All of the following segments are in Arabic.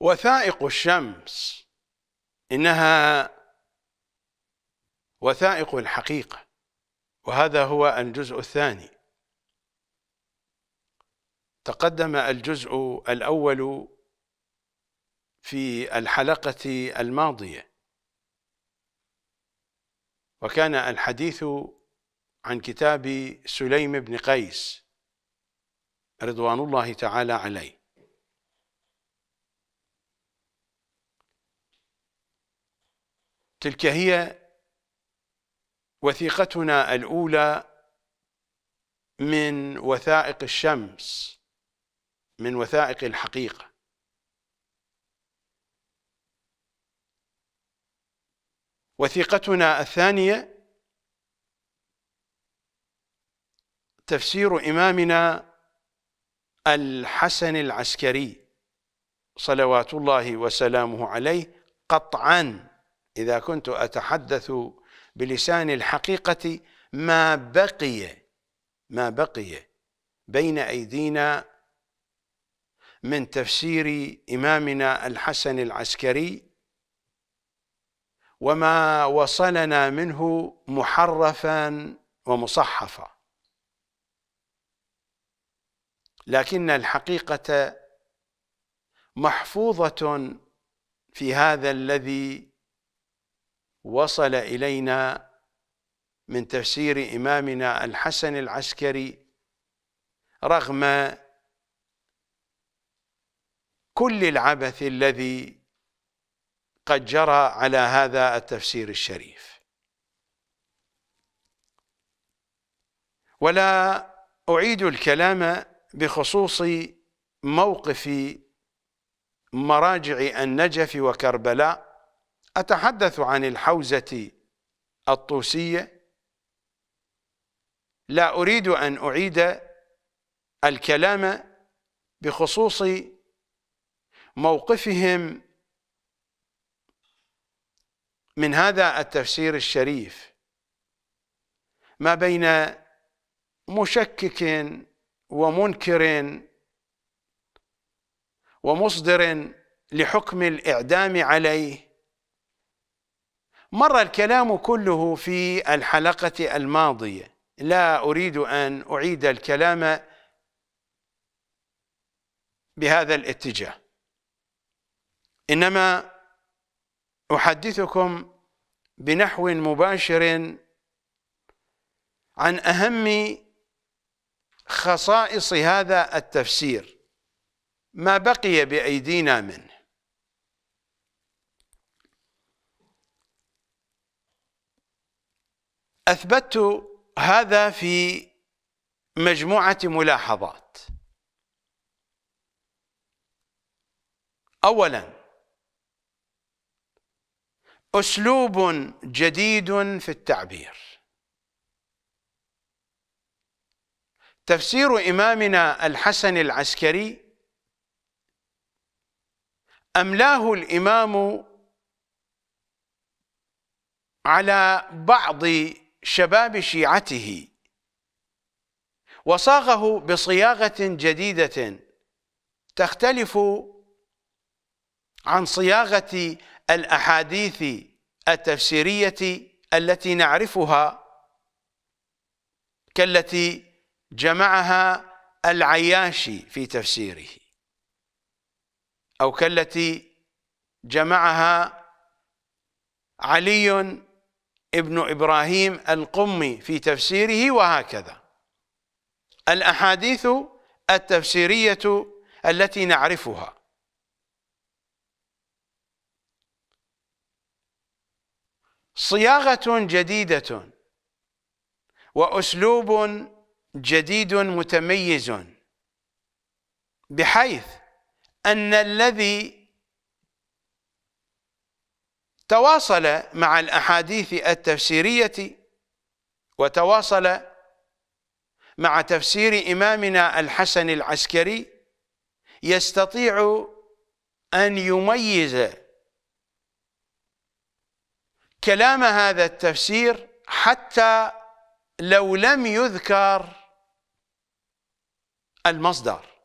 وثائق الشمس إنها وثائق الحقيقة وهذا هو الجزء الثاني تقدم الجزء الأول في الحلقة الماضية وكان الحديث عن كتاب سليم بن قيس رضوان الله تعالى عليه تلك هي وثيقتنا الأولى من وثائق الشمس من وثائق الحقيقة وثيقتنا الثانية تفسير إمامنا الحسن العسكري صلوات الله وسلامه عليه قطعاً إذا كنت أتحدث بلسان الحقيقة ما بقي ما بقي بين أيدينا من تفسير إمامنا الحسن العسكري وما وصلنا منه محرفا ومصحفا لكن الحقيقة محفوظة في هذا الذي وصل إلينا من تفسير إمامنا الحسن العسكري رغم كل العبث الذي قد جرى على هذا التفسير الشريف ولا أعيد الكلام بخصوص موقف مراجع النجف وكربلاء أتحدث عن الحوزة الطوسية لا أريد أن أعيد الكلام بخصوص موقفهم من هذا التفسير الشريف ما بين مشكك ومنكر ومصدر لحكم الإعدام عليه مر الكلام كله في الحلقة الماضية لا أريد أن أعيد الكلام بهذا الاتجاه إنما أحدثكم بنحو مباشر عن أهم خصائص هذا التفسير ما بقي بأيدينا منه أثبتت هذا في مجموعة ملاحظات أولا أسلوب جديد في التعبير تفسير إمامنا الحسن العسكري أملاه الإمام على بعض شباب شيعته وصاغه بصياغة جديدة تختلف عن صياغة الأحاديث التفسيرية التي نعرفها كالتي جمعها العياشي في تفسيره أو كالتي جمعها علي ابن إبراهيم القمي في تفسيره وهكذا الأحاديث التفسيرية التي نعرفها صياغة جديدة وأسلوب جديد متميز بحيث أن الذي تواصل مع الأحاديث التفسيرية وتواصل مع تفسير إمامنا الحسن العسكري يستطيع أن يميز كلام هذا التفسير حتى لو لم يذكر المصدر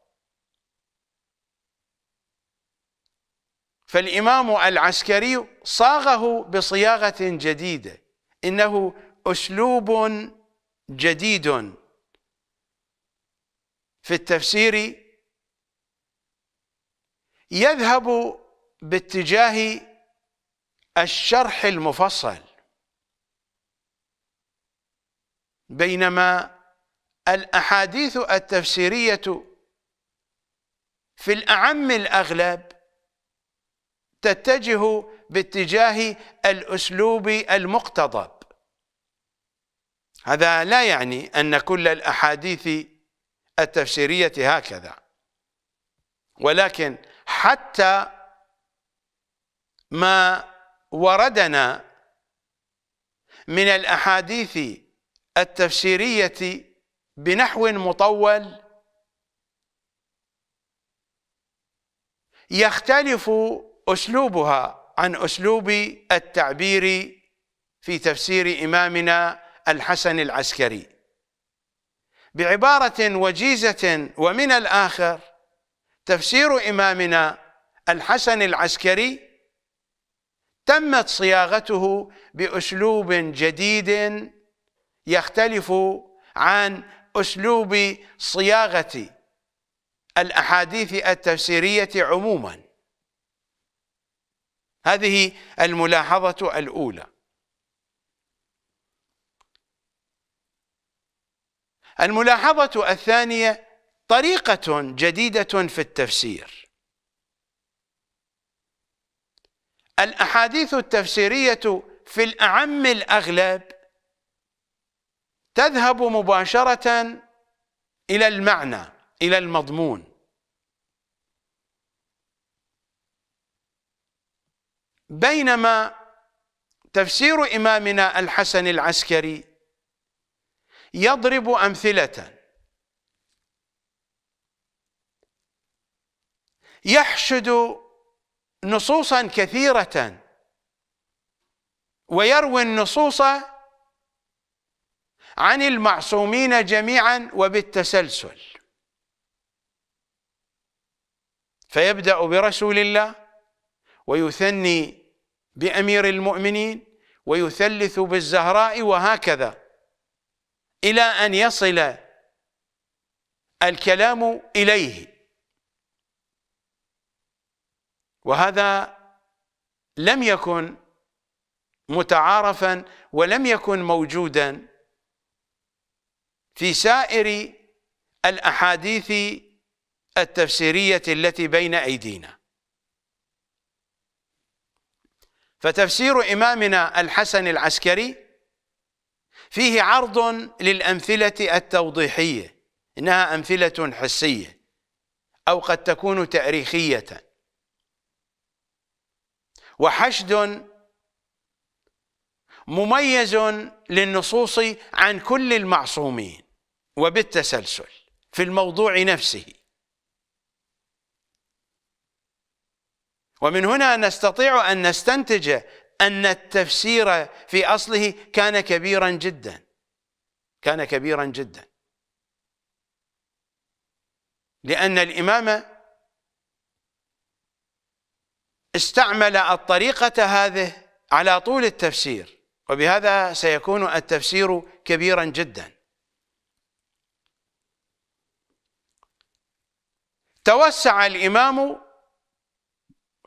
فالإمام العسكري صاغه بصياغة جديدة إنه أسلوب جديد في التفسير يذهب باتجاه الشرح المفصل بينما الأحاديث التفسيرية في الأعم الأغلب تتجه باتجاه الأسلوب المقتضب هذا لا يعني أن كل الأحاديث التفسيرية هكذا ولكن حتى ما وردنا من الأحاديث التفسيرية بنحو مطول يختلف اسلوبها عن اسلوب التعبير في تفسير امامنا الحسن العسكري بعباره وجيزه ومن الاخر تفسير امامنا الحسن العسكري تمت صياغته باسلوب جديد يختلف عن اسلوب صياغه الاحاديث التفسيريه عموما هذه الملاحظة الأولى الملاحظة الثانية طريقة جديدة في التفسير الأحاديث التفسيرية في الأعم الأغلب تذهب مباشرة إلى المعنى إلى المضمون بينما تفسير إمامنا الحسن العسكري يضرب أمثلة يحشد نصوصا كثيرة ويروي النصوص عن المعصومين جميعا وبالتسلسل فيبدأ برسول الله ويثني بأمير المؤمنين ويثلث بالزهراء وهكذا إلى أن يصل الكلام إليه وهذا لم يكن متعارفا ولم يكن موجودا في سائر الأحاديث التفسيرية التي بين أيدينا فتفسير إمامنا الحسن العسكري فيه عرض للأمثلة التوضيحية إنها أمثلة حسية أو قد تكون تاريخية وحشد مميز للنصوص عن كل المعصومين وبالتسلسل في الموضوع نفسه ومن هنا نستطيع أن نستنتج أن التفسير في أصله كان كبيرا جدا كان كبيرا جدا لأن الإمام استعمل الطريقة هذه على طول التفسير وبهذا سيكون التفسير كبيرا جدا توسع الإمام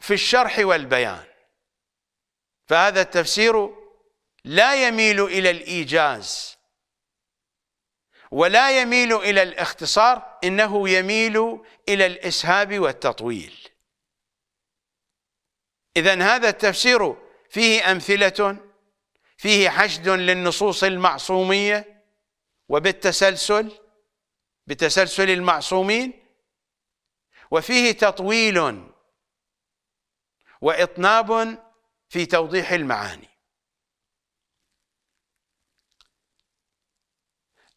في الشرح والبيان فهذا التفسير لا يميل إلى الإيجاز ولا يميل إلى الاختصار إنه يميل إلى الإسهاب والتطويل إذا هذا التفسير فيه أمثلة فيه حشد للنصوص المعصومية وبالتسلسل بتسلسل المعصومين وفيه تطويل واطناب في توضيح المعاني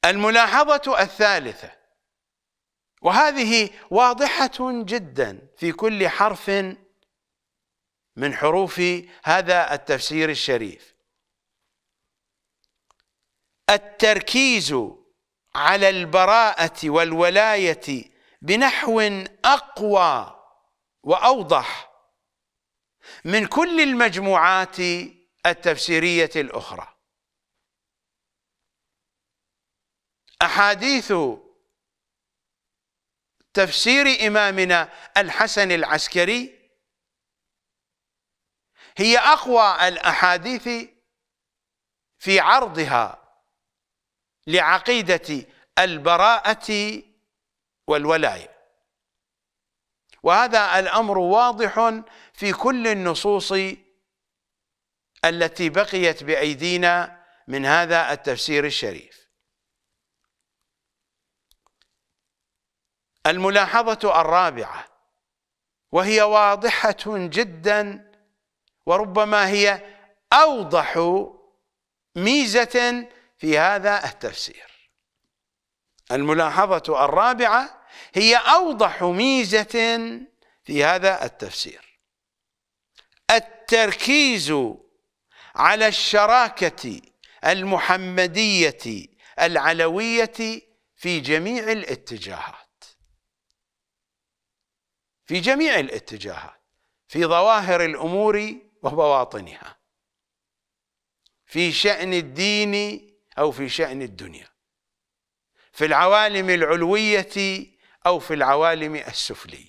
الملاحظه الثالثه وهذه واضحه جدا في كل حرف من حروف هذا التفسير الشريف التركيز على البراءه والولايه بنحو اقوى واوضح من كل المجموعات التفسيرية الأخرى أحاديث تفسير إمامنا الحسن العسكري هي أقوى الأحاديث في عرضها لعقيدة البراءة والولاية وهذا الأمر واضح في كل النصوص التي بقيت بأيدينا من هذا التفسير الشريف الملاحظة الرابعة وهي واضحة جدا وربما هي أوضح ميزة في هذا التفسير الملاحظة الرابعة هي أوضح ميزة في هذا التفسير التركيز على الشراكة المحمدية العلوية في جميع الاتجاهات في جميع الاتجاهات في ظواهر الأمور وبواطنها في شأن الدين أو في شأن الدنيا في العوالم العلوية أو في العوالم السفلية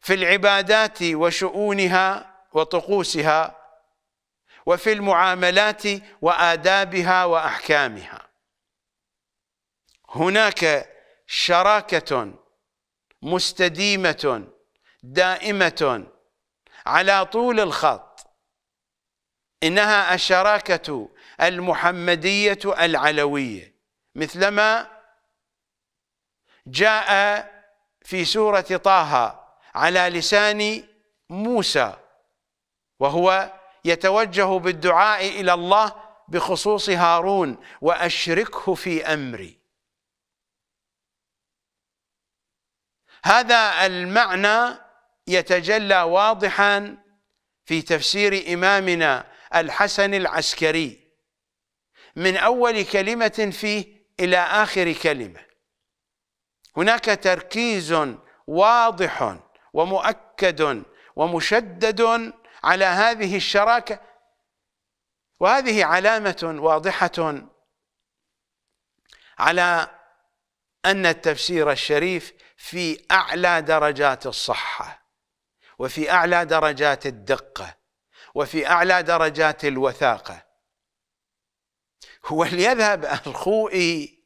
في العبادات وشؤونها وطقوسها وفي المعاملات وآدابها وأحكامها هناك شراكة مستديمة دائمة على طول الخط إنها الشراكة المحمدية العلوية مثلما جاء في سورة طه على لسان موسى وهو يتوجه بالدعاء إلى الله بخصوص هارون وأشركه في أمري هذا المعنى يتجلى واضحا في تفسير إمامنا الحسن العسكري من أول كلمة فيه إلى آخر كلمة هناك تركيز واضح ومؤكد ومشدد على هذه الشراكه وهذه علامه واضحه على ان التفسير الشريف في اعلى درجات الصحه وفي اعلى درجات الدقه وفي اعلى درجات الوثاقه وليذهب الخوئي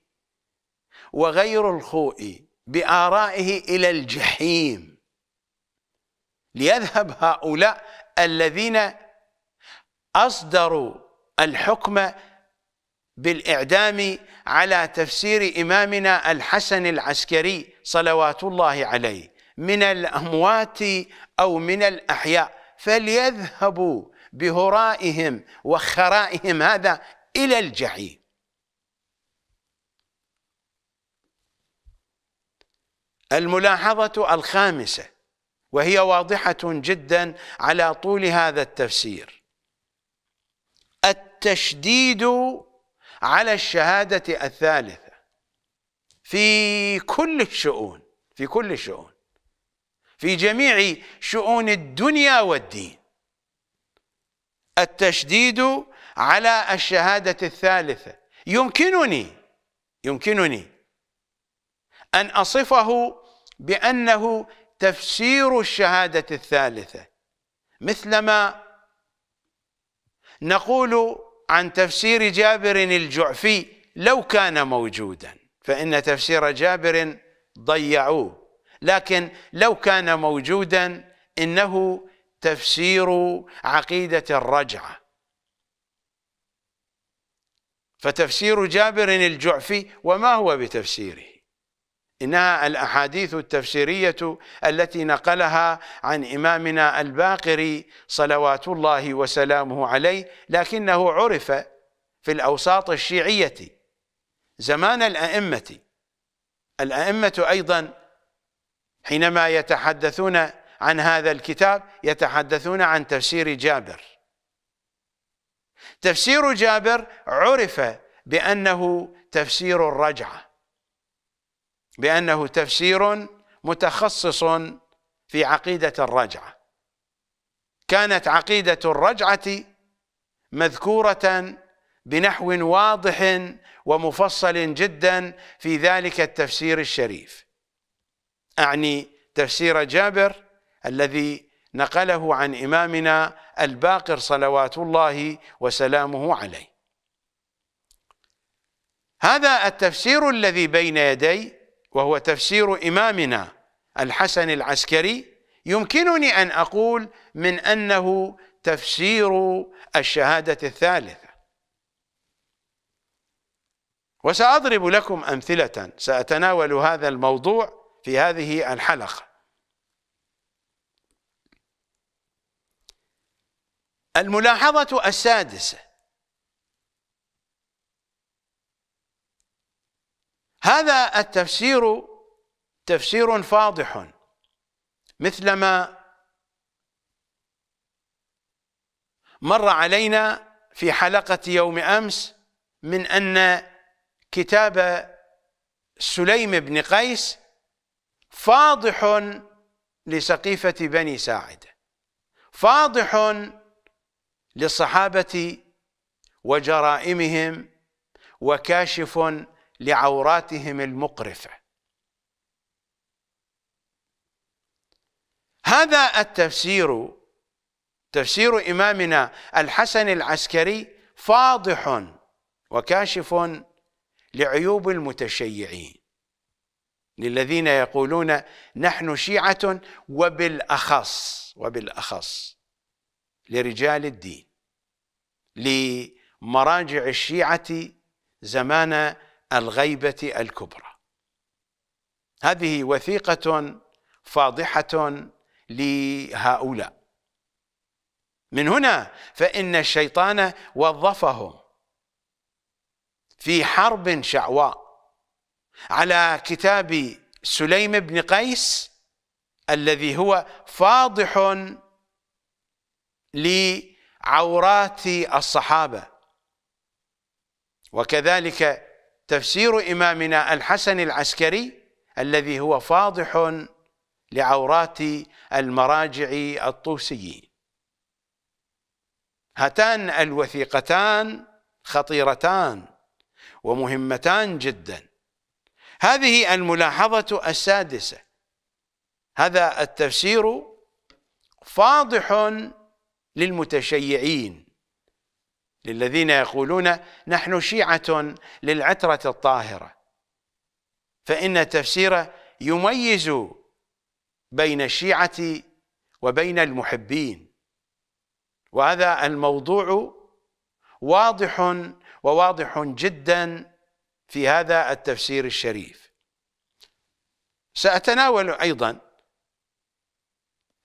وغير الخوئي بارائه الى الجحيم ليذهب هؤلاء الذين أصدروا الحكم بالإعدام على تفسير إمامنا الحسن العسكري صلوات الله عليه من الأموات أو من الأحياء فليذهبوا بهرائهم وخرائهم هذا إلى الجحيم الملاحظة الخامسة وهي واضحة جدا على طول هذا التفسير التشديد على الشهادة الثالثة في كل الشؤون في كل الشؤون في جميع شؤون الدنيا والدين التشديد على الشهادة الثالثة يمكنني يمكنني أن أصفه بأنه تفسير الشهادة الثالثة مثلما نقول عن تفسير جابر الجعفي لو كان موجودا فإن تفسير جابر ضيعوه لكن لو كان موجودا إنه تفسير عقيدة الرجعة فتفسير جابر الجعفي وما هو بتفسيره إنها الأحاديث التفسيرية التي نقلها عن إمامنا الباقري صلوات الله وسلامه عليه لكنه عرف في الأوساط الشيعية زمان الأئمة الأئمة أيضا حينما يتحدثون عن هذا الكتاب يتحدثون عن تفسير جابر تفسير جابر عرف بأنه تفسير الرجعه بانه تفسير متخصص في عقيدة الرجعة كانت عقيدة الرجعة مذكورة بنحو واضح ومفصل جدا في ذلك التفسير الشريف أعني تفسير جابر الذي نقله عن إمامنا الباقر صلوات الله وسلامه عليه هذا التفسير الذي بين يدي وهو تفسير إمامنا الحسن العسكري يمكنني أن أقول من أنه تفسير الشهادة الثالثة وسأضرب لكم أمثلة سأتناول هذا الموضوع في هذه الحلقة الملاحظة السادسة هذا التفسير تفسير فاضح مثلما مر علينا في حلقة يوم أمس من أن كتاب سليم بن قيس فاضح لسقيفة بني ساعد فاضح للصحابة وجرائمهم وكاشف لعوراتهم المقرفه هذا التفسير تفسير امامنا الحسن العسكري فاضح وكاشف لعيوب المتشيعين للذين يقولون نحن شيعة وبالأخص وبالأخص لرجال الدين لمراجع الشيعة زمان الغيبة الكبرى هذه وثيقة فاضحة لهؤلاء من هنا فإن الشيطان وظفهم في حرب شعواء على كتاب سليم بن قيس الذي هو فاضح لعورات الصحابة وكذلك تفسير إمامنا الحسن العسكري الذي هو فاضح لعورات المراجع الطوسيين هاتان الوثيقتان خطيرتان ومهمتان جدا هذه الملاحظة السادسة هذا التفسير فاضح للمتشيعين للذين يقولون نحن شيعة للعترة الطاهرة فإن التفسير يميز بين الشيعة وبين المحبين وهذا الموضوع واضح وواضح جدا في هذا التفسير الشريف سأتناول أيضا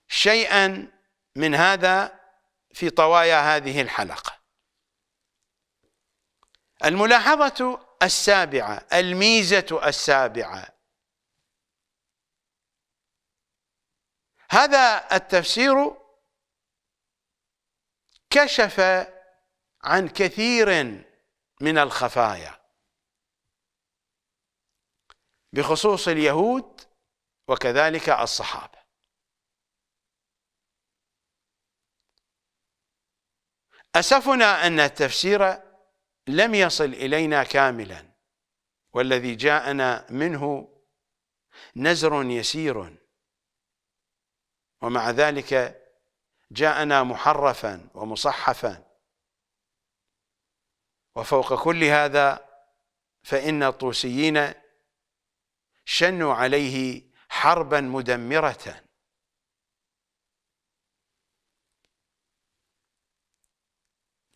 شيئا من هذا في طوايا هذه الحلقة الملاحظة السابعة الميزة السابعة هذا التفسير كشف عن كثير من الخفايا بخصوص اليهود وكذلك الصحابة أسفنا أن التفسير لم يصل إلينا كاملا والذي جاءنا منه نزر يسير ومع ذلك جاءنا محرفا ومصحفا وفوق كل هذا فإن الطوسيين شنوا عليه حربا مدمرة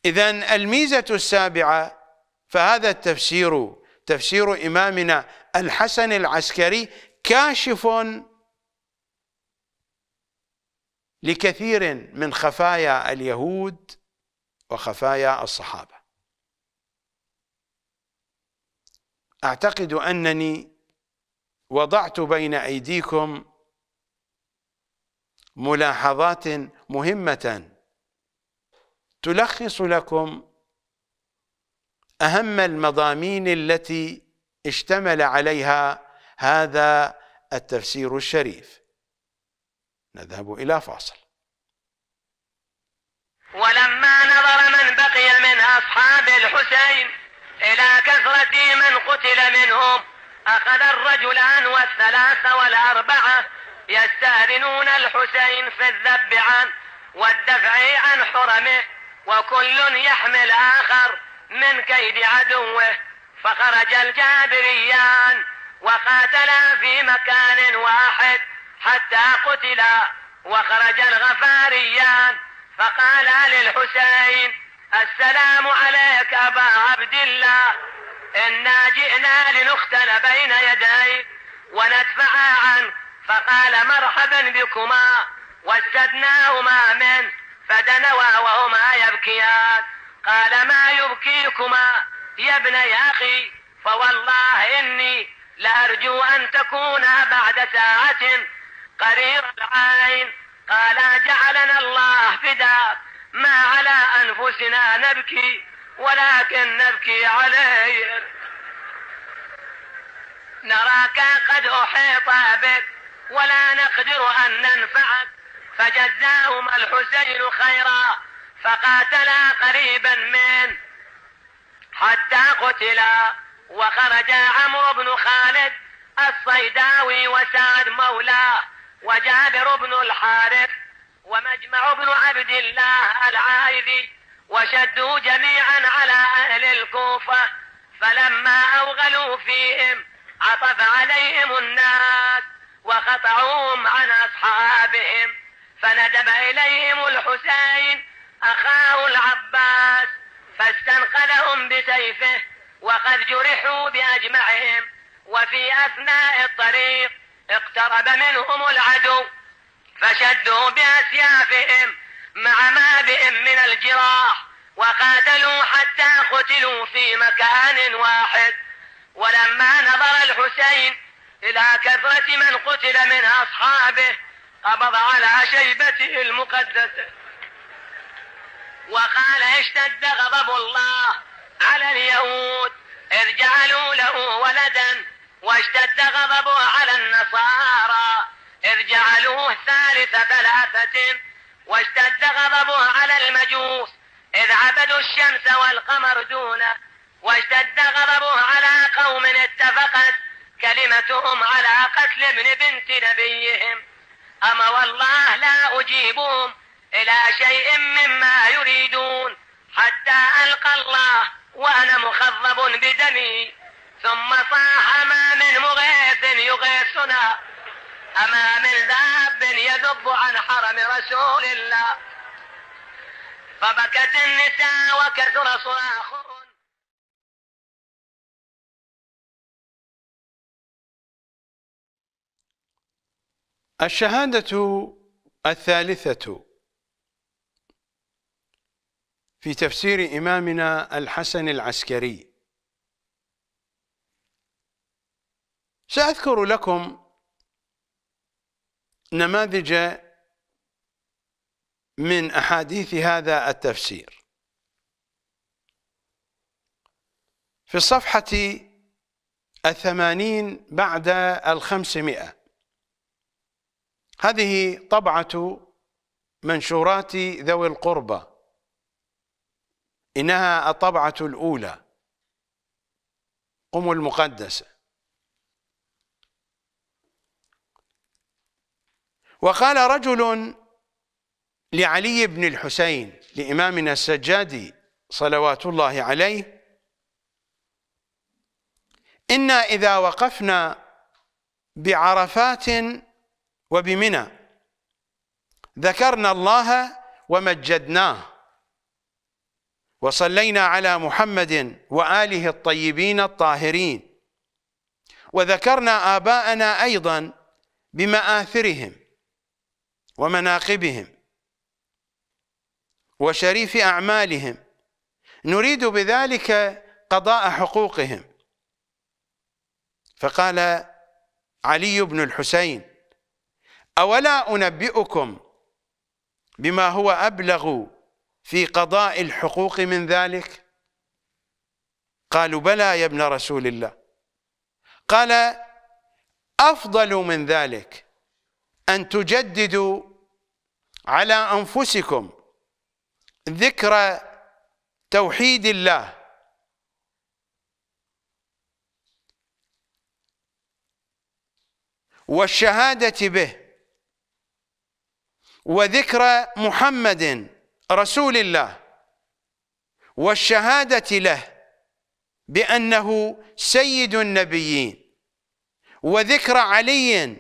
إذا الميزة السابعة فهذا التفسير تفسير إمامنا الحسن العسكري كاشف لكثير من خفايا اليهود وخفايا الصحابة أعتقد أنني وضعت بين أيديكم ملاحظات مهمة تلخص لكم أهم المضامين التي اشتمل عليها هذا التفسير الشريف نذهب إلى فاصل ولما نظر من بقي من أصحاب الحسين إلى كثرة من قتل منهم أخذ الرجلان والثلاثة والأربعة يستأذنون الحسين في الذب عنه والدفع عن حرمه وكل يحمل آخر من كيد عدوه فخرج الجابريان وقاتلا في مكان واحد حتى قتلا وخرج الغفاريان فقالا للحسين السلام عليك أبا عبد الله إنا جئنا لنختل بين يدي وندفعا عنك فقال مرحبا بكما واسجدناهما منه فدنوا وهما يبكيان قال ما يبكيكما يا ابن يا أخي فوالله إني لأرجو أن تكونا بعد ساعة قرير العين قال جعلنا الله فداك ما على أنفسنا نبكي ولكن نبكي عليه نراك قد أحيط بك ولا نقدر أن ننفعك فجزاهما الحسين خيرا فقاتلا قريبا من حتى قتلا وخرج عمرو بن خالد الصيداوي وسعد مولاه وجابر بن الحارث ومجمع بن عبد الله العائذي وشدوا جميعا على أهل الكوفة فلما أوغلوا فيهم عطف عليهم الناس وقطعوهم عن أصحابهم فندب إليهم الحسين أخاه العباس فاستنقذهم بسيفه وقد جرحوا بأجمعهم وفي أثناء الطريق اقترب منهم العدو فشدوا بأسيافهم مع ما بهم من الجراح وقاتلوا حتى قتلوا في مكان واحد ولما نظر الحسين إلى كثرة من قتل من أصحابه قبض على شيبته المقدسة وقال اشتد غضب الله على اليهود إذ جعلوا له ولدا واشتد غضبه على النصارى إذ جعلوه ثالث ثلاثة واشتد غضبه على المجوس إذ عبدوا الشمس والقمر دونه واشتد غضبه على قوم اتفقت كلمتهم على قتل ابن بنت نبيهم أما والله لا أجيبهم إلى شيء مما يريدون حتى ألقى الله وأنا مخضب بدمي ثم صاح ما من مغيث يغيثنا أما من ذاب يذب عن حرم رسول الله فبكت النساء وكثر صراخهم الشهادة الثالثة في تفسير إمامنا الحسن العسكري سأذكر لكم نماذج من أحاديث هذا التفسير في الصفحة الثمانين بعد الخمسمائة هذه طبعة منشورات ذوي القربى إنها الطبعة الأولى قم المقدسة وقال رجل لعلي بن الحسين لإمامنا السجادي صلوات الله عليه إنا إذا وقفنا بعرفات وبمنى ذكرنا الله ومجدناه وصلينا على محمد وآله الطيبين الطاهرين وذكرنا آباءنا أيضا بمآثرهم ومناقبهم وشريف أعمالهم نريد بذلك قضاء حقوقهم فقال علي بن الحسين أولا أنبئكم بما هو أبلغ في قضاء الحقوق من ذلك قالوا بلى يا ابن رسول الله قال أفضل من ذلك أن تجددوا على أنفسكم ذكر توحيد الله والشهادة به وذكر محمد رسول الله والشهادة له بأنه سيد النبيين وذكر علي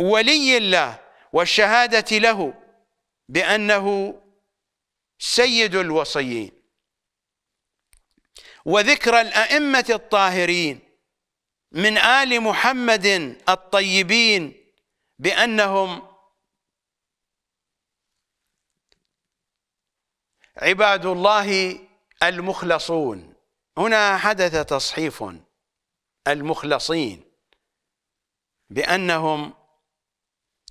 ولي الله والشهادة له بأنه سيد الوصيين وذكر الأئمة الطاهرين من آل محمد الطيبين بأنهم عباد الله المخلصون هنا حدث تصحيف المخلصين بأنهم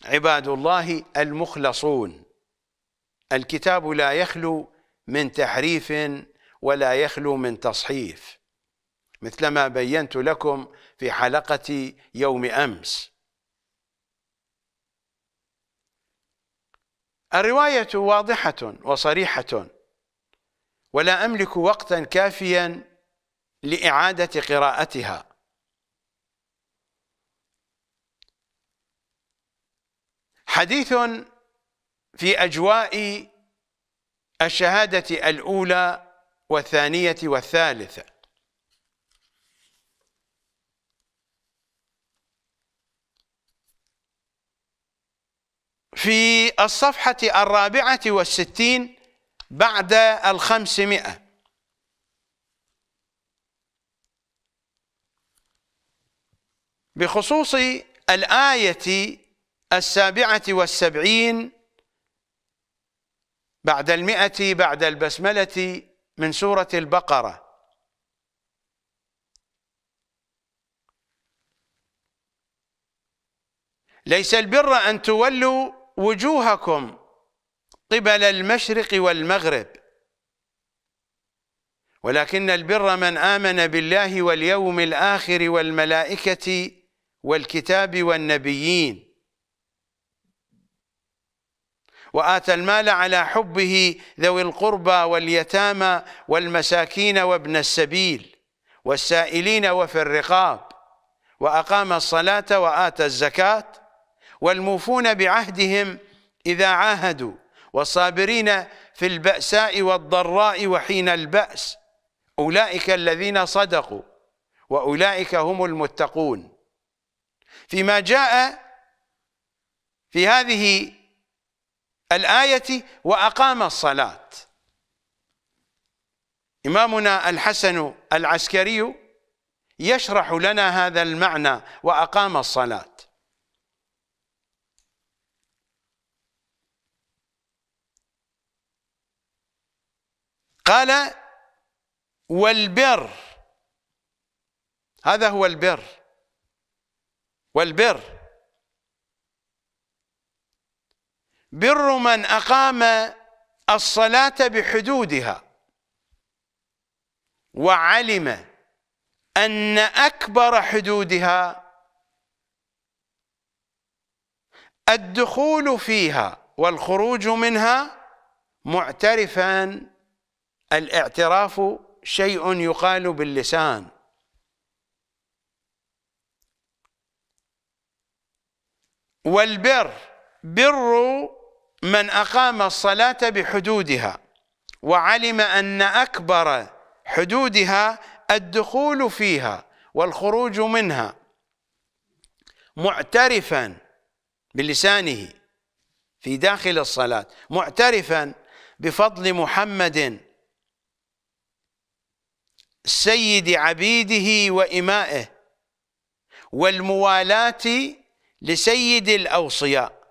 عباد الله المخلصون الكتاب لا يخلو من تحريف ولا يخلو من تصحيف مثلما بينت لكم في حلقة يوم أمس الرواية واضحة وصريحة ولا أملك وقتا كافيا لإعادة قراءتها حديث في أجواء الشهادة الأولى والثانية والثالثة في الصفحة الرابعة والستين بعد الخمسمائة بخصوص الآية السابعة والسبعين بعد المئة بعد البسملة من سورة البقرة ليس البر أن تولوا وجوهكم قبل المشرق والمغرب ولكن البر من آمن بالله واليوم الآخر والملائكة والكتاب والنبيين وآتى المال على حبه ذوي القربى واليتامى والمساكين وابن السبيل والسائلين وفي الرقاب وأقام الصلاة وآتى الزكاة والموفون بعهدهم إذا عاهدوا والصابرين في البأساء والضراء وحين البأس أولئك الذين صدقوا وأولئك هم المتقون فيما جاء في هذه الآية وأقام الصلاة إمامنا الحسن العسكري يشرح لنا هذا المعنى وأقام الصلاة قال والبر هذا هو البر والبر بر من أقام الصلاة بحدودها وعلم أن أكبر حدودها الدخول فيها والخروج منها معترفاً الاعتراف شيء يقال باللسان والبر بر من أقام الصلاة بحدودها وعلم أن أكبر حدودها الدخول فيها والخروج منها معترفا بلسانه في داخل الصلاة معترفا بفضل محمد سيد عبيده وإمائه والموالاة لسيد الأوصياء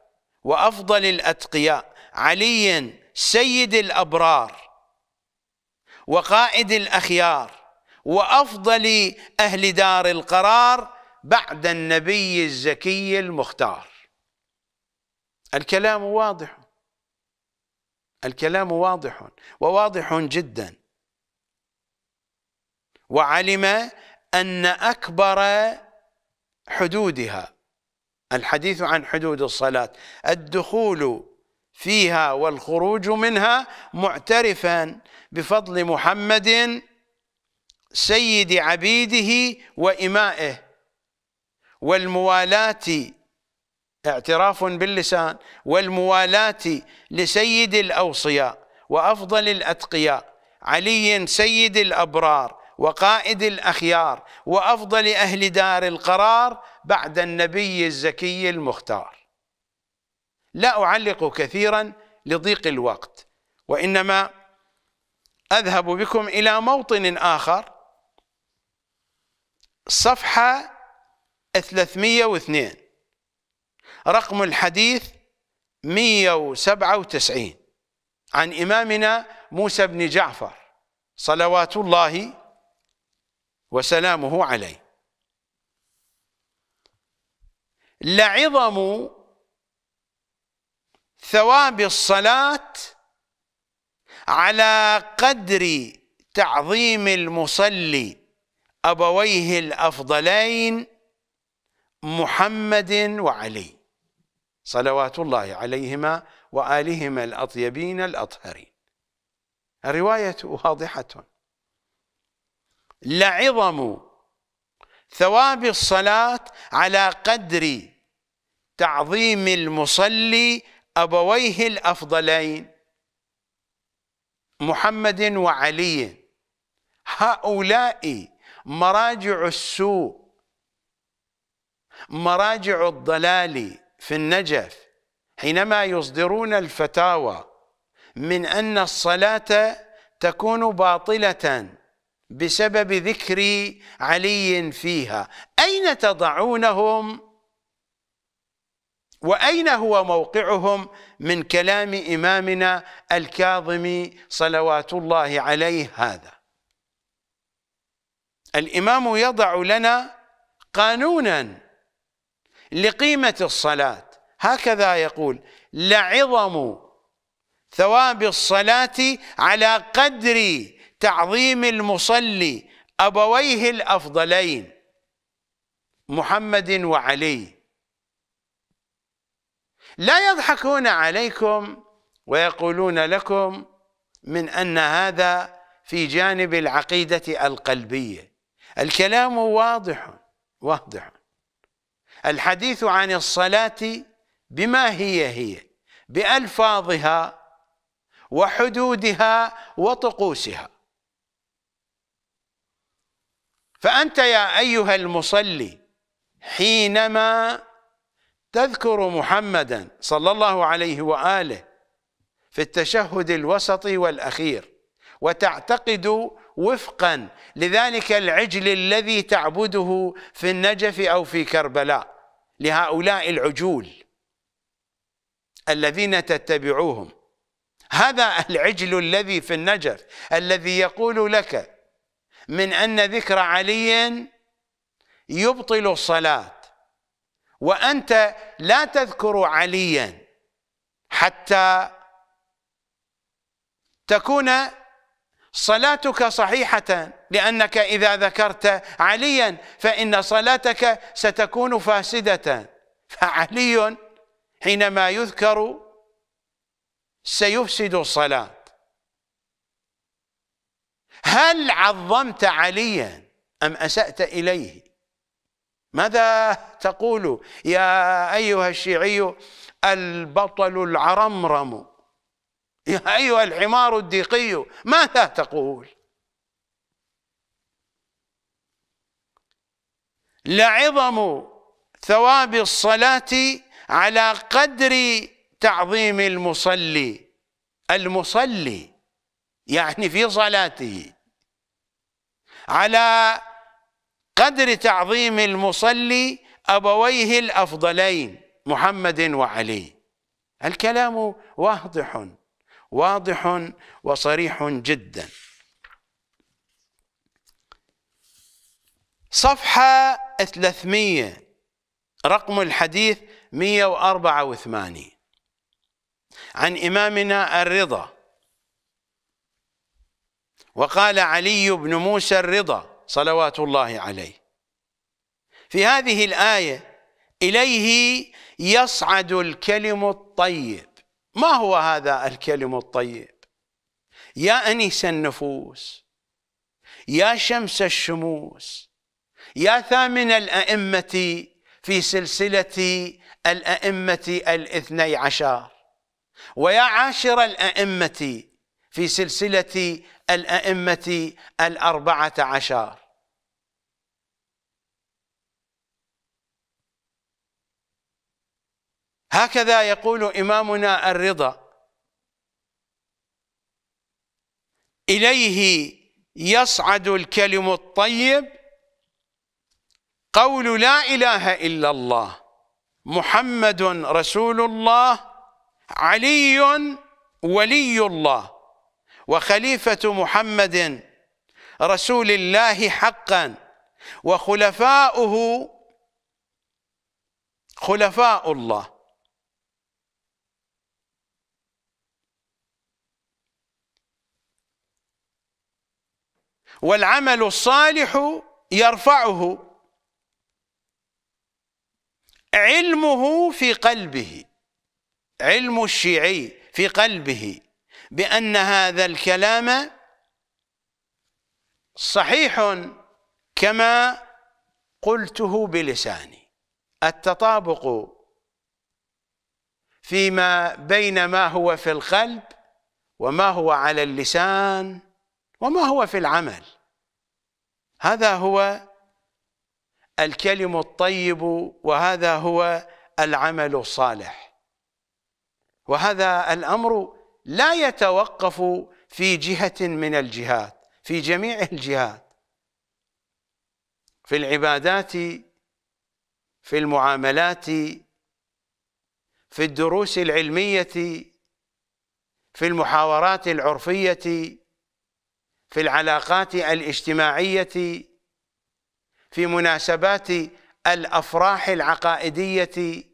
وأفضل الأتقياء علي سيد الأبرار وقائد الأخيار وأفضل أهل دار القرار بعد النبي الزكي المختار الكلام واضح الكلام واضح وواضح جدا وعلم أن أكبر حدودها الحديث عن حدود الصلاة الدخول فيها والخروج منها معترفا بفضل محمد سيد عبيده وإمائه والموالاة اعتراف باللسان والموالاة لسيد الأوصياء وأفضل الأتقياء علي سيد الأبرار وقائد الأخيار وأفضل أهل دار القرار بعد النبي الزكي المختار لا أعلق كثيرا لضيق الوقت وإنما أذهب بكم إلى موطن آخر صفحة 302 رقم الحديث 197 عن إمامنا موسى بن جعفر صلوات الله وسلامه عليه لعظم ثواب الصلاة على قدر تعظيم المصلي أبويه الأفضلين محمد وعلي صلوات الله عليهما وآلهما الأطيبين الأطهرين الرواية واضحة لعظم ثواب الصلاة على قدر تعظيم المصلي أبويه الأفضلين محمد وعلي هؤلاء مراجع السوء مراجع الضلال في النجف حينما يصدرون الفتاوى من أن الصلاة تكون باطلة بسبب ذكر علي فيها أين تضعونهم وأين هو موقعهم من كلام إمامنا الكاظم صلوات الله عليه هذا الإمام يضع لنا قانونا لقيمة الصلاة هكذا يقول لعظم ثواب الصلاة على قدر تعظيم المصلي أبويه الأفضلين محمد وعلي لا يضحكون عليكم ويقولون لكم من أن هذا في جانب العقيدة القلبية الكلام واضح واضح الحديث عن الصلاة بما هي هي بألفاظها وحدودها وطقوسها فأنت يا أيها المصلي حينما تذكر محمدا صلى الله عليه وآله في التشهد الوسطي والأخير وتعتقد وفقا لذلك العجل الذي تعبده في النجف أو في كربلاء لهؤلاء العجول الذين تتبعوهم هذا العجل الذي في النجف الذي يقول لك من أن ذكر علي يبطل الصلاة وأنت لا تذكر عليا حتى تكون صلاتك صحيحة لأنك إذا ذكرت عليا فإن صلاتك ستكون فاسدة فعلي حينما يذكر سيفسد الصلاة هل عظمت عليا أم أسأت إليه ماذا تقول يا أيها الشيعي البطل العرمرم يا أيها الحمار الديقي ماذا تقول لعظم ثواب الصلاة على قدر تعظيم المصلي المصلي يعني في صلاته على قدر تعظيم المصلي أبويه الأفضلين محمد وعلي الكلام واضح واضح وصريح جدا صفحة 300 رقم الحديث 184 عن إمامنا الرضا وقال علي بن موسى الرضا صلوات الله عليه في هذه الآية إليه يصعد الكلم الطيب ما هو هذا الكلم الطيب يا أنيس النفوس يا شمس الشموس يا ثامن الأئمة في سلسلة الأئمة الاثني عشر ويا عاشر الأئمة في سلسلة الأئمة الأربعة عشر هكذا يقول إمامنا الرضا إليه يصعد الكلم الطيب قول لا إله إلا الله محمد رسول الله علي ولي الله وخليفة محمد رسول الله حقا وخلفاؤه خلفاء الله والعمل الصالح يرفعه علمه في قلبه علم الشيعي في قلبه بأن هذا الكلام صحيح كما قلته بلساني التطابق فيما بين ما هو في القلب وما هو على اللسان وما هو في العمل هذا هو الكلم الطيب وهذا هو العمل الصالح وهذا الأمر لا يتوقف في جهة من الجهات في جميع الجهات في العبادات في المعاملات في الدروس العلمية في المحاورات العرفية في العلاقات الاجتماعية في مناسبات الأفراح العقائدية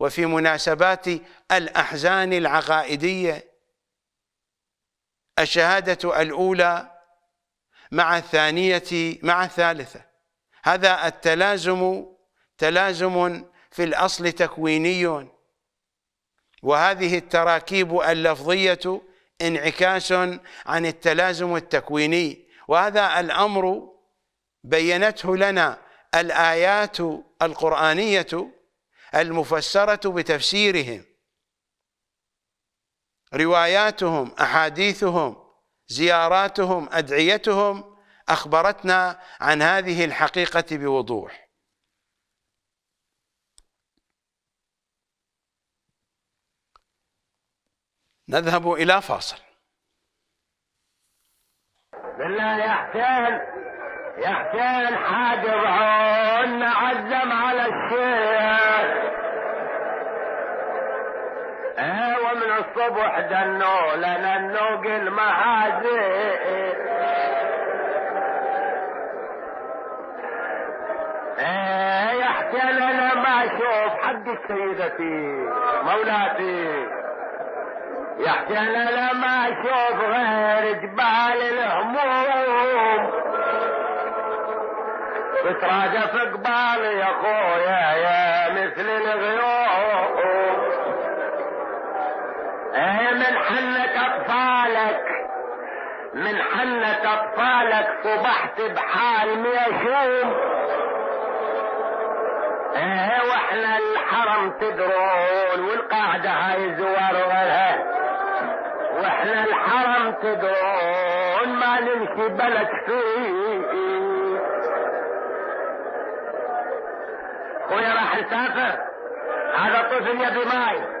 وفي مناسبات الأحزان العقائدية الشهادة الأولى مع الثانية مع الثالثة هذا التلازم تلازم في الأصل تكويني وهذه التراكيب اللفظية انعكاس عن التلازم التكويني وهذا الأمر بينته لنا الآيات القرآنية المفسرة بتفسيرهم رواياتهم أحاديثهم زياراتهم أدعيتهم أخبرتنا عن هذه الحقيقة بوضوح نذهب إلى فاصل بالله يحتال يحتال يا حاجب عون عزم على الشيخ هو إيه، ومن الصبح دنو لنا النوق المحازين إيه، يحكي لنا ما اشوف حق سيدتي مولاتي يحكي لنا ما اشوف غير جبال الهموم بتراجف قبالي يا خويا يا مثل الغيوم ايه من حلة اطفالك من حلة اطفالك صبحت بحال ميشوم ايه واحنا الحرم تدرون والقاعدة هاي زوارها واحنا الحرم تدرون ما نمشي بلد فيه خويا راح نسافر هذا طفل يبي ماي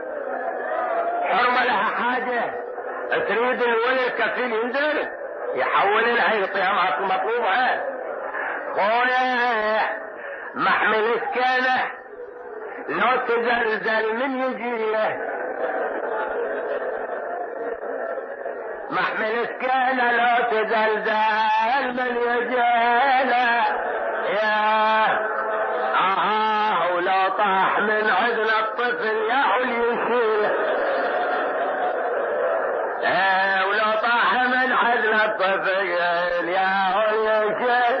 حرمة لها حاجة تريد الولد كفيل ينزل يحول لها يعطيها معك مطلوبها خويا محمل كان لو تزلزل من يجي له محمل سكينة لو تزلزل من يجي له يا ولو طاح من حزن الطفل يا والشيء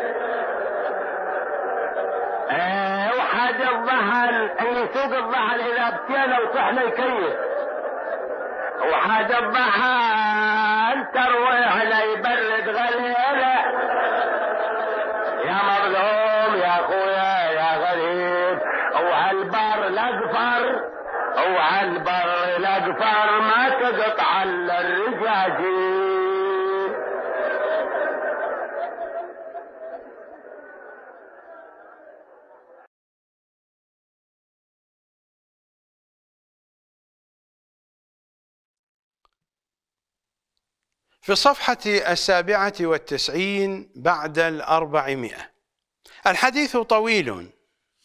إيه، وحد الظهر اللي فوق الظهر اذا بكينا وطحنا يكيف وحد الظهر ترويح لا يبرد غليله يا مظلوم يا خويا يا غريب وعالبر الاقفر وعالبر الاقفر ما تقطع في الصفحة السابعة والتسعين بعد الأربعمائة الحديث طويل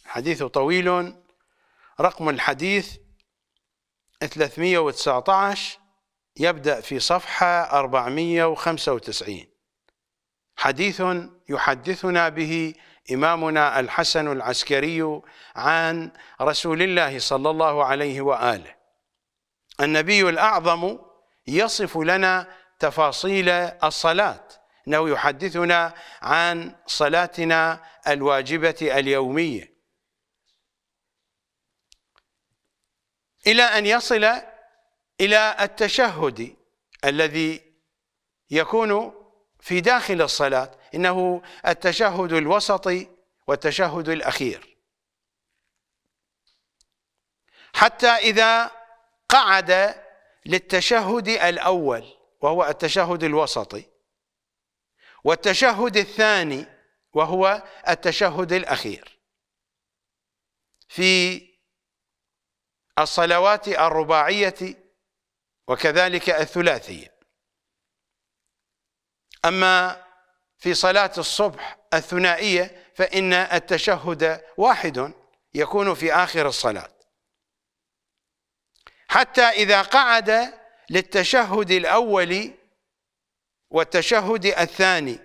الحديث طويل رقم الحديث 319 يبدأ في صفحة 495 حديث يحدثنا به إمامنا الحسن العسكري عن رسول الله صلى الله عليه وآله النبي الأعظم يصف لنا تفاصيل الصلاة انه يحدثنا عن صلاتنا الواجبه اليوميه الى ان يصل إلى التشهد الذي يكون في داخل الصلاة إنه التشهد الوسطي والتشهد الأخير حتى إذا قعد للتشهد الأول وهو التشهد الوسطي والتشهد الثاني وهو التشهد الأخير في الصلوات الرباعية وكذلك الثلاثي أما في صلاة الصبح الثنائية فإن التشهد واحد يكون في آخر الصلاة حتى إذا قعد للتشهد الأول والتشهد الثاني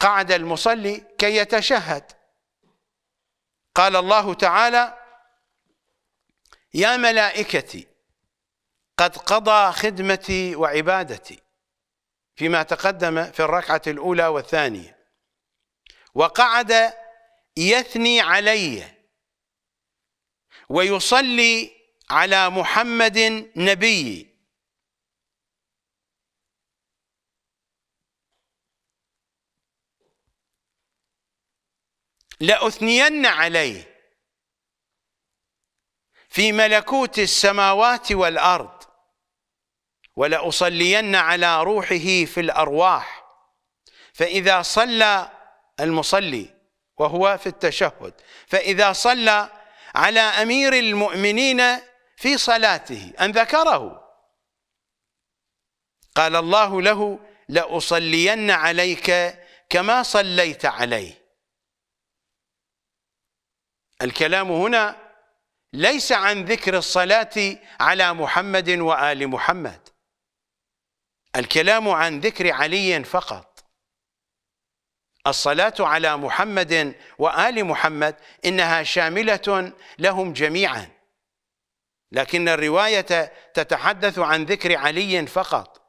قعد المصلي كي يتشهد قال الله تعالى يا ملائكتي قد قضى خدمتي وعبادتي فيما تقدم في الركعة الأولى والثانية وقعد يثني علي ويصلي على محمد نبي لأثنين عليه في ملكوت السماوات والأرض ولأصلين على روحه في الأرواح فإذا صلى المصلي وهو في التشهد فإذا صلى على أمير المؤمنين في صلاته أن ذكره قال الله له لأصلين عليك كما صليت عليه الكلام هنا ليس عن ذكر الصلاة على محمد وآل محمد الكلام عن ذكر علي فقط الصلاة على محمد وآل محمد إنها شاملة لهم جميعا لكن الرواية تتحدث عن ذكر علي فقط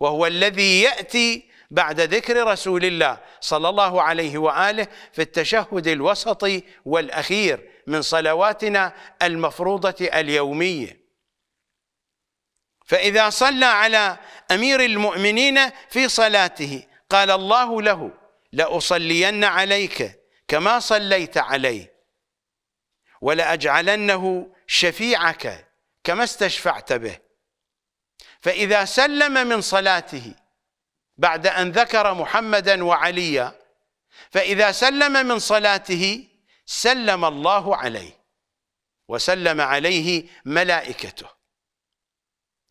وهو الذي يأتي بعد ذكر رسول الله صلى الله عليه وآله في التشهد الوسطي والأخير من صلواتنا المفروضة اليومية فإذا صلى على أمير المؤمنين في صلاته قال الله له لأصلين عليك كما صليت عليه ولأجعلنه شفيعك كما استشفعت به فإذا سلم من صلاته بعد أن ذكر محمدا وعليا فإذا سلم من صلاته سلم الله عليه وسلم عليه ملائكته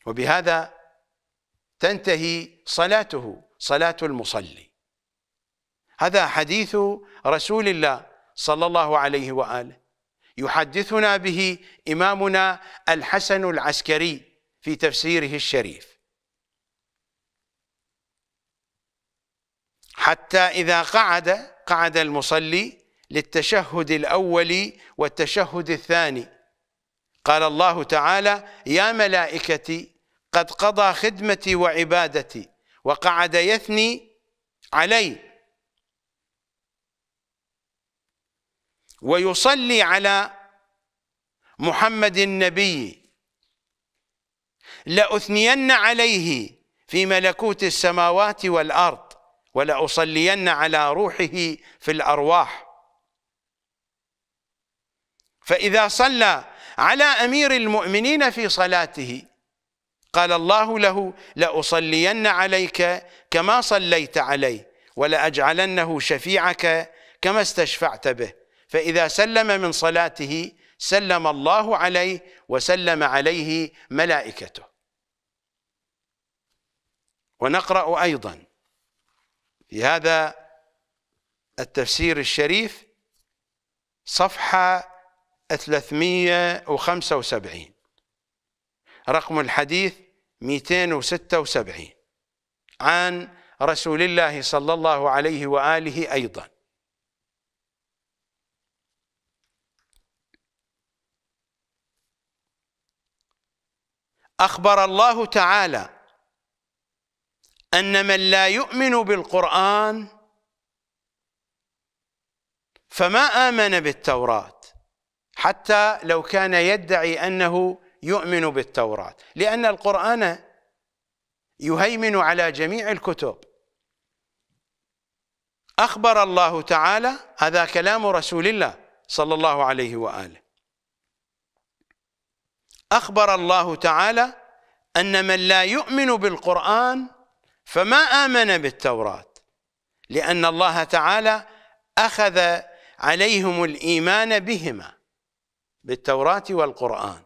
وبهذا تنتهي صلاته صلاة المصلي هذا حديث رسول الله صلى الله عليه وآله يحدثنا به إمامنا الحسن العسكري في تفسيره الشريف حتى إذا قعد قعد المصلي للتشهد الأول والتشهد الثاني قال الله تعالى يا ملائكتي قد قضى خدمتي وعبادتي وقعد يثني علي ويصلي على محمد النبي لأثنين عليه في ملكوت السماوات والأرض ولأصلين على روحه في الأرواح فإذا صلى على أمير المؤمنين في صلاته قال الله له لأصلين عليك كما صليت علي ولأجعلنه شفيعك كما استشفعت به فإذا سلم من صلاته سلم الله عليه وسلم عليه ملائكته ونقرأ أيضا في هذا التفسير الشريف صفحة 375 رقم الحديث 276 عن رسول الله صلى الله عليه وآله أيضا أخبر الله تعالى أن من لا يؤمن بالقرآن فما آمن بالتوراة حتى لو كان يدعي أنه يؤمن بالتوراة لأن القرآن يهيمن على جميع الكتب أخبر الله تعالى هذا كلام رسول الله صلى الله عليه وآله أخبر الله تعالى أن من لا يؤمن بالقرآن فما آمن بالتوراة لأن الله تعالى أخذ عليهم الإيمان بهما بالتوراة والقرآن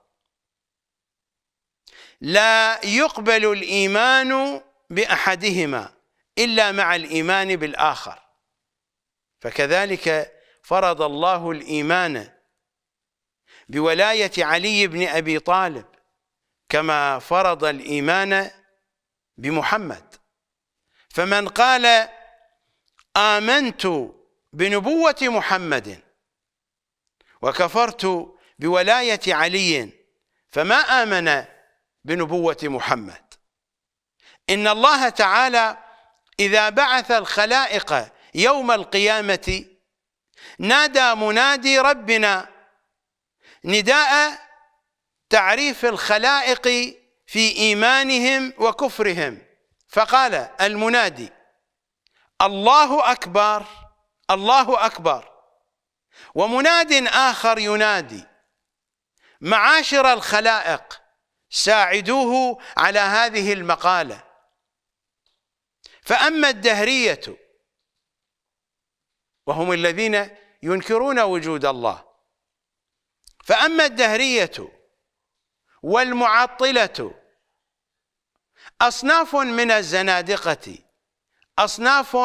لا يقبل الإيمان بأحدهما إلا مع الإيمان بالآخر فكذلك فرض الله الإيمان بولاية علي بن أبي طالب كما فرض الإيمان بمحمد فمن قال آمنت بنبوة محمد وكفرت بولاية علي فما آمن بنبوة محمد إن الله تعالى إذا بعث الخلائق يوم القيامة نادى منادي ربنا نداء تعريف الخلائق في إيمانهم وكفرهم فقال المنادي الله أكبر الله أكبر ومناد آخر ينادي معاشر الخلائق ساعدوه على هذه المقالة فأما الدهرية وهم الذين ينكرون وجود الله فأما الدهرية والمعطلة أصناف من الزنادقة أصناف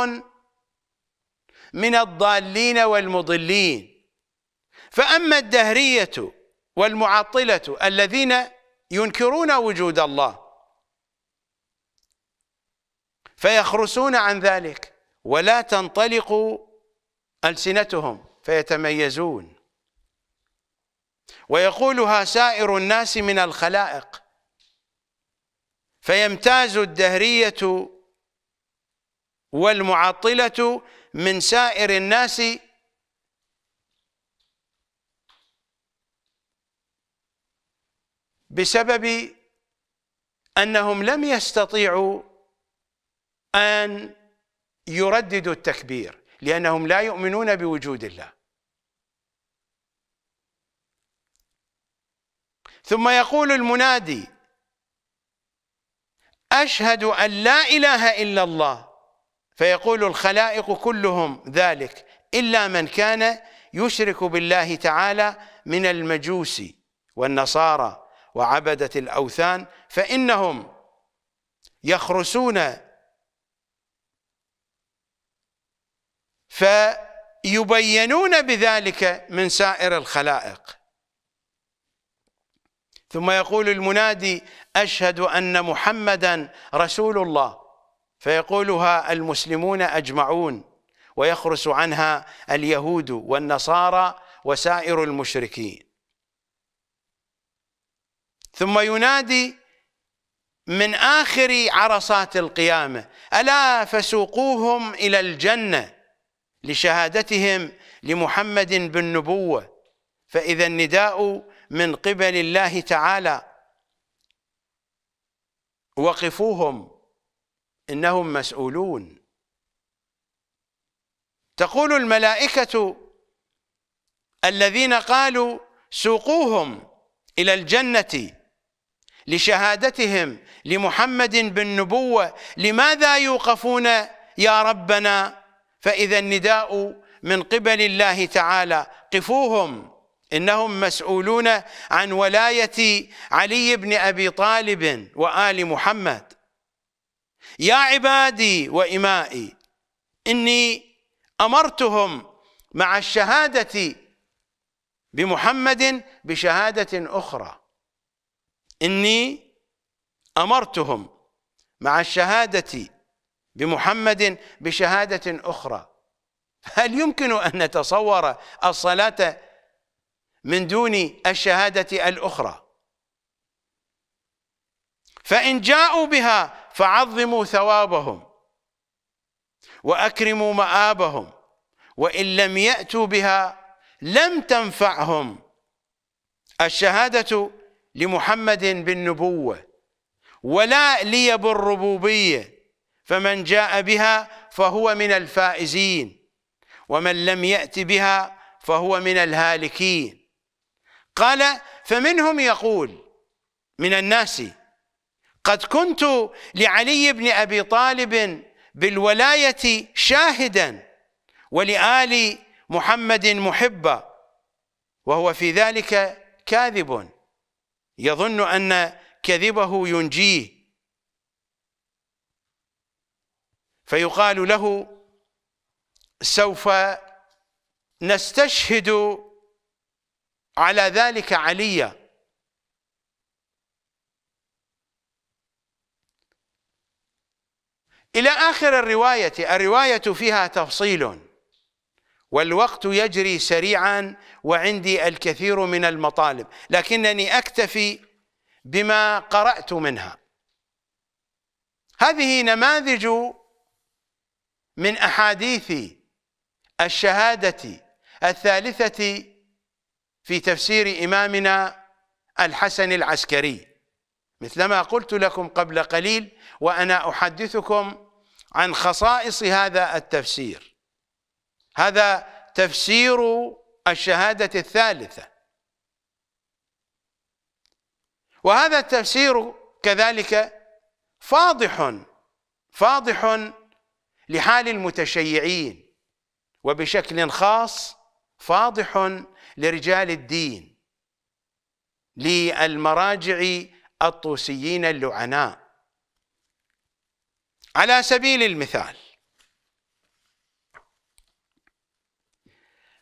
من الضالين والمضلين فأما الدهرية والمعطلة الذين ينكرون وجود الله فيخرسون عن ذلك ولا تنطلق ألسنتهم فيتميزون ويقولها سائر الناس من الخلائق فيمتاز الدهرية والمعطلة من سائر الناس بسبب أنهم لم يستطيعوا أن يرددوا التكبير لأنهم لا يؤمنون بوجود الله ثم يقول المنادي أشهد أن لا إله إلا الله فيقول الخلائق كلهم ذلك إلا من كان يشرك بالله تعالى من المجوس والنصارى وعبدة الأوثان فإنهم يخرسون فيبينون بذلك من سائر الخلائق ثم يقول المنادي أشهد أن محمدا رسول الله فيقولها المسلمون أجمعون ويخرس عنها اليهود والنصارى وسائر المشركين ثم ينادي من آخر عرصات القيامة ألا فسوقوهم إلى الجنة لشهادتهم لمحمد بالنبوة فإذا النداء من قبل الله تعالى وقفوهم إنهم مسؤولون تقول الملائكة الذين قالوا سوقوهم إلى الجنة لشهادتهم لمحمد بالنبوه لماذا يوقفون يا ربنا فاذا النداء من قبل الله تعالى قفوهم انهم مسؤولون عن ولايه علي بن ابي طالب وال محمد يا عبادي وامائي اني امرتهم مع الشهاده بمحمد بشهاده اخرى إني أمرتهم مع الشهادة بمحمد بشهادة أخرى هل يمكن أن نتصور الصلاة من دون الشهادة الأخرى فإن جاءوا بها فعظموا ثوابهم وأكرموا مآبهم وإن لم يأتوا بها لم تنفعهم الشهادة لمحمد بالنبوة ولا لي بالربوبية فمن جاء بها فهو من الفائزين ومن لم يأت بها فهو من الهالكين قال فمنهم يقول من الناس قد كنت لعلي بن أبي طالب بالولاية شاهدا ولآل محمد محبا وهو في ذلك كاذب يظن أن كذبه ينجيه فيقال له سوف نستشهد على ذلك عليا إلى آخر الرواية الرواية فيها تفصيل والوقت يجري سريعا وعندي الكثير من المطالب لكنني أكتفي بما قرأت منها هذه نماذج من أحاديث الشهادة الثالثة في تفسير إمامنا الحسن العسكري مثلما قلت لكم قبل قليل وأنا أحدثكم عن خصائص هذا التفسير هذا تفسير الشهادة الثالثة وهذا التفسير كذلك فاضح فاضح لحال المتشيعين وبشكل خاص فاضح لرجال الدين للمراجع الطوسيين اللعناء على سبيل المثال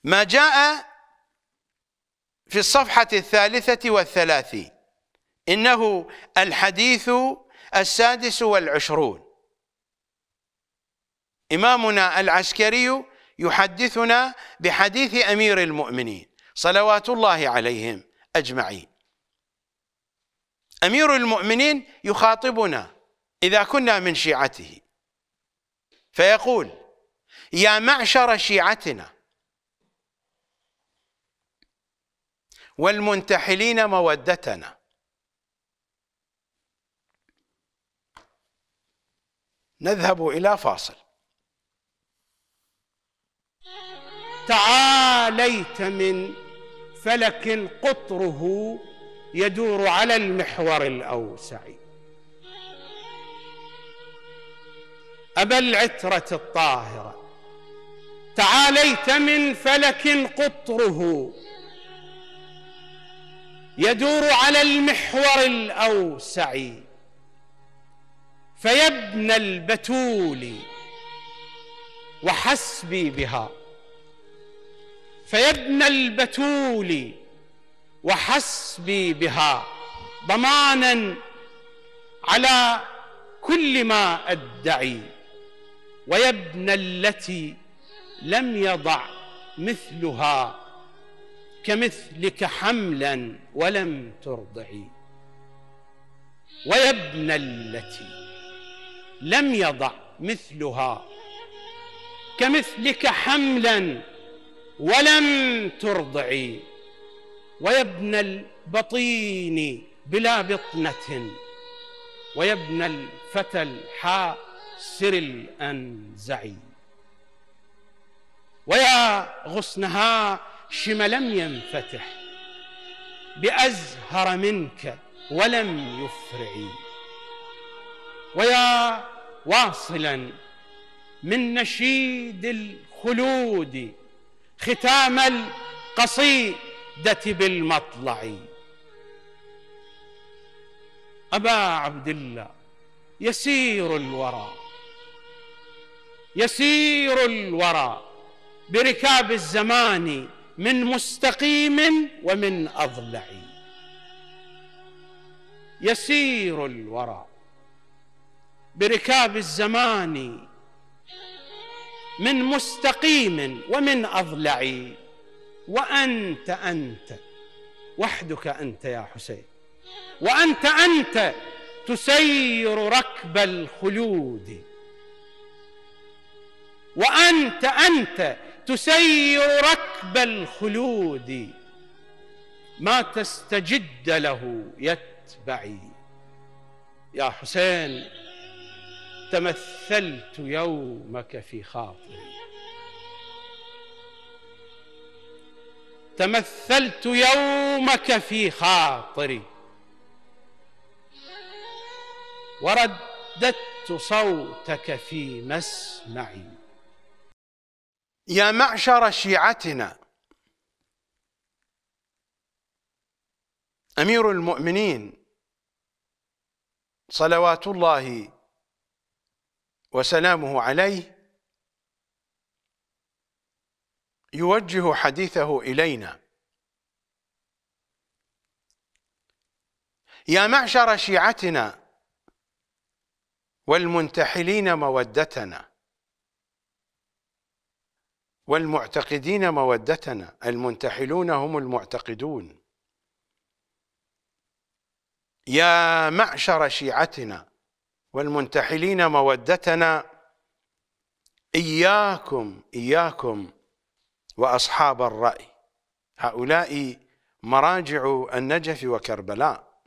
ما جاء في الصفحة الثالثة والثلاثين إنه الحديث السادس والعشرون إمامنا العسكري يحدثنا بحديث أمير المؤمنين صلوات الله عليهم أجمعين أمير المؤمنين يخاطبنا إذا كنا من شيعته فيقول يا معشر شيعتنا والمنتحلين مودتنا نذهب إلى فاصل تعاليت من فلك قطره يدور على المحور الأوسع أبا العترة الطاهرة تعاليت من فلك قطره يدور على المحور الاوسع فيا ابن البتول وحسبي بها فيا ابن البتول وحسبي بها ضمانا على كل ما ادعي ويا ابن التي لم يضع مثلها كمثلك حملا ولم ترضعي ويا ابن التي لم يضع مثلها كمثلك حملا ولم ترضعي ويا ابن البطين بلا بطنة ويا ابن الفتى الحاسر الأنزعي ويا غصنها شم لم ينفتح بأزهر منك ولم يفرعي ويا واصلا من نشيد الخلود ختام القصيدة بالمطلع أبا عبد الله يسير الورى يسير الورى بركاب الزمان من مستقيم ومن اضلع يسير الورى بركاب الزمان من مستقيم ومن اضلع وانت انت وحدك انت يا حسين وانت انت تسير ركب الخلود وانت انت تسير ركب الخلود ما تستجد له يتبعي يا حسين تمثلت يومك في خاطري تمثلت يومك في خاطري ورددت صوتك في مسمعي يا معشر شيعتنا امير المؤمنين صلوات الله وسلامه عليه يوجه حديثه الينا يا معشر شيعتنا والمنتحلين مودتنا والمعتقدين مودتنا المنتحلون هم المعتقدون يا معشر شيعتنا والمنتحلين مودتنا إياكم إياكم وأصحاب الرأي هؤلاء مراجع النجف وكربلاء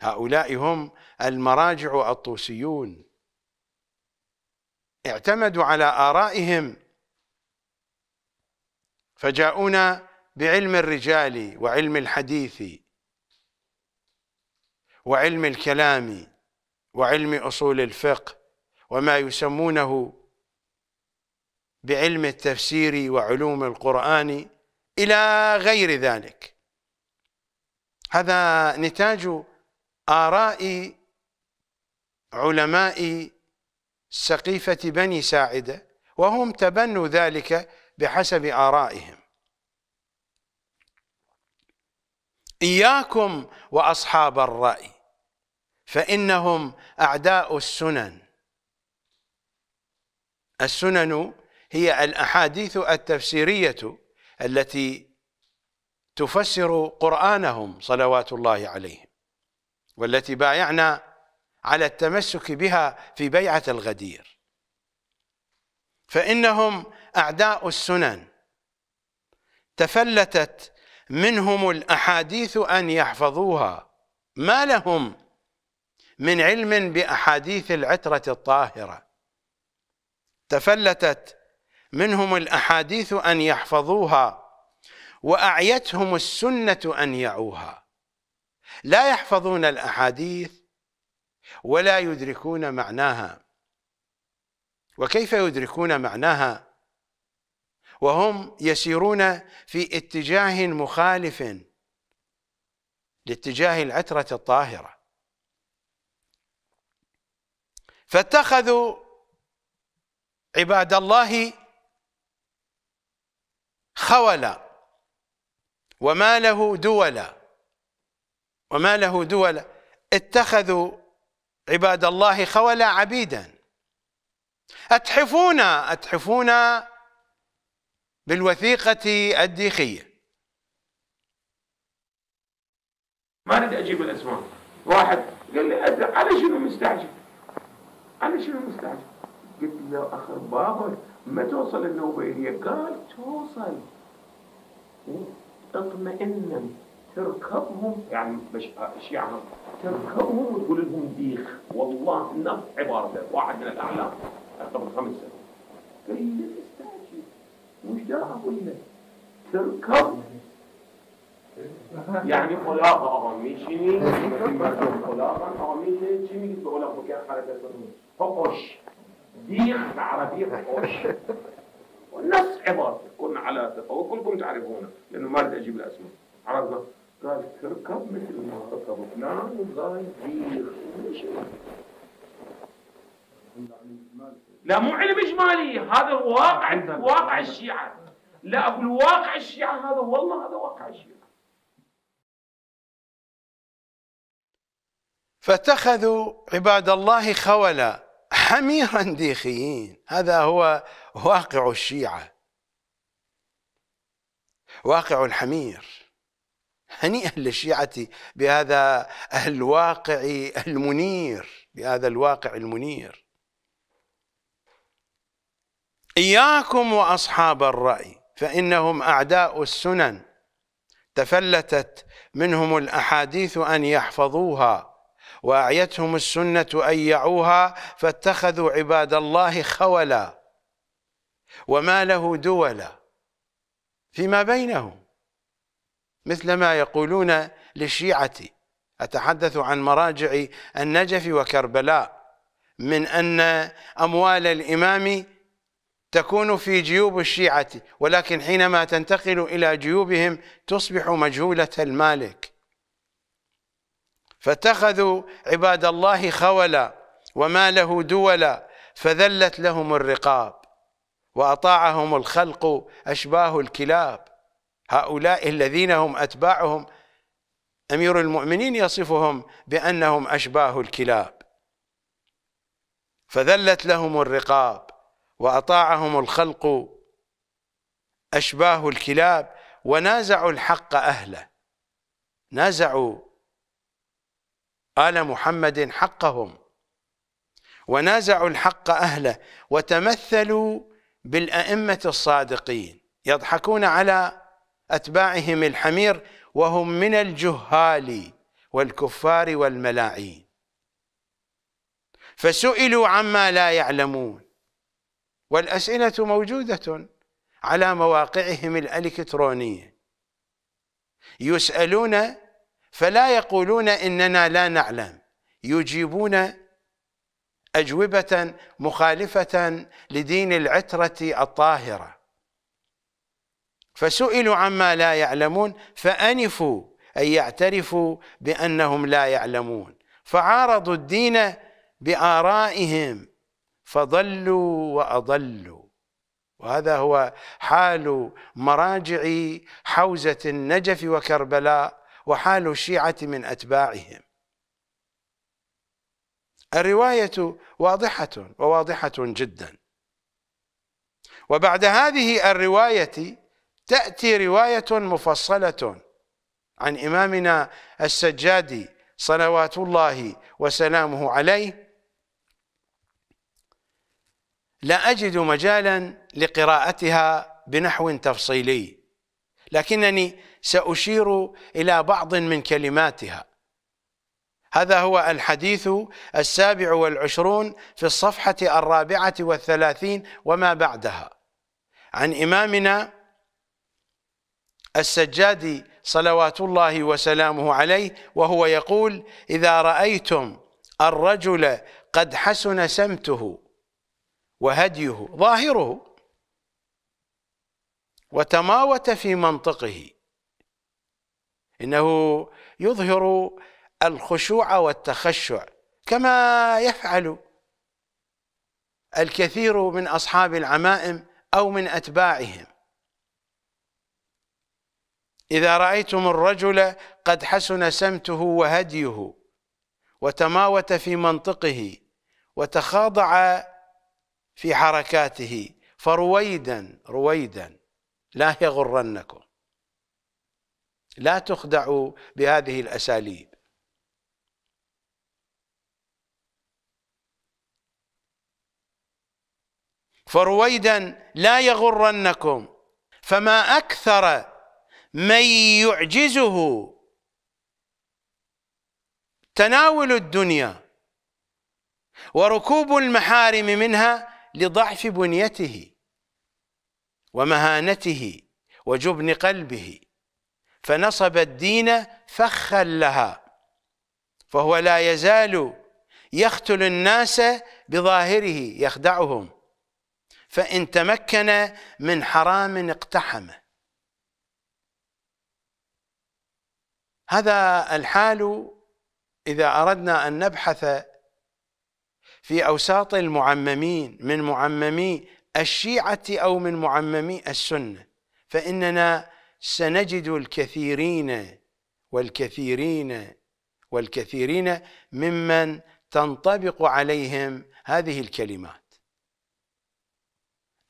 هؤلاء هم المراجع الطوسيون اعتمدوا على آرائهم فجاءونا بعلم الرجال وعلم الحديث وعلم الكلام وعلم أصول الفقه وما يسمونه بعلم التفسير وعلوم القرآن إلى غير ذلك هذا نتاج آراء علماء سقيفة بني ساعدة وهم تبنوا ذلك بحسب آرائهم إياكم وأصحاب الرأي فإنهم أعداء السنن السنن هي الأحاديث التفسيرية التي تفسر قرآنهم صلوات الله عليهم والتي بايعنا على التمسك بها في بيعة الغدير فإنهم أعداء السنن تفلتت منهم الأحاديث أن يحفظوها ما لهم من علم بأحاديث العترة الطاهرة تفلتت منهم الأحاديث أن يحفظوها وأعيتهم السنة أن يعوها لا يحفظون الأحاديث ولا يدركون معناها وكيف يدركون معناها وهم يسيرون في اتجاه مخالف لاتجاه العترة الطاهرة فاتخذوا عباد الله خولا وما له دولا وما له دولا اتخذوا عباد الله خولا عبيدا اتحفونا اتحفونا بالوثيقة الديخية ما اريد اجيب الاسماء واحد قال لي على شنو مستعجل؟ على شنو مستعجل؟ قلت له اخر بابا ما توصل النوبه هي قال توصل اطمئن تركبهم يعني يعني تركبهم وتقول لهم ديخ والله نفس عبارته واحد من الاعلام قبل خمس سنوات قال لي مستعجل وجاء قلنا تركب يعني خدا آقا آه، میشینی خدا آقا میشینی چی میگید به قول لك که حرکت کنید فقش ديخ عربي قش والنص عبارة كن على ثقة وكلكم تعرفونه لأنه ما أريد أجيب الأسماء عرفنا قال تركب مثل ما ركب فلان وقال ديخ مش لا مو علم اجمالي هذا واقع واقع الشيعه لا اقول واقع الشيعه هذا والله هذا واقع الشيعه فاتخذوا عباد الله خولا حميرا ديخيين هذا هو واقع الشيعة واقع الحمير هنيئا للشيعة بهذا الواقع المنير بهذا الواقع المنير إياكم وأصحاب الرأي فإنهم أعداء السنن تفلتت منهم الأحاديث أن يحفظوها وأعيتهم السنة أن يعوها فاتخذوا عباد الله خولا وما له دولا فيما بينهم مثل ما يقولون للشيعة أتحدث عن مراجع النجف وكربلاء من أن أموال الإمام تكون في جيوب الشيعة ولكن حينما تنتقل إلى جيوبهم تصبح مجهولة المالك فاتخذوا عباد الله خولا وماله دولا فذلت لهم الرقاب وأطاعهم الخلق أشباه الكلاب هؤلاء الذين هم أتباعهم أمير المؤمنين يصفهم بأنهم أشباه الكلاب فذلت لهم الرقاب وأطاعهم الخلق أشباه الكلاب ونازعوا الحق أهله نازعوا آل محمد حقهم ونازعوا الحق أهله وتمثلوا بالأئمة الصادقين يضحكون على أتباعهم الحمير وهم من الجهال والكفار والملاعين فسئلوا عما لا يعلمون والأسئلة موجودة على مواقعهم الإلكترونية يسألون فلا يقولون إننا لا نعلم يجيبون أجوبة مخالفة لدين العترة الطاهرة فسئلوا عما لا يعلمون فأنفوا أن يعترفوا بأنهم لا يعلمون فعارضوا الدين بآرائهم فضلوا واضلوا وهذا هو حال مراجع حوزه النجف وكربلاء وحال الشيعه من اتباعهم الروايه واضحه وواضحه جدا وبعد هذه الروايه تاتي روايه مفصله عن امامنا السجادي صلوات الله وسلامه عليه لا أجد مجالا لقراءتها بنحو تفصيلي لكنني سأشير إلى بعض من كلماتها هذا هو الحديث السابع والعشرون في الصفحة الرابعة والثلاثين وما بعدها عن إمامنا السجادي صلوات الله وسلامه عليه وهو يقول إذا رأيتم الرجل قد حسن سمته وهديه ظاهره وتماوت في منطقه انه يظهر الخشوع والتخشع كما يفعل الكثير من اصحاب العمائم او من اتباعهم اذا رايتم الرجل قد حسن سمته وهديه وتماوت في منطقه وتخاضع في حركاته فرويدا رويدا لا يغرنكم لا تخدعوا بهذه الأساليب فرويدا لا يغرنكم فما أكثر من يعجزه تناول الدنيا وركوب المحارم منها لضعف بنيته ومهانته وجبن قلبه فنصب الدين فخا لها فهو لا يزال يقتل الناس بظاهره يخدعهم فإن تمكن من حرام اقتحمه هذا الحال إذا أردنا أن نبحث في أوساط المعممين من معممي الشيعة أو من معممي السنة فإننا سنجد الكثيرين والكثيرين والكثيرين ممن تنطبق عليهم هذه الكلمات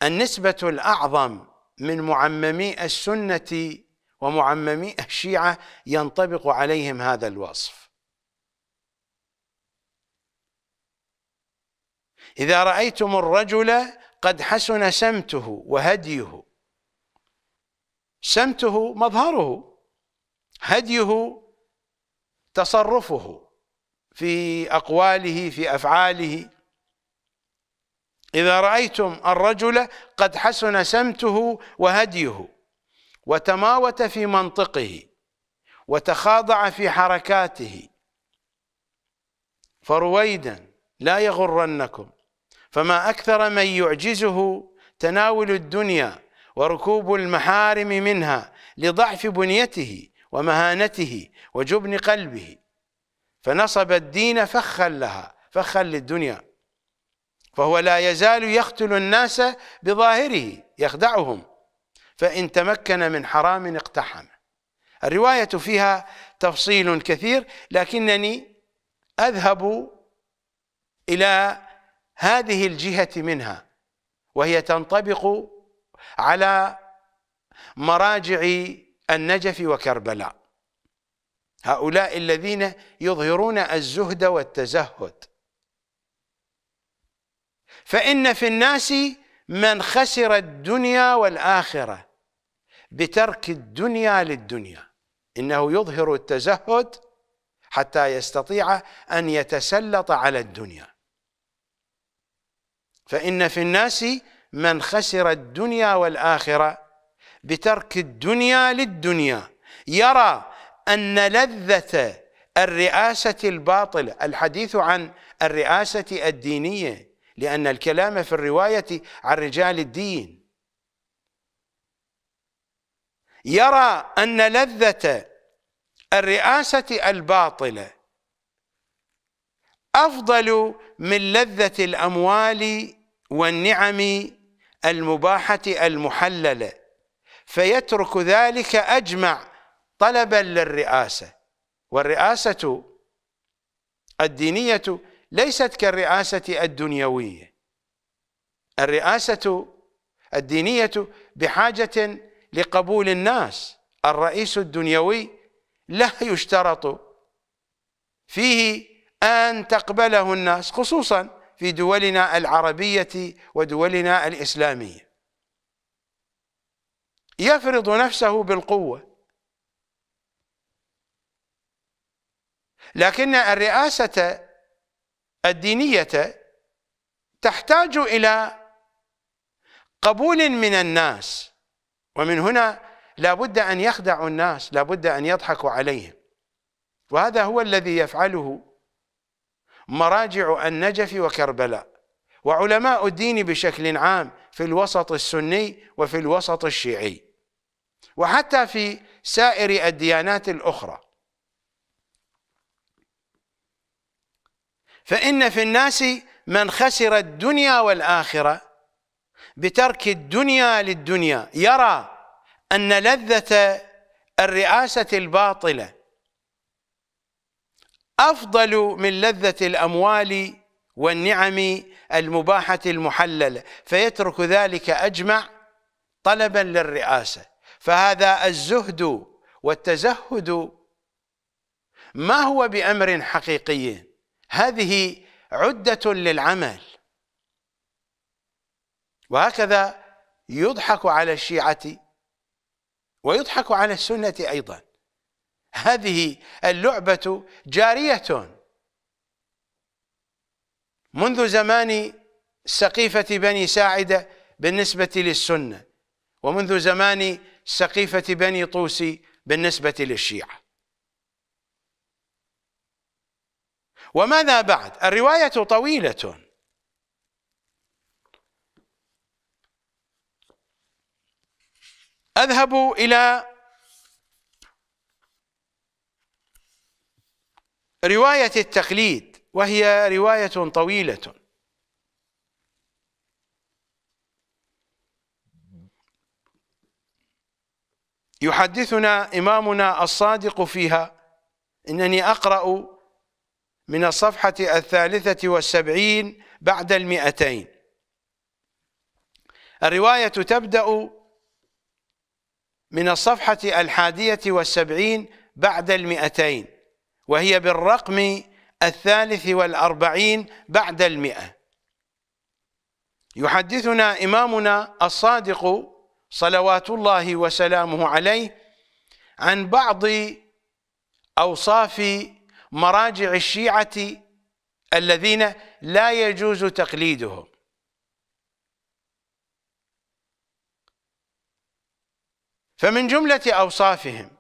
النسبة الأعظم من معممي السنة ومعممي الشيعة ينطبق عليهم هذا الوصف إذا رأيتم الرجل قد حسن سمته وهديه سمته مظهره هديه تصرفه في أقواله في أفعاله إذا رأيتم الرجل قد حسن سمته وهديه وتماوت في منطقه وتخاضع في حركاته فرويدا لا يغرنكم فما أكثر من يعجزه تناول الدنيا وركوب المحارم منها لضعف بنيته ومهانته وجبن قلبه فنصب الدين فخا لها فخا للدنيا فهو لا يزال يقتل الناس بظاهره يخدعهم فإن تمكن من حرام اقتحمه الرواية فيها تفصيل كثير لكنني أذهب إلى هذه الجهة منها وهي تنطبق على مراجع النجف وكربلاء هؤلاء الذين يظهرون الزهد والتزهد فإن في الناس من خسر الدنيا والآخرة بترك الدنيا للدنيا إنه يظهر التزهد حتى يستطيع أن يتسلط على الدنيا فإن في الناس من خسر الدنيا والآخرة بترك الدنيا للدنيا يرى أن لذة الرئاسة الباطلة الحديث عن الرئاسة الدينية لأن الكلام في الرواية عن رجال الدين يرى أن لذة الرئاسة الباطلة أفضل من لذة الأموال والنعم المباحة المحللة فيترك ذلك أجمع طلبا للرئاسة والرئاسة الدينية ليست كالرئاسة الدنيوية الرئاسة الدينية بحاجة لقبول الناس الرئيس الدنيوي لا يشترط فيه أن تقبله الناس خصوصا في دولنا العربية ودولنا الإسلامية يفرض نفسه بالقوة لكن الرئاسة الدينية تحتاج إلى قبول من الناس ومن هنا لابد أن يخدعوا الناس لابد أن يضحكوا عليهم وهذا هو الذي يفعله مراجع النجف وكربلاء وعلماء الدين بشكل عام في الوسط السني وفي الوسط الشيعي وحتى في سائر الديانات الأخرى فإن في الناس من خسر الدنيا والآخرة بترك الدنيا للدنيا يرى أن لذة الرئاسة الباطلة أفضل من لذة الأموال والنعم المباحة المحللة فيترك ذلك أجمع طلبا للرئاسة فهذا الزهد والتزهد ما هو بأمر حقيقي هذه عدة للعمل وهكذا يضحك على الشيعة ويضحك على السنة أيضا هذه اللعبة جارية منذ زمان سقيفة بني ساعدة بالنسبة للسنة ومنذ زمان سقيفة بني طوسي بالنسبة للشيعة وماذا بعد الرواية طويلة أذهب إلى رواية التقليد وهي رواية طويلة يحدثنا إمامنا الصادق فيها إنني أقرأ من الصفحة الثالثة والسبعين بعد المئتين الرواية تبدأ من الصفحة الحادية والسبعين بعد المئتين وهي بالرقم الثالث والأربعين بعد المئة يحدثنا إمامنا الصادق صلوات الله وسلامه عليه عن بعض أوصاف مراجع الشيعة الذين لا يجوز تقليدهم فمن جملة أوصافهم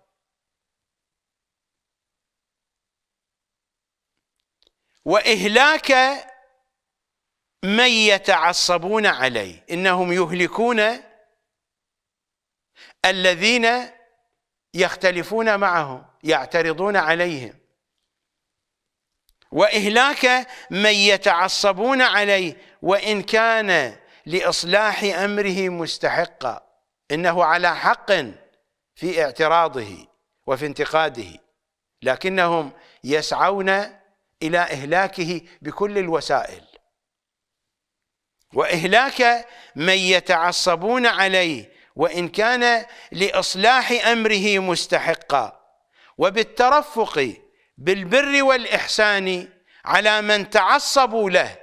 وإهلاك من يتعصبون عليه إنهم يهلكون الذين يختلفون معهم يعترضون عليهم وإهلاك من يتعصبون عليه وإن كان لإصلاح أمره مستحقا إنه على حق في اعتراضه وفي انتقاده لكنهم يسعون الى اهلاكه بكل الوسائل واهلاك من يتعصبون عليه وان كان لاصلاح امره مستحقا وبالترفق بالبر والاحسان على من تعصبوا له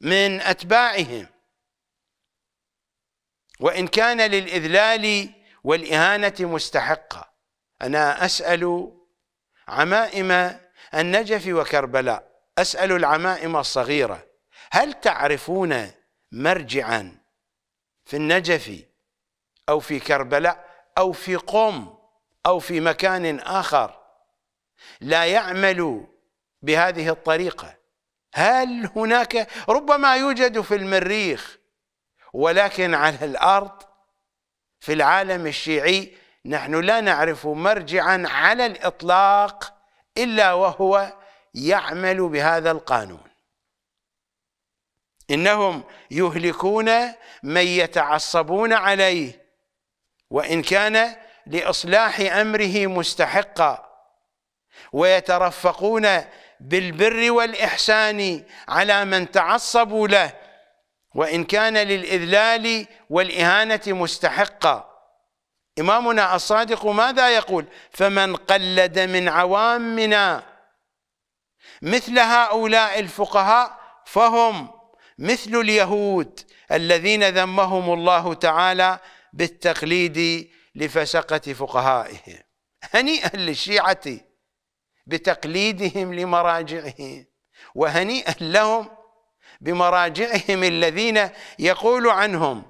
من اتباعهم وان كان للاذلال والاهانه مستحقا انا اسال عمائم النجف وكربلاء أسأل العمائم الصغيرة هل تعرفون مرجعا في النجف أو في كربلاء أو في قم أو في مكان آخر لا يعمل بهذه الطريقة هل هناك ربما يوجد في المريخ ولكن على الأرض في العالم الشيعي نحن لا نعرف مرجعا على الإطلاق إلا وهو يعمل بهذا القانون إنهم يهلكون من يتعصبون عليه وإن كان لإصلاح أمره مستحقا ويترفقون بالبر والإحسان على من تعصبوا له وإن كان للإذلال والإهانة مستحقا إمامنا الصادق ماذا يقول فمن قلد من عوامنا مثل هؤلاء الفقهاء فهم مثل اليهود الذين ذمهم الله تعالى بالتقليد لفسقة فقهائهم هنيئا للشيعة بتقليدهم لمراجعهم وهنيئا لهم بمراجعهم الذين يقول عنهم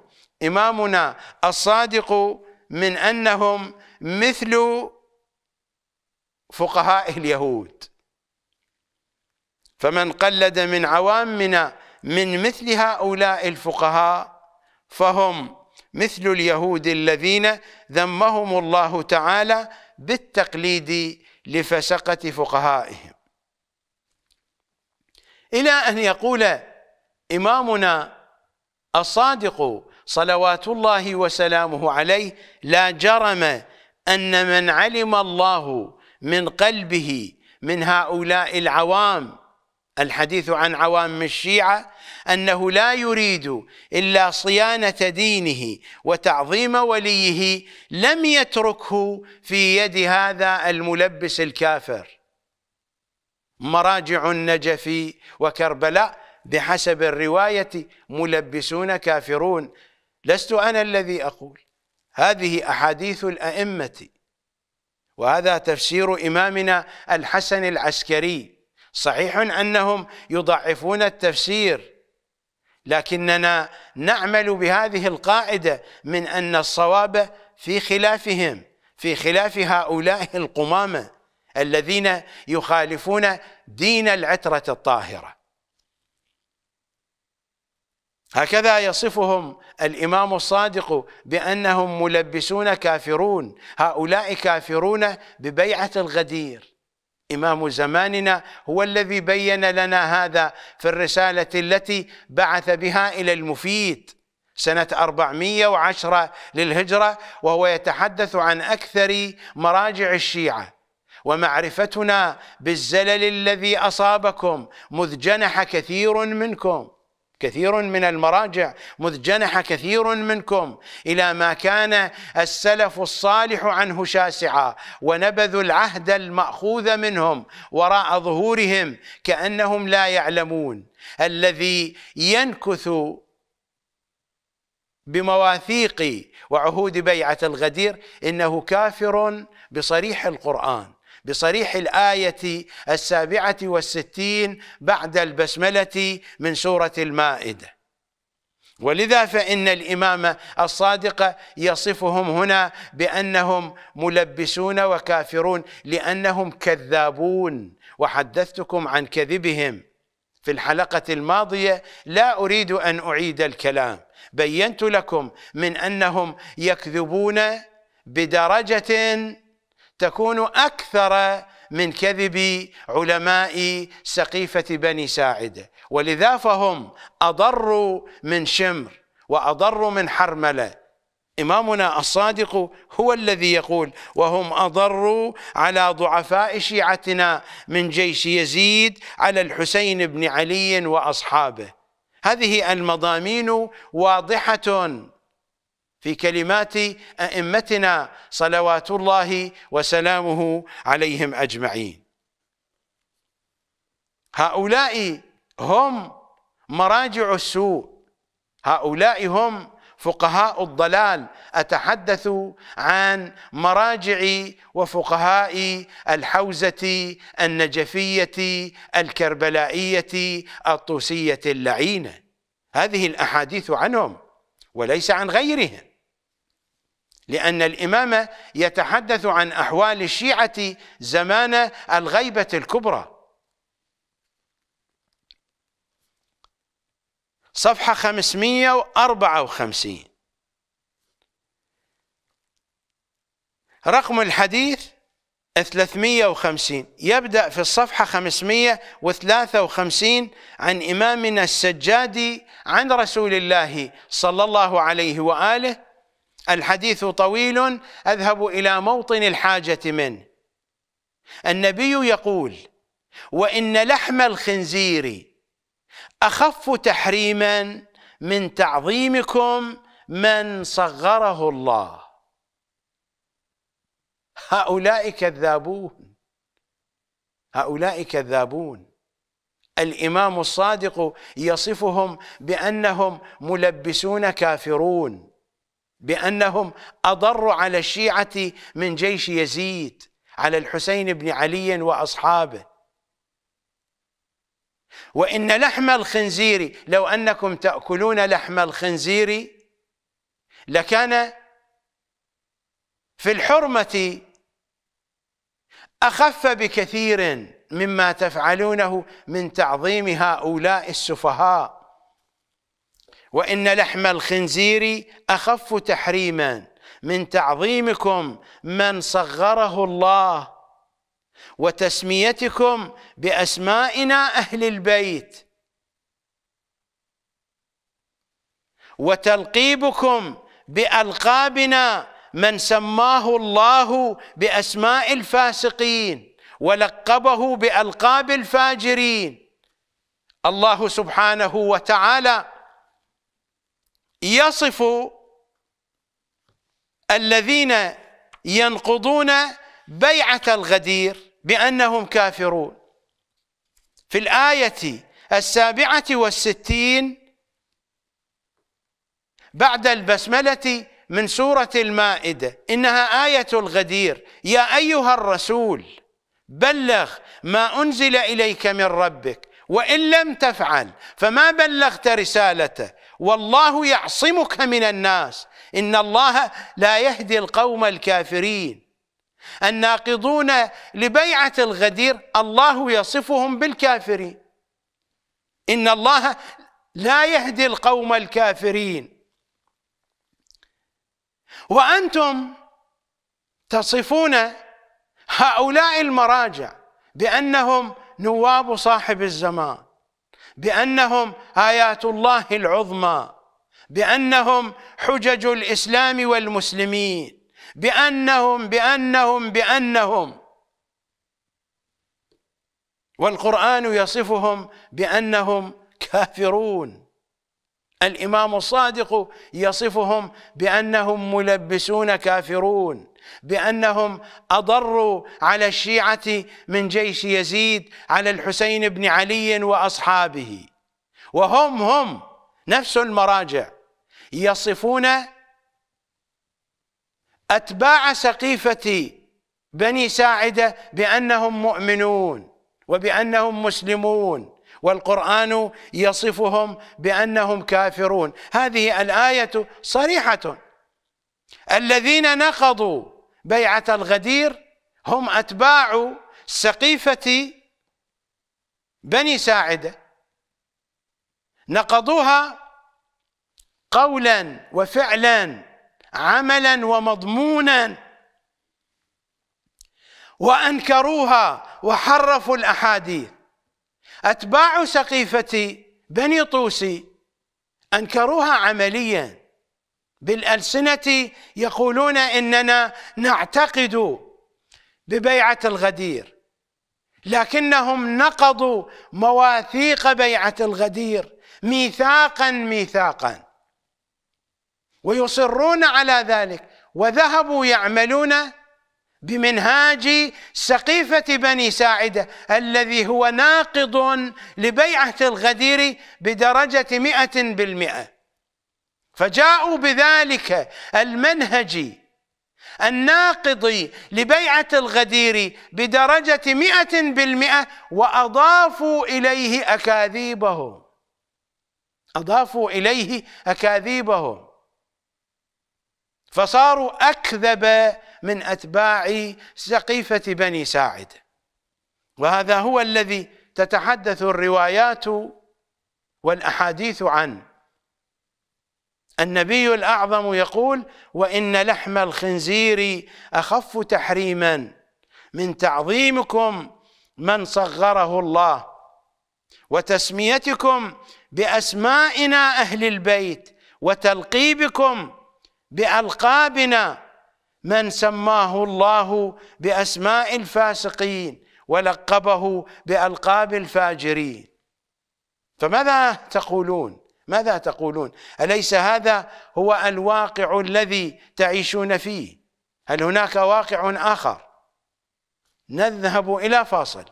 إمامنا الصادق من انهم مثل فقهاء اليهود فمن قلد من عوامنا من مثل هؤلاء الفقهاء فهم مثل اليهود الذين ذمهم الله تعالى بالتقليد لفسقة فقهائهم إلى أن يقول إمامنا الصادق صلوات الله وسلامه عليه لا جرم أن من علم الله من قلبه من هؤلاء العوام الحديث عن عوام الشيعة أنه لا يريد إلا صيانة دينه وتعظيم وليه لم يتركه في يد هذا الملبس الكافر مراجع النجف وكربلاء بحسب الرواية ملبسون كافرون لست أنا الذي أقول هذه أحاديث الأئمة وهذا تفسير إمامنا الحسن العسكري صحيح أنهم يضعفون التفسير لكننا نعمل بهذه القاعدة من أن الصواب في خلافهم في خلاف هؤلاء القمامة الذين يخالفون دين العترة الطاهرة هكذا يصفهم الامام الصادق بانهم ملبسون كافرون هؤلاء كافرون ببيعه الغدير امام زماننا هو الذي بين لنا هذا في الرساله التي بعث بها الى المفيد سنة 410 للهجرة وهو يتحدث عن أكثر مراجع الشيعة ومعرفتنا بالزلل الذي أصابكم مذ جنح كثير منكم كثير من المراجع مذ جنح كثير منكم الى ما كان السلف الصالح عنه شاسعا ونبذوا العهد الماخوذ منهم وراء ظهورهم كانهم لا يعلمون الذي ينكث بمواثيق وعهود بيعه الغدير انه كافر بصريح القران بصريح الآية السابعة والستين بعد البسملة من سورة المائدة ولذا فإن الإمام الصادق يصفهم هنا بأنهم ملبسون وكافرون لأنهم كذابون وحدثتكم عن كذبهم في الحلقة الماضية لا أريد أن أعيد الكلام بينت لكم من أنهم يكذبون بدرجة تكون أكثر من كذب علماء سقيفة بني ساعدة ولذا فهم اضر من شمر واضر من حرملة إمامنا الصادق هو الذي يقول وهم اضر على ضعفاء شيعتنا من جيش يزيد على الحسين بن علي وأصحابه هذه المضامين واضحة في كلمات أئمتنا صلوات الله وسلامه عليهم أجمعين هؤلاء هم مراجع السوء هؤلاء هم فقهاء الضلال أتحدث عن مراجع وفقهاء الحوزة النجفية الكربلائية الطوسية اللعينة هذه الأحاديث عنهم وليس عن غيرهم لأن الإمام يتحدث عن أحوال الشيعة زمان الغيبة الكبرى صفحة 554 رقم الحديث 350 يبدأ في الصفحة 553 عن إمامنا السجادي عن رسول الله صلى الله عليه وآله الحديث طويل اذهب الى موطن الحاجه منه النبي يقول وان لحم الخنزير اخف تحريما من تعظيمكم من صغره الله هؤلاء كذابون هؤلاء كذابون الامام الصادق يصفهم بانهم ملبسون كافرون بأنهم أضروا على الشيعة من جيش يزيد على الحسين بن علي وأصحابه وإن لحم الخنزير لو أنكم تأكلون لحم الخنزير لكان في الحرمة أخف بكثير مما تفعلونه من تعظيم هؤلاء السفهاء وإن لحم الخنزير أخف تحريما من تعظيمكم من صغره الله وتسميتكم بأسمائنا أهل البيت وتلقيبكم بألقابنا من سماه الله بأسماء الفاسقين ولقبه بألقاب الفاجرين الله سبحانه وتعالى يصف الذين ينقضون بيعة الغدير بأنهم كافرون في الآية السابعة والستين بعد البسملة من سورة المائدة إنها آية الغدير يا أيها الرسول بلغ ما أنزل إليك من ربك وإن لم تفعل فما بلغت رسالته والله يعصمك من الناس إن الله لا يهدي القوم الكافرين الناقضون لبيعة الغدير الله يصفهم بالكافرين إن الله لا يهدي القوم الكافرين وأنتم تصفون هؤلاء المراجع بأنهم نواب صاحب الزمان بأنهم آيات الله العظمى بأنهم حجج الإسلام والمسلمين بأنهم بأنهم بأنهم والقرآن يصفهم بأنهم كافرون الإمام الصادق يصفهم بأنهم ملبسون كافرون بأنهم أضروا على الشيعة من جيش يزيد على الحسين بن علي وأصحابه وهم هم نفس المراجع يصفون أتباع سقيفة بني ساعدة بأنهم مؤمنون وبأنهم مسلمون والقرآن يصفهم بأنهم كافرون هذه الآية صريحة الذين نقضوا بيعة الغدير هم أتباع سقيفة بني ساعدة نقضوها قولا وفعلا عملا ومضمونا وأنكروها وحرفوا الأحاديث أتباع سقيفة بني طوسي أنكروها عملياً بالألسنة يقولون إننا نعتقد ببيعة الغدير لكنهم نقضوا مواثيق بيعة الغدير ميثاقا ميثاقا ويصرون على ذلك وذهبوا يعملون بمنهاج سقيفة بني ساعدة الذي هو ناقض لبيعة الغدير بدرجة مئة بالمئة فجاءوا بذلك المنهج الناقض لبيعة الغدير بدرجة مئة بالمئة وأضافوا إليه أكاذيبهم أضافوا إليه أكاذيبهم فصاروا أكذب من أتباع سقيفة بني ساعد وهذا هو الذي تتحدث الروايات والأحاديث عنه النبي الأعظم يقول وإن لحم الخنزير أخف تحريما من تعظيمكم من صغره الله وتسميتكم بأسمائنا أهل البيت وتلقيبكم بألقابنا من سماه الله بأسماء الفاسقين ولقبه بألقاب الفاجرين فماذا تقولون ماذا تقولون أليس هذا هو الواقع الذي تعيشون فيه هل هناك واقع آخر نذهب إلى فاصل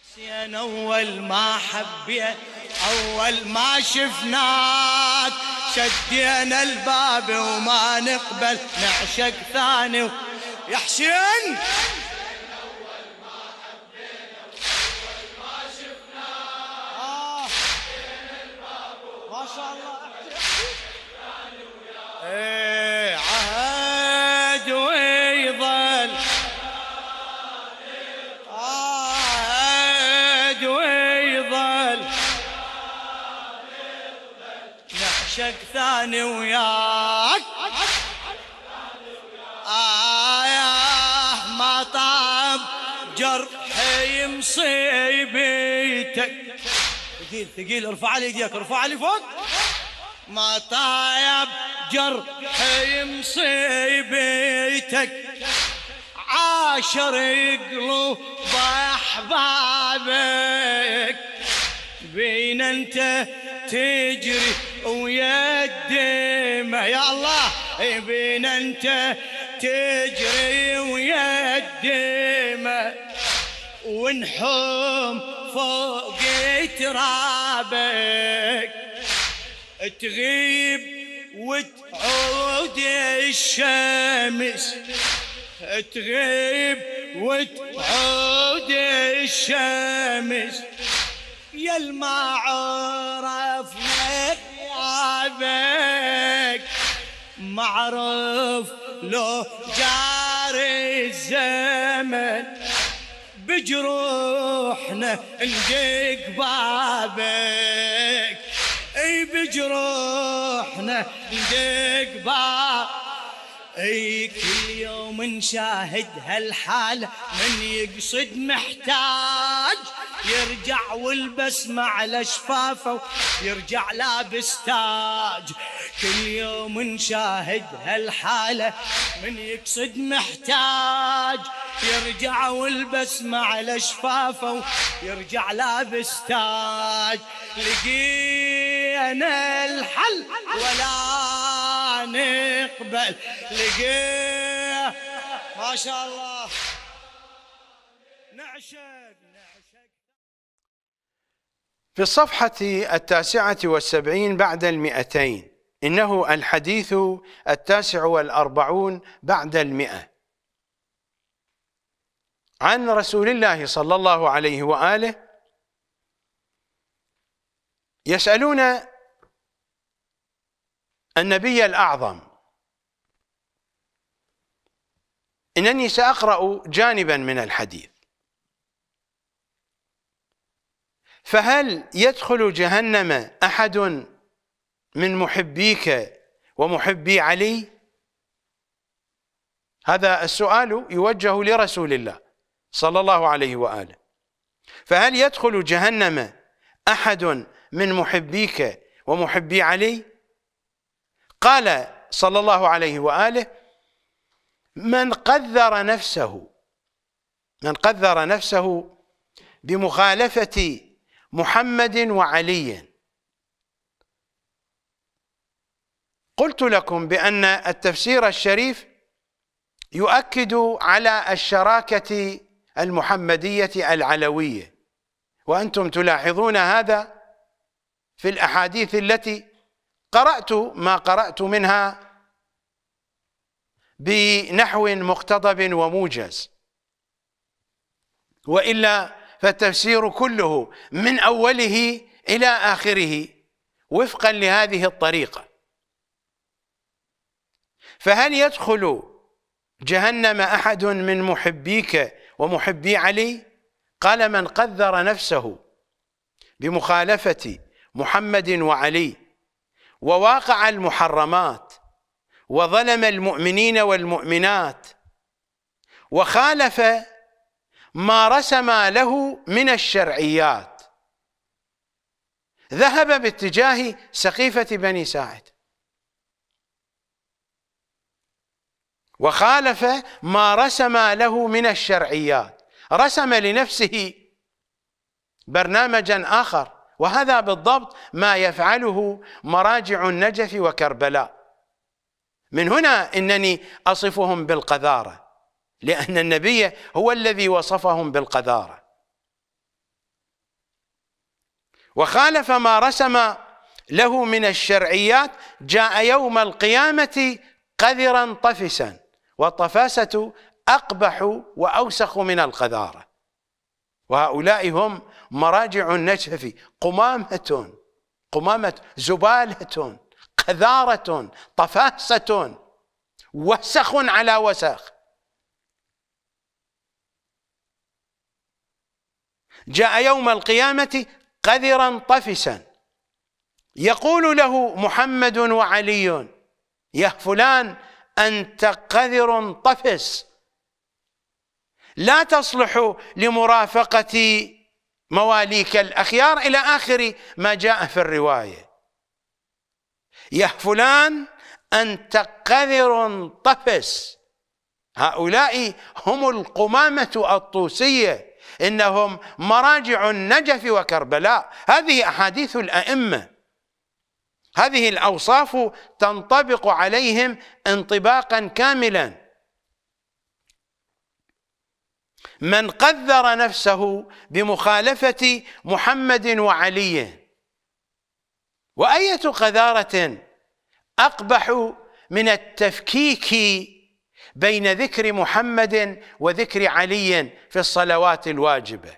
حسين أول ما حبيت أول ما شفناك شدينا الباب وما نقبل نعشق ثاني يا حسين شاء الله ايه عهد ويظل عهد ويظل نحشك ثاني وياك آية ما طاب جرحي مصيبتك ثقيل ثقيل ارفع لي ايديك ارفع لي فوق ما طايب جرحي مصيبتك عاشر قلوب احبابك بين انت تجري ويا الدمع يا الله بين انت تجري ويا الدمع ونحوم فوق ترابك تغيب وتعود الشمس تغيب وتعود الشمس يا عرفناك لك معروف لو جار الزمن بجروحنا ندق بابك اي بجروحنا ندق بابك اي كل يوم نشاهد هالحالة من يقصد محتاج يرجع والبسمة على شفافه يرجع لابس تاج كل يوم نشاهد هالحالة من يقصد محتاج يرجع والبسمة على شفافه يرجع لابس تاج لقينا الحل ولا نقبل لقيه ما شاء الله نعشق في الصفحة التاسعة والسبعين بعد المئتين إنه الحديث التاسع والأربعون بعد المئة عن رسول الله صلى الله عليه وآله يسألون النبي الأعظم إنني سأقرأ جانبا من الحديث فهل يدخل جهنم أحد من محبيك ومحبي علي هذا السؤال يوجه لرسول الله صلى الله عليه وآله فهل يدخل جهنم أحد من محبيك ومحبي علي قال صلى الله عليه وآله من قذر نفسه من قذر نفسه بمخالفة محمد وعلي قلت لكم بأن التفسير الشريف يؤكد على الشراكة المحمدية العلوية وأنتم تلاحظون هذا في الأحاديث التي قرأت ما قرأت منها بنحو مقتضب وموجز وإلا فالتفسير كله من أوله إلى آخره وفقا لهذه الطريقة فهل يدخل جهنم أحد من محبيك ومحبي علي قال من قذر نفسه بمخالفة محمد وعلي وواقع المحرمات وظلم المؤمنين والمؤمنات وخالف ما رسم له من الشرعيات ذهب باتجاه سقيفة بني ساعد وخالف ما رسم له من الشرعيات رسم لنفسه برنامجا آخر وهذا بالضبط ما يفعله مراجع النجف وكربلاء من هنا انني اصفهم بالقذاره لان النبي هو الذي وصفهم بالقذاره وخالف ما رسم له من الشرعيات جاء يوم القيامه قذرا طفسا والطفاسه اقبح واوسخ من القذاره وهؤلاء هم مراجع النجفي قمامة قمامة زبالة قذارة طفاسة وسخ على وسخ جاء يوم القيامة قذرا طفسا يقول له محمد وعلي يا فلان أنت قذر طفس لا تصلح لمرافقتي مواليك الأخيار إلى آخر ما جاء في الرواية يا فلان أنت قذر طفس هؤلاء هم القمامة الطوسية إنهم مراجع النجف وكربلاء هذه أحاديث الأئمة هذه الأوصاف تنطبق عليهم انطباقا كاملا من قذر نفسه بمخالفة محمد وعلي وأية قذارة أقبح من التفكيك بين ذكر محمد وذكر علي في الصلوات الواجبة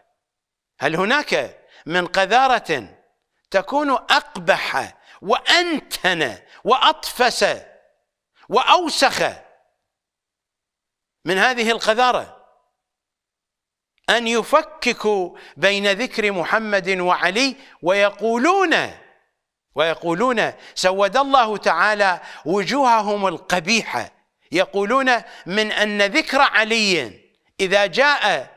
هل هناك من قذارة تكون أقبح وأنتن وأطفس وأوسخ من هذه القذاره أن يفككوا بين ذكر محمد وعلي ويقولون ويقولون سود الله تعالى وجوههم القبيحة يقولون من أن ذكر علي إذا جاء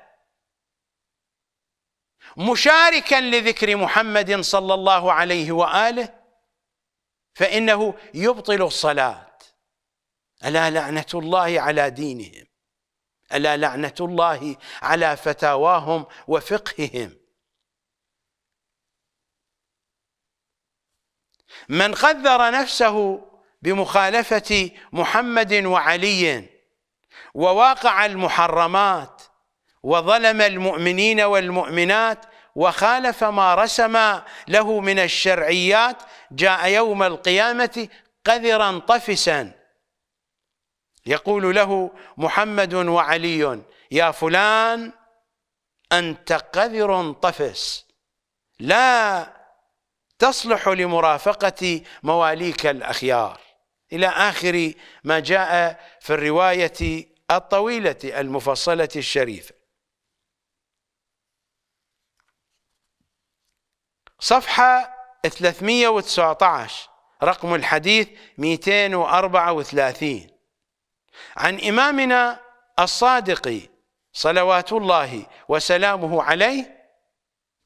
مشاركا لذكر محمد صلى الله عليه وآله فإنه يبطل الصلاة ألا لعنة الله على دينهم ألا لعنة الله على فتاواهم وفقههم من قدر نفسه بمخالفة محمد وعلي وواقع المحرمات وظلم المؤمنين والمؤمنات وخالف ما رسم له من الشرعيات جاء يوم القيامة قذرا طفسا يقول له محمد وعلي يا فلان أنت قذر طفس لا تصلح لمرافقة مواليك الأخيار إلى آخر ما جاء في الرواية الطويلة المفصلة الشريفة صفحة 319 رقم الحديث 234 عن إمامنا الصادق صلوات الله وسلامه عليه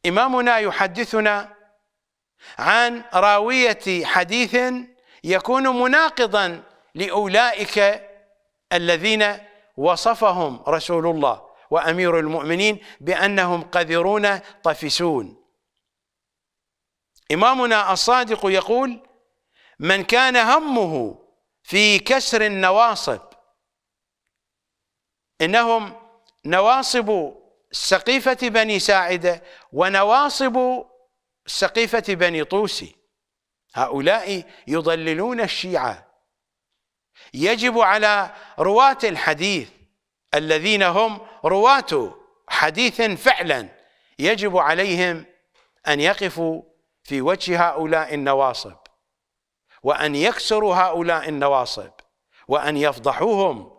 إمامنا يحدثنا عن راوية حديث يكون مناقضا لأولئك الذين وصفهم رسول الله وأمير المؤمنين بأنهم قذرون طفسون إمامنا الصادق يقول من كان همه في كسر النواصب إنهم نواصب سقيفة بني ساعدة ونواصب سقيفة بني طوسي هؤلاء يضللون الشيعة يجب على رواة الحديث الذين هم رواة حديث فعلا يجب عليهم أن يقفوا في وجه هؤلاء النواصب وأن يكسروا هؤلاء النواصب وأن يفضحوهم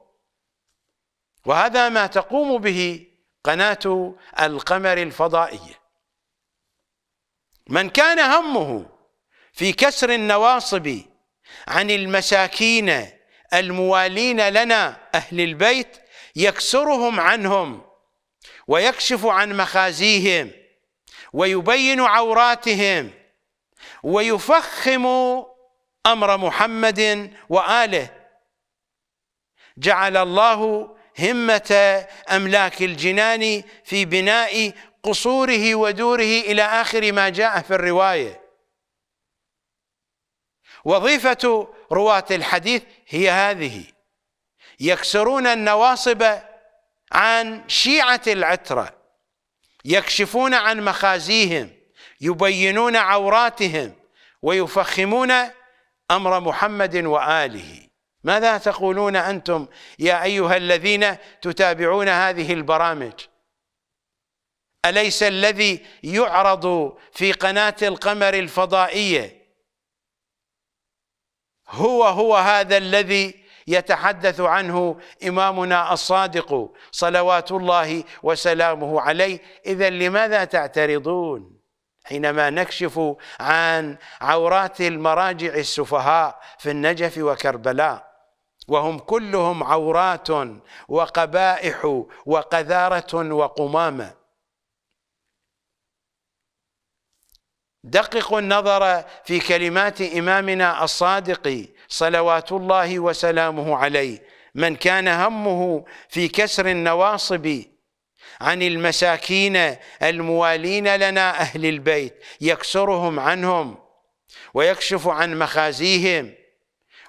وهذا ما تقوم به قناة القمر الفضائية من كان همه في كسر النواصب عن المساكين الموالين لنا أهل البيت يكسرهم عنهم ويكشف عن مخازيهم ويبين عوراتهم ويفخم امر محمد واله جعل الله همة أملاك الجنان في بناء قصوره ودوره إلى آخر ما جاء في الرواية وظيفة رواة الحديث هي هذه يكسرون النواصب عن شيعة العترة يكشفون عن مخازيهم يبينون عوراتهم ويفخمون أمر محمد وآله ماذا تقولون أنتم يا أيها الذين تتابعون هذه البرامج أليس الذي يعرض في قناة القمر الفضائية هو هو هذا الذي يتحدث عنه إمامنا الصادق صلوات الله وسلامه عليه إذا لماذا تعترضون؟ حينما نكشف عن عورات المراجع السفهاء في النجف وكربلاء وهم كلهم عورات وقبائح وقذارة وقمامة دققوا النظر في كلمات إمامنا الصادق صلوات الله وسلامه عليه من كان همه في كسر النواصب عن المساكين الموالين لنا أهل البيت يكسرهم عنهم ويكشف عن مخازيهم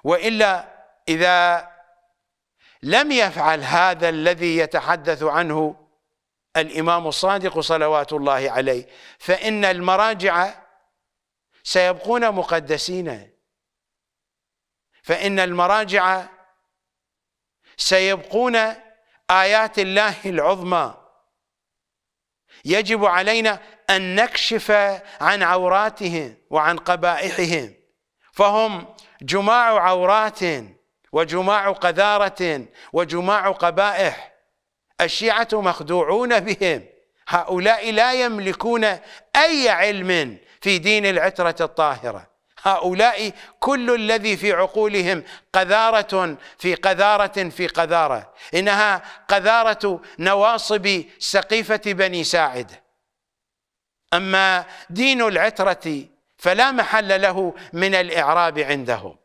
وإلا إذا لم يفعل هذا الذي يتحدث عنه الإمام الصادق صلوات الله عليه فإن المراجع سيبقون مقدسين فإن المراجع سيبقون آيات الله العظمى يجب علينا أن نكشف عن عوراتهم وعن قبائحهم فهم جماع عورات وجماع قذارة وجماع قبائح الشيعة مخدوعون بهم هؤلاء لا يملكون أي علم في دين العترة الطاهرة هؤلاء كل الذي في عقولهم قذارة في قذارة في قذارة إنها قذارة نواصب سقيفة بني ساعد أما دين العترة فلا محل له من الإعراب عندهم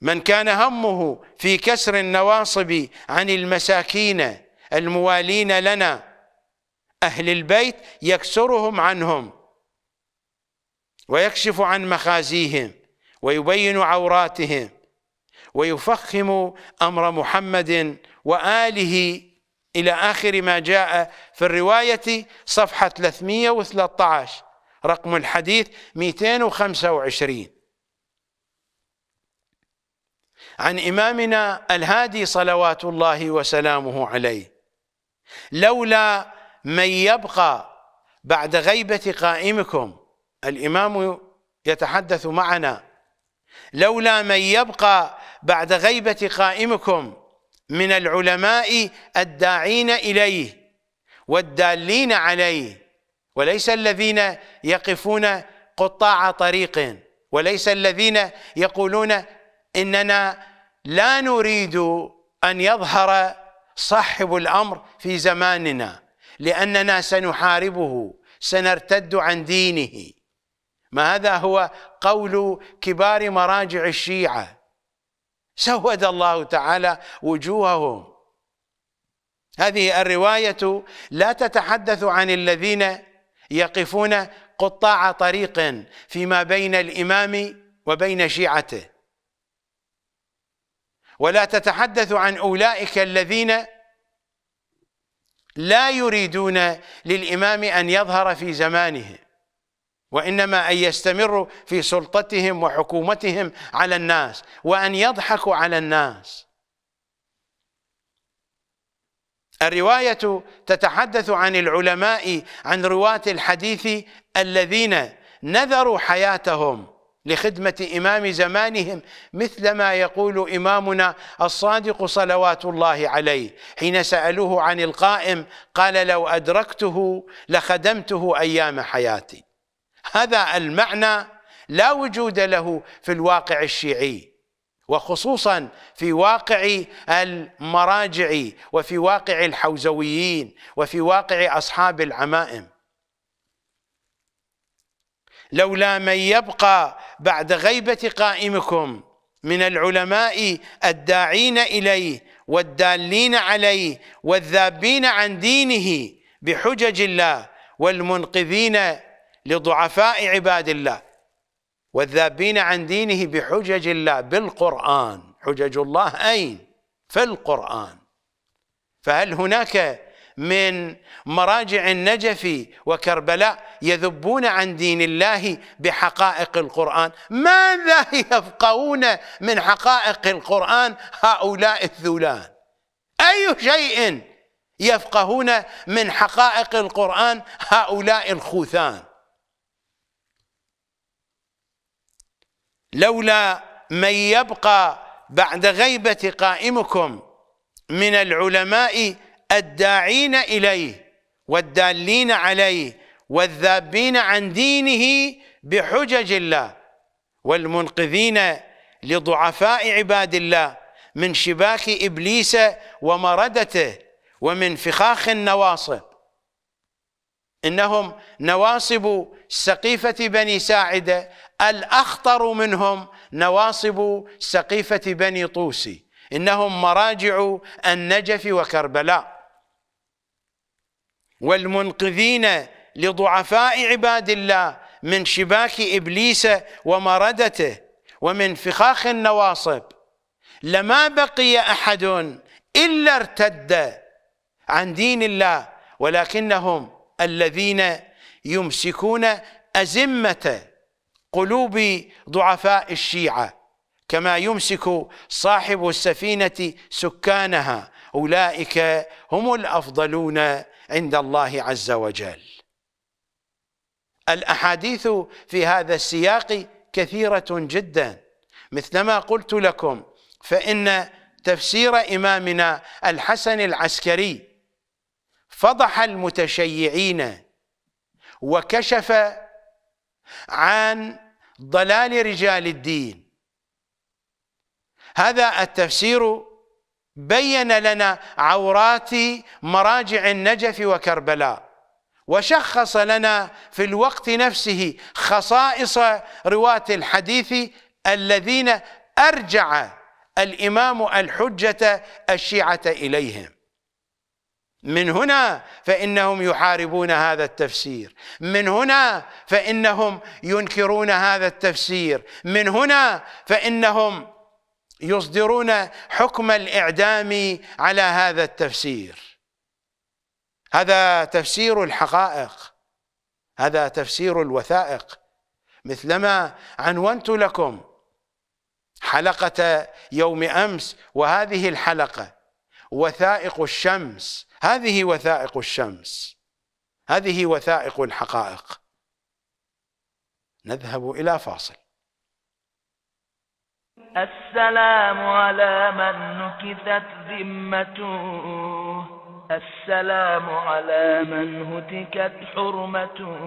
من كان همه في كسر النواصب عن المساكين الموالين لنا أهل البيت يكسرهم عنهم ويكشف عن مخازيهم ويبين عوراتهم ويفخم أمر محمد وآله إلى آخر ما جاء في الرواية صفحة 313 رقم الحديث 225 عن إمامنا الهادي صلوات الله وسلامه عليه لولا من يبقى بعد غيبة قائمكم الإمام يتحدث معنا لولا من يبقى بعد غيبة قائمكم من العلماء الداعين إليه والدالين عليه وليس الذين يقفون قطاع طريق وليس الذين يقولون إننا لا نريد أن يظهر صاحب الأمر في زماننا لأننا سنحاربه سنرتد عن دينه ما هذا هو قول كبار مراجع الشيعة سود الله تعالى وجوههم هذه الرواية لا تتحدث عن الذين يقفون قطاع طريق فيما بين الإمام وبين شيعته ولا تتحدث عن أولئك الذين لا يريدون للإمام أن يظهر في زمانه وإنما أن يستمروا في سلطتهم وحكومتهم على الناس وأن يضحكوا على الناس الرواية تتحدث عن العلماء عن رواة الحديث الذين نذروا حياتهم لخدمة إمام زمانهم مثل ما يقول إمامنا الصادق صلوات الله عليه حين سألوه عن القائم قال لو أدركته لخدمته أيام حياتي هذا المعنى لا وجود له في الواقع الشيعي وخصوصا في واقع المراجع وفي واقع الحوزويين وفي واقع أصحاب العمائم لولا من يبقى بعد غيبة قائمكم من العلماء الداعين إليه والدالين عليه والذابين عن دينه بحجج الله والمنقذين لضعفاء عباد الله والذابين عن دينه بحجج الله بالقرآن حجج الله أين؟ في القرآن فهل هناك من مراجع النجف وكربلاء يذبون عن دين الله بحقائق القرآن ماذا يفقهون من حقائق القرآن هؤلاء الذلان أي شيء يفقهون من حقائق القرآن هؤلاء الخوثان لولا من يبقى بعد غيبة قائمكم من العلماء الداعين إليه والدالين عليه والذابين عن دينه بحجج الله والمنقذين لضعفاء عباد الله من شباك إبليس ومردته ومن فخاخ النواصب إنهم نواصب سقيفة بني ساعدة الأخطر منهم نواصب سقيفة بني طوسي إنهم مراجع النجف وكربلاء والمنقذين لضعفاء عباد الله من شباك إبليس ومردته ومن فخاخ النواصب لما بقي أحد إلا ارتد عن دين الله ولكنهم الذين يمسكون أزمة قلوب ضعفاء الشيعة كما يمسك صاحب السفينة سكانها أولئك هم الأفضلون عند الله عز وجل الأحاديث في هذا السياق كثيرة جدا مثلما قلت لكم فإن تفسير إمامنا الحسن العسكري فضح المتشيعين وكشف عن ضلال رجال الدين هذا التفسير بين لنا عورات مراجع النجف وكربلاء وشخص لنا في الوقت نفسه خصائص رواة الحديث الذين أرجع الإمام الحجة الشيعة إليهم من هنا فإنهم يحاربون هذا التفسير من هنا فإنهم ينكرون هذا التفسير من هنا فإنهم يصدرون حكم الإعدام على هذا التفسير هذا تفسير الحقائق هذا تفسير الوثائق مثلما عنونت لكم حلقة يوم أمس وهذه الحلقة وثائق الشمس هذه وثائق الشمس هذه وثائق الحقائق نذهب إلى فاصل السلام على من نكثت ذمته السلام على من هتكت حرمته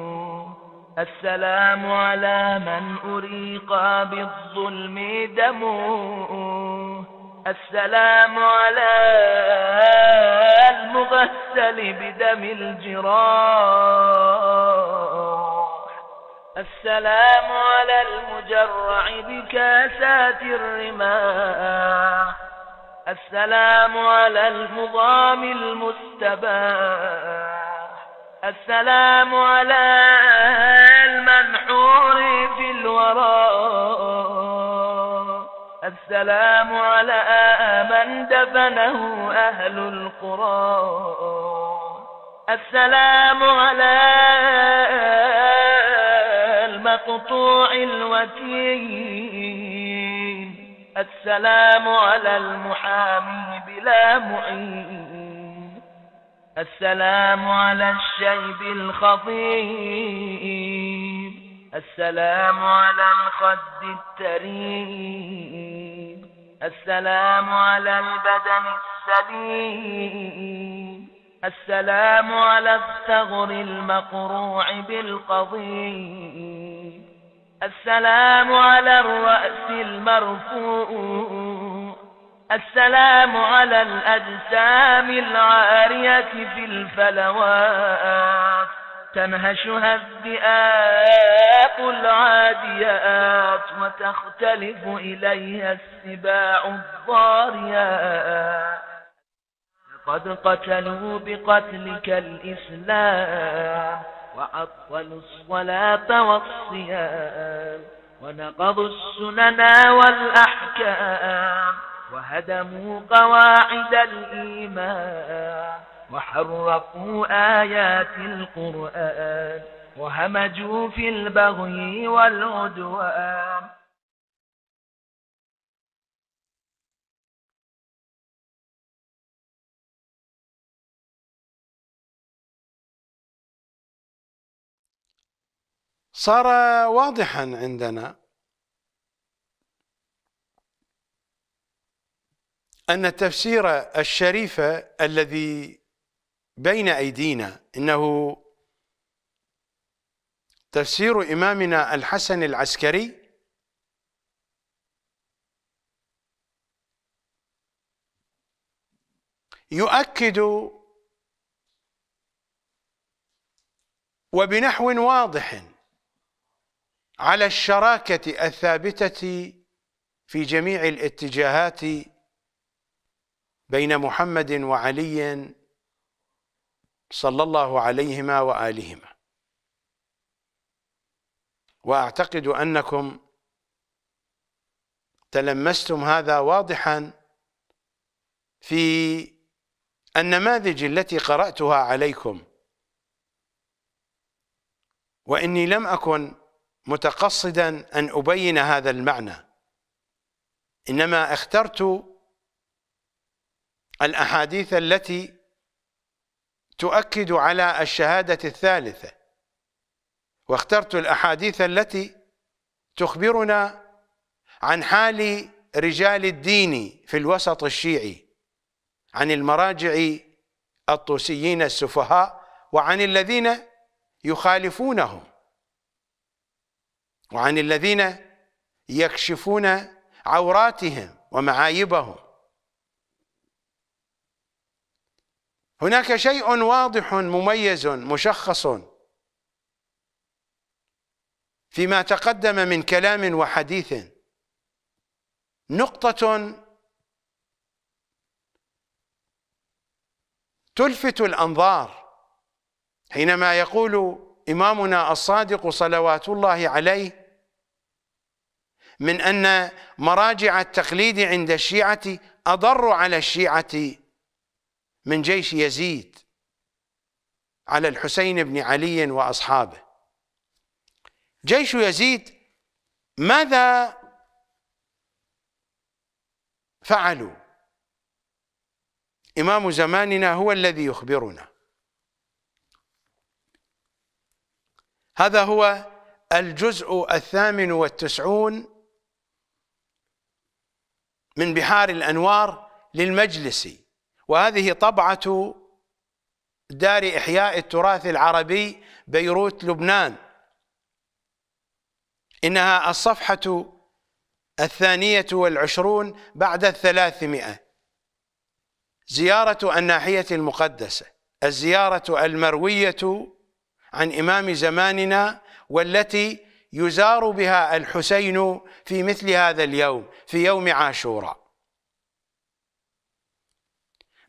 السلام على من أريق بالظلم دمه السلام على المغسل بدم الجراح السلام على المجرع بكاسات الرماح السلام على المضام المستباح السلام على المنحور في الوراء السلام على من دفنه أهل القرى السلام على مقطوع الوتين السلام على المحامي بلا معين السلام على الشيب الخطيب السلام على الخد التريب السلام على البدن السليم السلام على الثغر المقروع بالقضيب السلام على الرأس المرفوع السلام على الأجسام العارية في الفلوات تنهشها الذئاب العاديات وتختلف إليها السباع الضاريات لقد قتلوا بقتلك الإسلام وعطلوا الصلاة والصيام ونقضوا السنن والأحكام وهدموا قواعد الإيمان وحرفوا آيات القرآن وهمجوا في البغي والعدوان صار واضحا عندنا أن التفسير الشريف الذي بين أيدينا إنه تفسير إمامنا الحسن العسكري يؤكد وبنحو واضح على الشراكة الثابتة في جميع الاتجاهات بين محمد وعلي صلى الله عليهما وآلهما وأعتقد أنكم تلمستم هذا واضحا في النماذج التي قرأتها عليكم وإني لم أكن متقصدا أن أبين هذا المعنى إنما اخترت الأحاديث التي تؤكد على الشهادة الثالثة واخترت الأحاديث التي تخبرنا عن حال رجال الدين في الوسط الشيعي عن المراجع الطوسيين السفهاء وعن الذين يخالفونهم وعن الذين يكشفون عوراتهم ومعايبهم هناك شيء واضح مميز مشخص فيما تقدم من كلام وحديث نقطة تلفت الأنظار حينما يقول إمامنا الصادق صلوات الله عليه من أن مراجع التقليد عند الشيعة أضر على الشيعة من جيش يزيد على الحسين بن علي وأصحابه جيش يزيد ماذا فعلوا إمام زماننا هو الذي يخبرنا هذا هو الجزء الثامن والتسعون من بحار الأنوار للمجلس وهذه طبعة دار إحياء التراث العربي بيروت لبنان إنها الصفحة الثانية والعشرون بعد الثلاثمائة زيارة الناحية المقدسة الزيارة المروية عن إمام زماننا والتي يزار بها الحسين في مثل هذا اليوم في يوم عاشوراء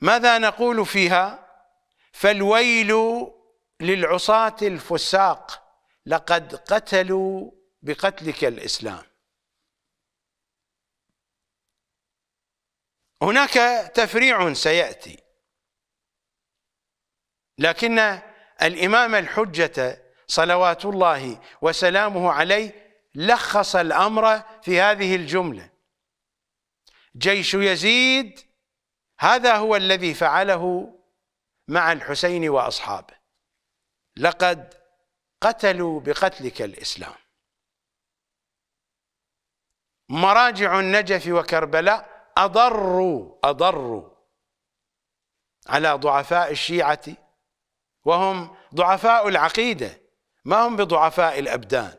ماذا نقول فيها فالويل للعصاة الفساق لقد قتلوا بقتلك الإسلام هناك تفريع سيأتي لكن الإمام الحجة صلوات الله وسلامه عليه لخص الأمر في هذه الجملة جيش يزيد هذا هو الذي فعله مع الحسين وأصحابه لقد قتلوا بقتلك الإسلام مراجع النجف وكربلاء أضروا أضروا على ضعفاء الشيعة وهم ضعفاء العقيدة ما هم بضعفاء الأبدان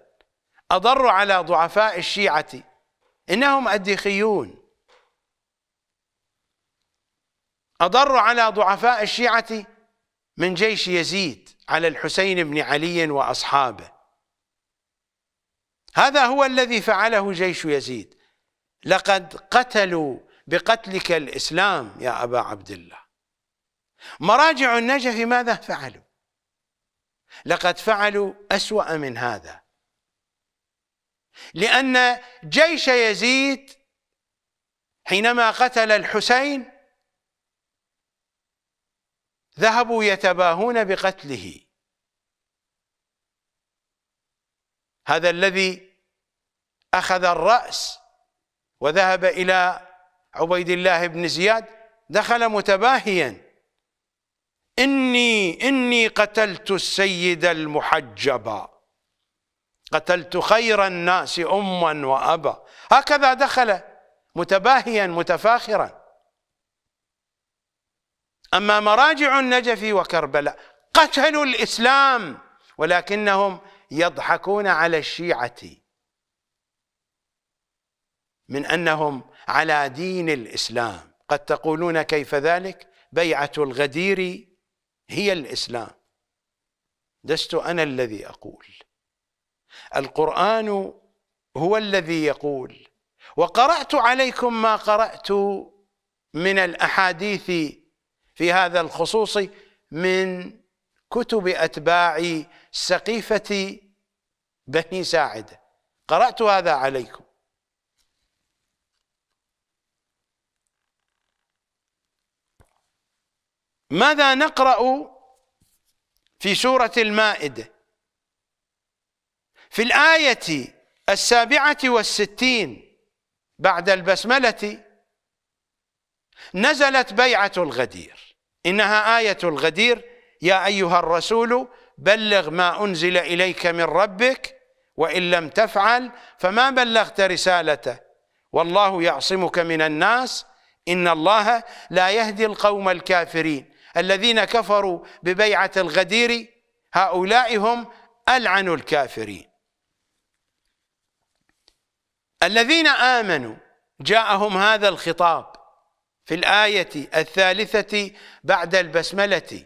أضروا على ضعفاء الشيعة إنهم أديخيون أضروا على ضعفاء الشيعة من جيش يزيد على الحسين بن علي وأصحابه هذا هو الذي فعله جيش يزيد لقد قتلوا بقتلك الإسلام يا أبا عبد الله مراجع النجف ماذا فعلوا لقد فعلوا أسوأ من هذا لأن جيش يزيد حينما قتل الحسين ذهبوا يتباهون بقتله هذا الذي أخذ الرأس وذهب إلى عبيد الله بن زياد دخل متباهيا إني إني قتلت السيد المحجبا قتلت خير الناس أما وأبا هكذا دخل متباهيا متفاخرا أما مراجع النجف وكربلاء قتلوا الإسلام ولكنهم يضحكون على الشيعة من أنهم على دين الإسلام قد تقولون كيف ذلك بيعة الغدير هي الاسلام لست انا الذي اقول القران هو الذي يقول وقرات عليكم ما قرات من الاحاديث في هذا الخصوص من كتب اتباع سقيفه بني ساعده قرات هذا عليكم ماذا نقرأ في سورة المائدة في الآية السابعة والستين بعد البسملة نزلت بيعة الغدير إنها آية الغدير يا أيها الرسول بلغ ما أنزل إليك من ربك وإن لم تفعل فما بلغت رسالته والله يعصمك من الناس إن الله لا يهدي القوم الكافرين الذين كفروا ببيعة الغدير هؤلاء هم ألعن الكافرين الذين آمنوا جاءهم هذا الخطاب في الآية الثالثة بعد البسملة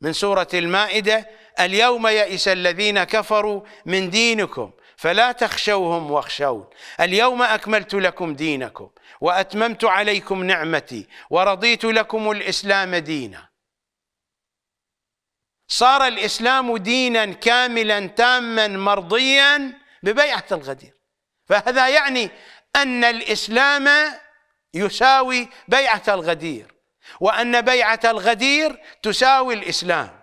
من سورة المائدة اليوم يئس الذين كفروا من دينكم فلا تخشوهم واخشون اليوم اكملت لكم دينكم واتممت عليكم نعمتي ورضيت لكم الاسلام دينا صار الاسلام دينا كاملا تاما مرضيا ببيعه الغدير فهذا يعني ان الاسلام يساوي بيعه الغدير وان بيعه الغدير تساوي الاسلام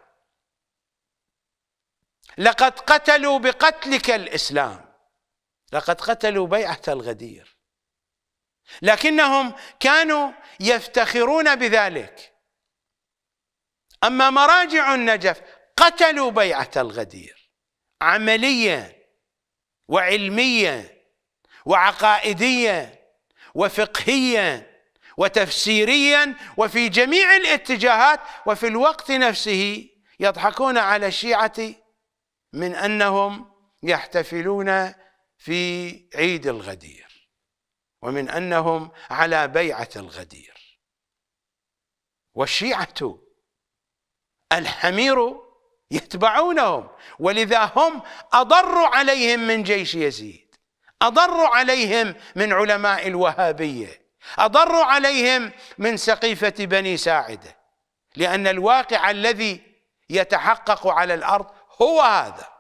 لقد قتلوا بقتلك الاسلام لقد قتلوا بيعه الغدير لكنهم كانوا يفتخرون بذلك اما مراجع النجف قتلوا بيعه الغدير عمليا وعلميا وعقائديا وفقهيا وتفسيريا وفي جميع الاتجاهات وفي الوقت نفسه يضحكون على الشيعه من أنهم يحتفلون في عيد الغدير ومن أنهم على بيعة الغدير والشيعة الحمير يتبعونهم ولذا هم أضر عليهم من جيش يزيد أضر عليهم من علماء الوهابية أضر عليهم من سقيفة بني ساعدة لأن الواقع الذي يتحقق على الأرض هو هذا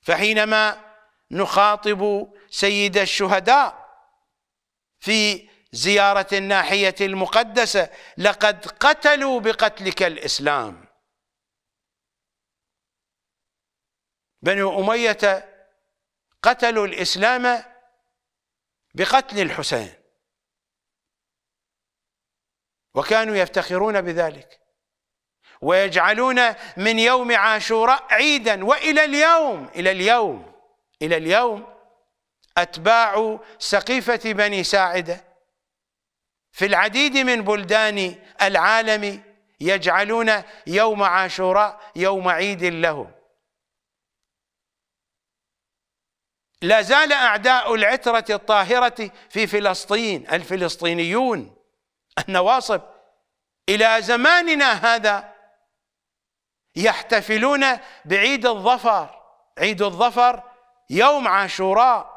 فحينما نخاطب سيد الشهداء في زيارة الناحية المقدسة لقد قتلوا بقتلك الإسلام بنو أمية قتلوا الإسلام بقتل الحسين وكانوا يفتخرون بذلك ويجعلون من يوم عاشوراء عيدا والى اليوم الى اليوم الى اليوم اتباع سقيفه بني ساعده في العديد من بلدان العالم يجعلون يوم عاشوراء يوم عيد لهم لا زال أعداء العترة الطاهرة في فلسطين الفلسطينيون النواصب إلى زماننا هذا يحتفلون بعيد الظفر عيد الظفر يوم عاشوراء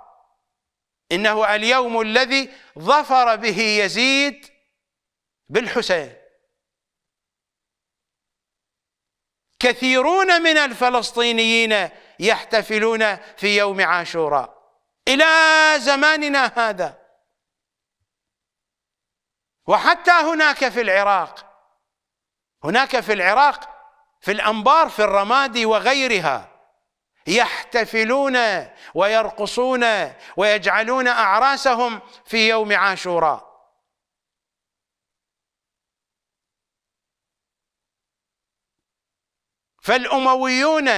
إنه اليوم الذي ظفر به يزيد بالحسين كثيرون من الفلسطينيين يحتفلون في يوم عاشوراء إلى زماننا هذا وحتى هناك في العراق هناك في العراق في الأنبار في الرمادي وغيرها يحتفلون ويرقصون ويجعلون أعراسهم في يوم عاشوراء فالأمويون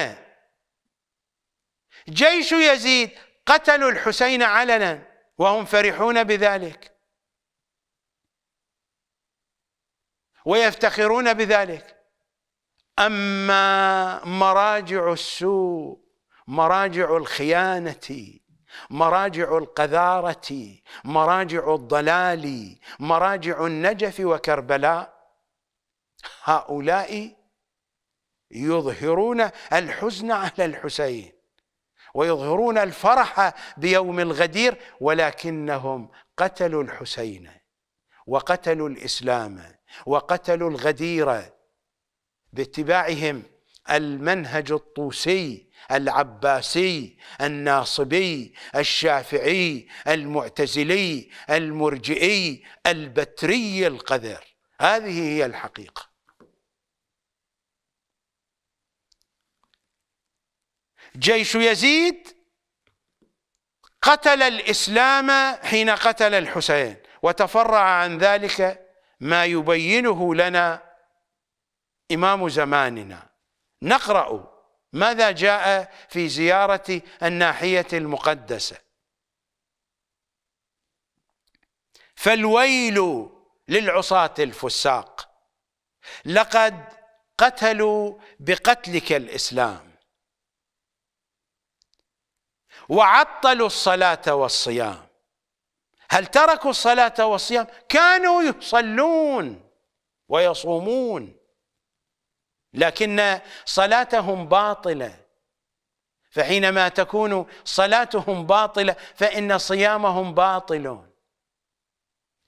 جيش يزيد قتلوا الحسين علنا وهم فرحون بذلك ويفتخرون بذلك اما مراجع السوء مراجع الخيانه مراجع القذاره مراجع الضلال مراجع النجف وكربلاء هؤلاء يظهرون الحزن على الحسين ويظهرون الفرح بيوم الغدير ولكنهم قتلوا الحسين وقتلوا الاسلام وقتلوا الغدير باتباعهم المنهج الطوسي العباسي الناصبي الشافعي المعتزلي المرجئي البتري القذر هذه هي الحقيقه جيش يزيد قتل الاسلام حين قتل الحسين وتفرع عن ذلك ما يبينه لنا إمام زماننا نقرأ ماذا جاء في زيارة الناحية المقدسة فالويل للعصاة الفساق لقد قتلوا بقتلك الإسلام وعطلوا الصلاة والصيام هل تركوا الصلاة والصيام؟ كانوا يصلون ويصومون لكن صلاتهم باطله فحينما تكون صلاتهم باطله فان صيامهم باطل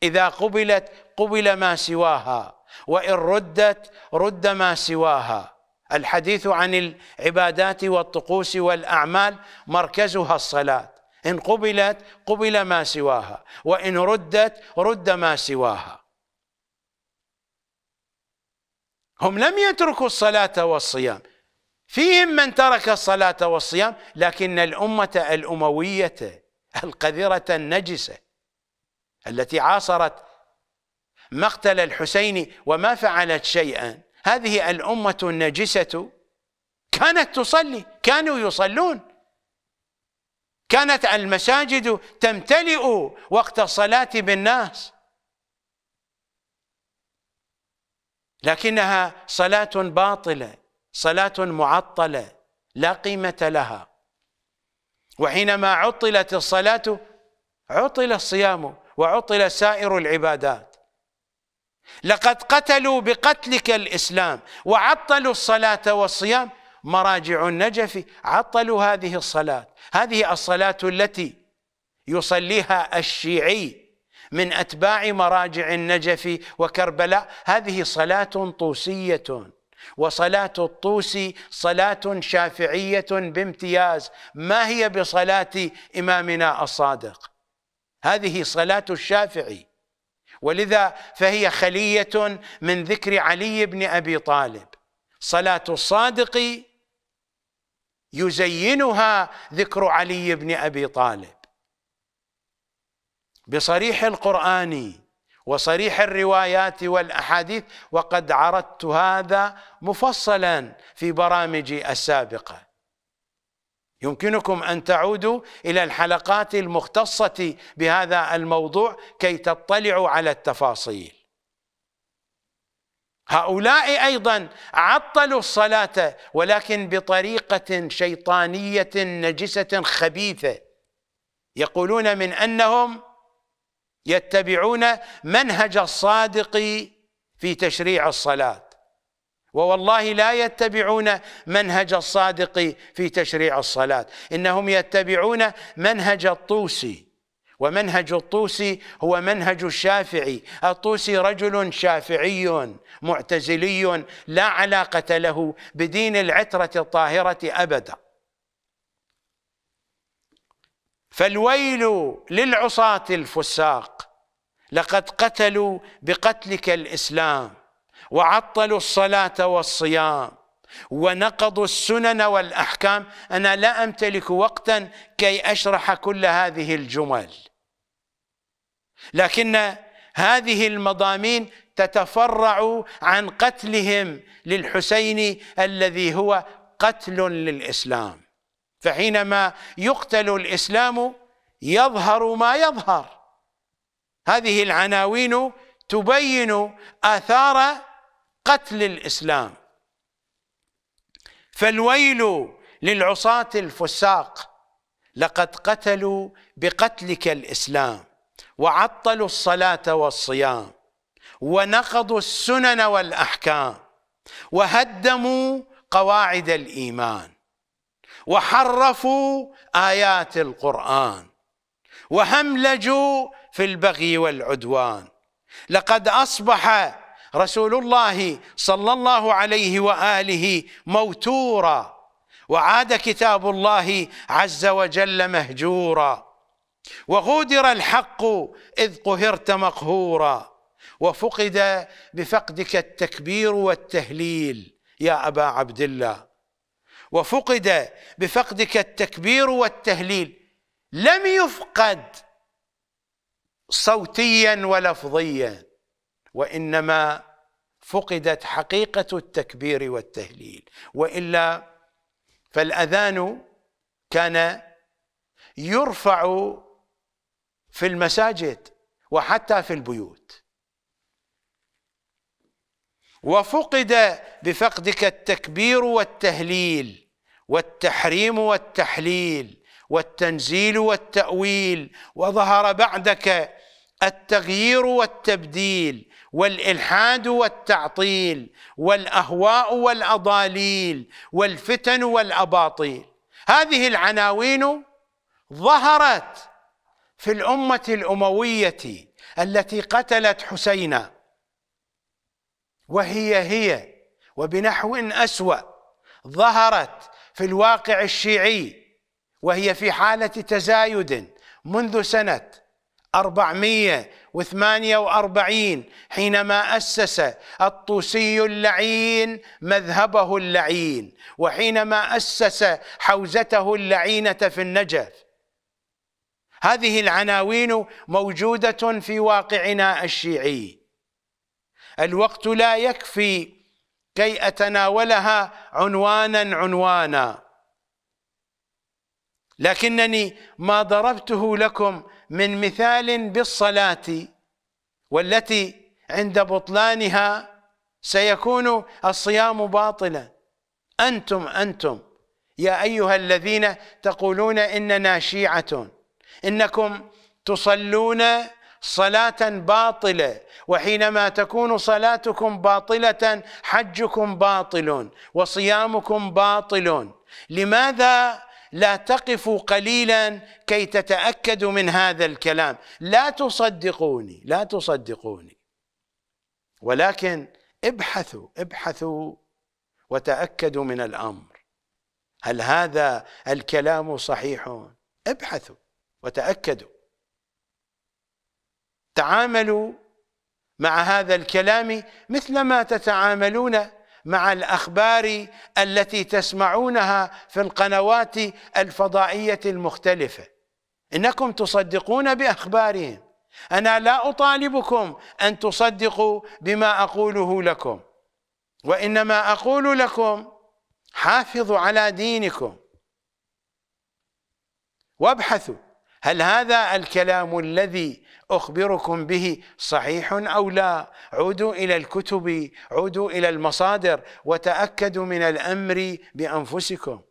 اذا قبلت قبل ما سواها وان ردت رد ما سواها الحديث عن العبادات والطقوس والاعمال مركزها الصلاه ان قبلت قبل ما سواها وان ردت رد ما سواها هم لم يتركوا الصلاة والصيام فيهم من ترك الصلاة والصيام لكن الأمة الأموية القذرة النجسة التي عاصرت مقتل الحسين وما فعلت شيئا هذه الأمة النجسة كانت تصلي كانوا يصلون كانت المساجد تمتلئ وقت الصلاة بالناس لكنها صلاة باطلة صلاة معطلة لا قيمة لها وحينما عطلت الصلاة عطل الصيام وعطل سائر العبادات لقد قتلوا بقتلك الإسلام وعطلوا الصلاة والصيام مراجع النجف عطلوا هذه الصلاة هذه الصلاة التي يصليها الشيعي من أتباع مراجع النجف وكربلاء هذه صلاة طوسية وصلاة الطوسي صلاة شافعية بامتياز ما هي بصلاة إمامنا الصادق هذه صلاة الشافعي ولذا فهي خلية من ذكر علي بن أبي طالب صلاة الصادق يزينها ذكر علي بن أبي طالب بصريح القرآن وصريح الروايات والأحاديث وقد عرضت هذا مفصلا في برامجي السابقة يمكنكم أن تعودوا إلى الحلقات المختصة بهذا الموضوع كي تطلعوا على التفاصيل هؤلاء أيضا عطلوا الصلاة ولكن بطريقة شيطانية نجسة خبيثة يقولون من أنهم يتبعون منهج الصادق في تشريع الصلاة ووالله لا يتبعون منهج الصادق في تشريع الصلاة إنهم يتبعون منهج الطوسي ومنهج الطوسي هو منهج الشافعي الطوسي رجل شافعي معتزلي لا علاقة له بدين العترة الطاهرة أبداً فالويل للعصاة الفساق لقد قتلوا بقتلك الإسلام وعطلوا الصلاة والصيام ونقضوا السنن والأحكام أنا لا أمتلك وقتا كي أشرح كل هذه الجمل لكن هذه المضامين تتفرع عن قتلهم للحسين الذي هو قتل للإسلام فحينما يقتل الاسلام يظهر ما يظهر هذه العناوين تبين اثار قتل الاسلام فالويل للعصاة الفساق لقد قتلوا بقتلك الاسلام وعطلوا الصلاه والصيام ونقضوا السنن والاحكام وهدموا قواعد الايمان وحرفوا آيات القرآن وهملجوا في البغي والعدوان لقد أصبح رسول الله صلى الله عليه وآله موتورا وعاد كتاب الله عز وجل مهجورا وغودر الحق إذ قهرت مقهورا وفقد بفقدك التكبير والتهليل يا أبا عبد الله وفقد بفقدك التكبير والتهليل لم يفقد صوتيا ولفظيا وانما فقدت حقيقه التكبير والتهليل والا فالاذان كان يرفع في المساجد وحتى في البيوت وفقد بفقدك التكبير والتهليل والتحريم والتحليل والتنزيل والتأويل وظهر بعدك التغيير والتبديل والإلحاد والتعطيل والأهواء والأضاليل والفتن والأباطيل هذه العناوين ظهرت في الأمة الأموية التي قتلت حسينا وهي هي وبنحو أسوأ ظهرت في الواقع الشيعي وهي في حالة تزايد منذ سنة 448 حينما أسس الطوسي اللعين مذهبه اللعين وحينما أسس حوزته اللعينة في النجف هذه العناوين موجودة في واقعنا الشيعي الوقت لا يكفي كي أتناولها عنوانا عنوانا لكنني ما ضربته لكم من مثال بالصلاة والتي عند بطلانها سيكون الصيام باطلا أنتم أنتم يا أيها الذين تقولون إننا شيعة إنكم تصلون صلاة باطلة وحينما تكون صلاتكم باطلة حجكم باطل وصيامكم باطل لماذا لا تقفوا قليلا كي تتأكدوا من هذا الكلام لا تصدقوني لا تصدقوني ولكن ابحثوا ابحثوا وتأكدوا من الأمر هل هذا الكلام صحيح ابحثوا وتأكدوا تعاملوا مع هذا الكلام مثلما تتعاملون مع الأخبار التي تسمعونها في القنوات الفضائية المختلفة إنكم تصدقون بأخبارهم أنا لا أطالبكم أن تصدقوا بما أقوله لكم وإنما أقول لكم حافظوا على دينكم وابحثوا هل هذا الكلام الذي أخبركم به صحيح أو لا عودوا إلى الكتب عودوا إلى المصادر وتأكدوا من الأمر بأنفسكم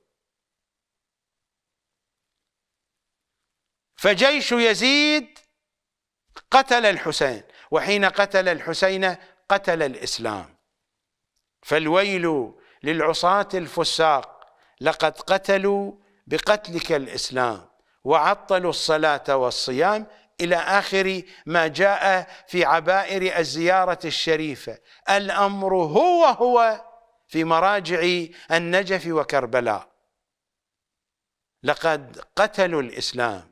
فجيش يزيد قتل الحسين وحين قتل الحسين قتل الإسلام فالويل للعصاة الفساق لقد قتلوا بقتلك الإسلام وعطلوا الصلاة والصيام إلى آخر ما جاء في عبائر الزيارة الشريفة الأمر هو هو في مراجع النجف وكربلاء لقد قتلوا الإسلام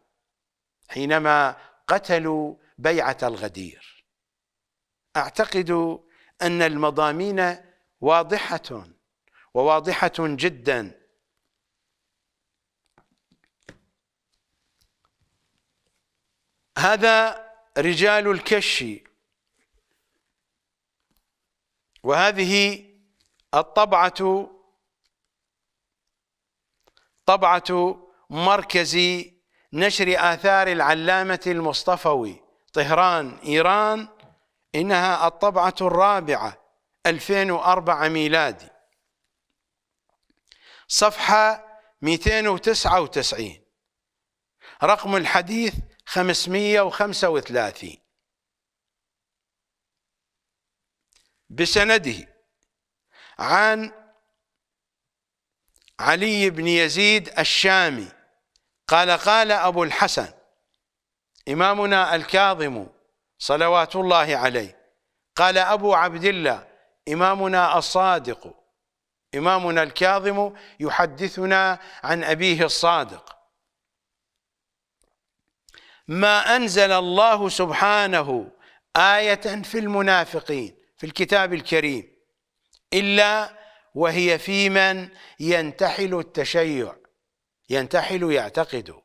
حينما قتلوا بيعة الغدير أعتقد أن المضامين واضحة وواضحة جدا هذا رجال الكش وهذه الطبعة طبعة مركز نشر آثار العلامة المصطفوي طهران إيران إنها الطبعة الرابعة 2004 ميلادي صفحة 299 رقم الحديث 535 بسنده عن علي بن يزيد الشامي قال قال أبو الحسن إمامنا الكاظم صلوات الله عليه قال أبو عبد الله إمامنا الصادق إمامنا الكاظم يحدثنا عن أبيه الصادق ما أنزل الله سبحانه آية في المنافقين في الكتاب الكريم إلا وهي في من ينتحل التشيع ينتحل يعتقد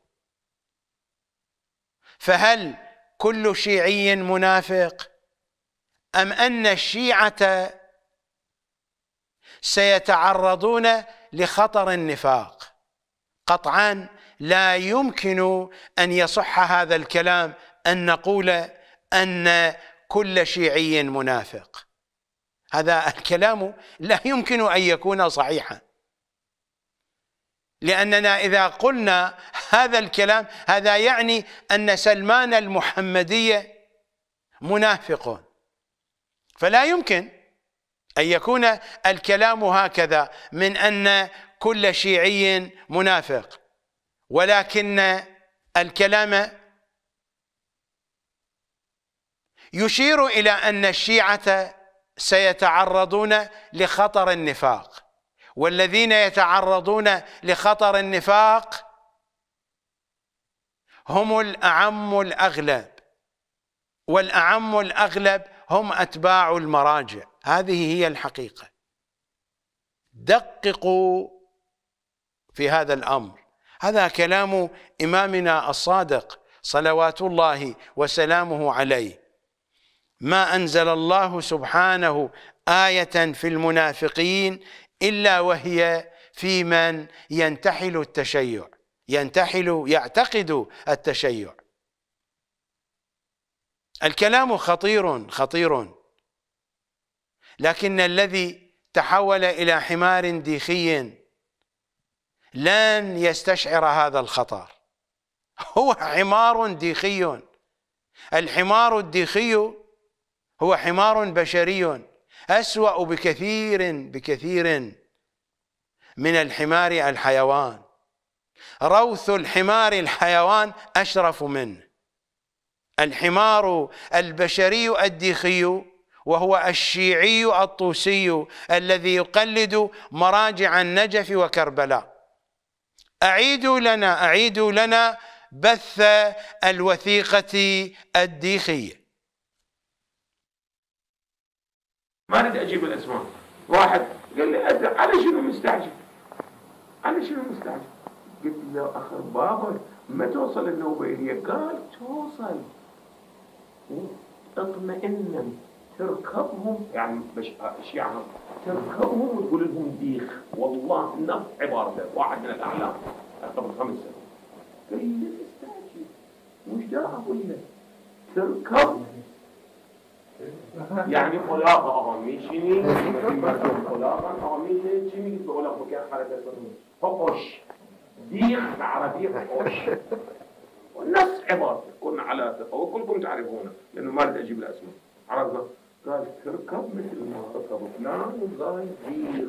فهل كل شيعي منافق أم أن الشيعة سيتعرضون لخطر النفاق قطعا لا يمكن أن يصح هذا الكلام أن نقول أن كل شيعي منافق هذا الكلام لا يمكن أن يكون صحيحا لأننا إذا قلنا هذا الكلام هذا يعني أن سلمان المحمدية منافق فلا يمكن أن يكون الكلام هكذا من أن كل شيعي منافق ولكن الكلام يشير إلى أن الشيعة سيتعرضون لخطر النفاق والذين يتعرضون لخطر النفاق هم الأعم الأغلب والأعم الأغلب هم أتباع المراجع هذه هي الحقيقة دققوا في هذا الأمر هذا كلام إمامنا الصادق صلوات الله وسلامه عليه ما أنزل الله سبحانه آية في المنافقين إلا وهي في من ينتحل التشيع ينتحل يعتقد التشيع الكلام خطير خطير لكن الذي تحول إلى حمار ديخي لن يستشعر هذا الخطر هو حمار ديخي الحمار الديخي هو حمار بشري أسوأ بكثير بكثير من الحمار الحيوان روث الحمار الحيوان أشرف منه الحمار البشري الديخي وهو الشيعي الطوسي الذي يقلد مراجع النجف وكربلاء أعيدوا لنا أعيدوا لنا بث الوثيقة الديخية ما أريد أجيب الأسماء واحد قال لي أدرك على شنو مستعجل على شنو مستعجل قلت له أخر بابا ما توصل النوبة إلي قال توصل اطمئنا تركبهم يعني مش الشيعة يعني تركبهم وتقول لهم ديخ والله نفس عبارته واحد من الاعلام قبل خمس سنوات قال لي ليش مش وش اقول لك تركب يعني خلاق آمیشینی این مردم خلاق آمیشه چی میگید به اولاق بکن حرکت فقش ديخ عربي فقش والناس عبارته كنا على ثقة وكلكم تعرفونه لأنه ما أريد أجيب الأسماء عرفنا قال تركب مثل ما ركبوا نعم وظاهر كبير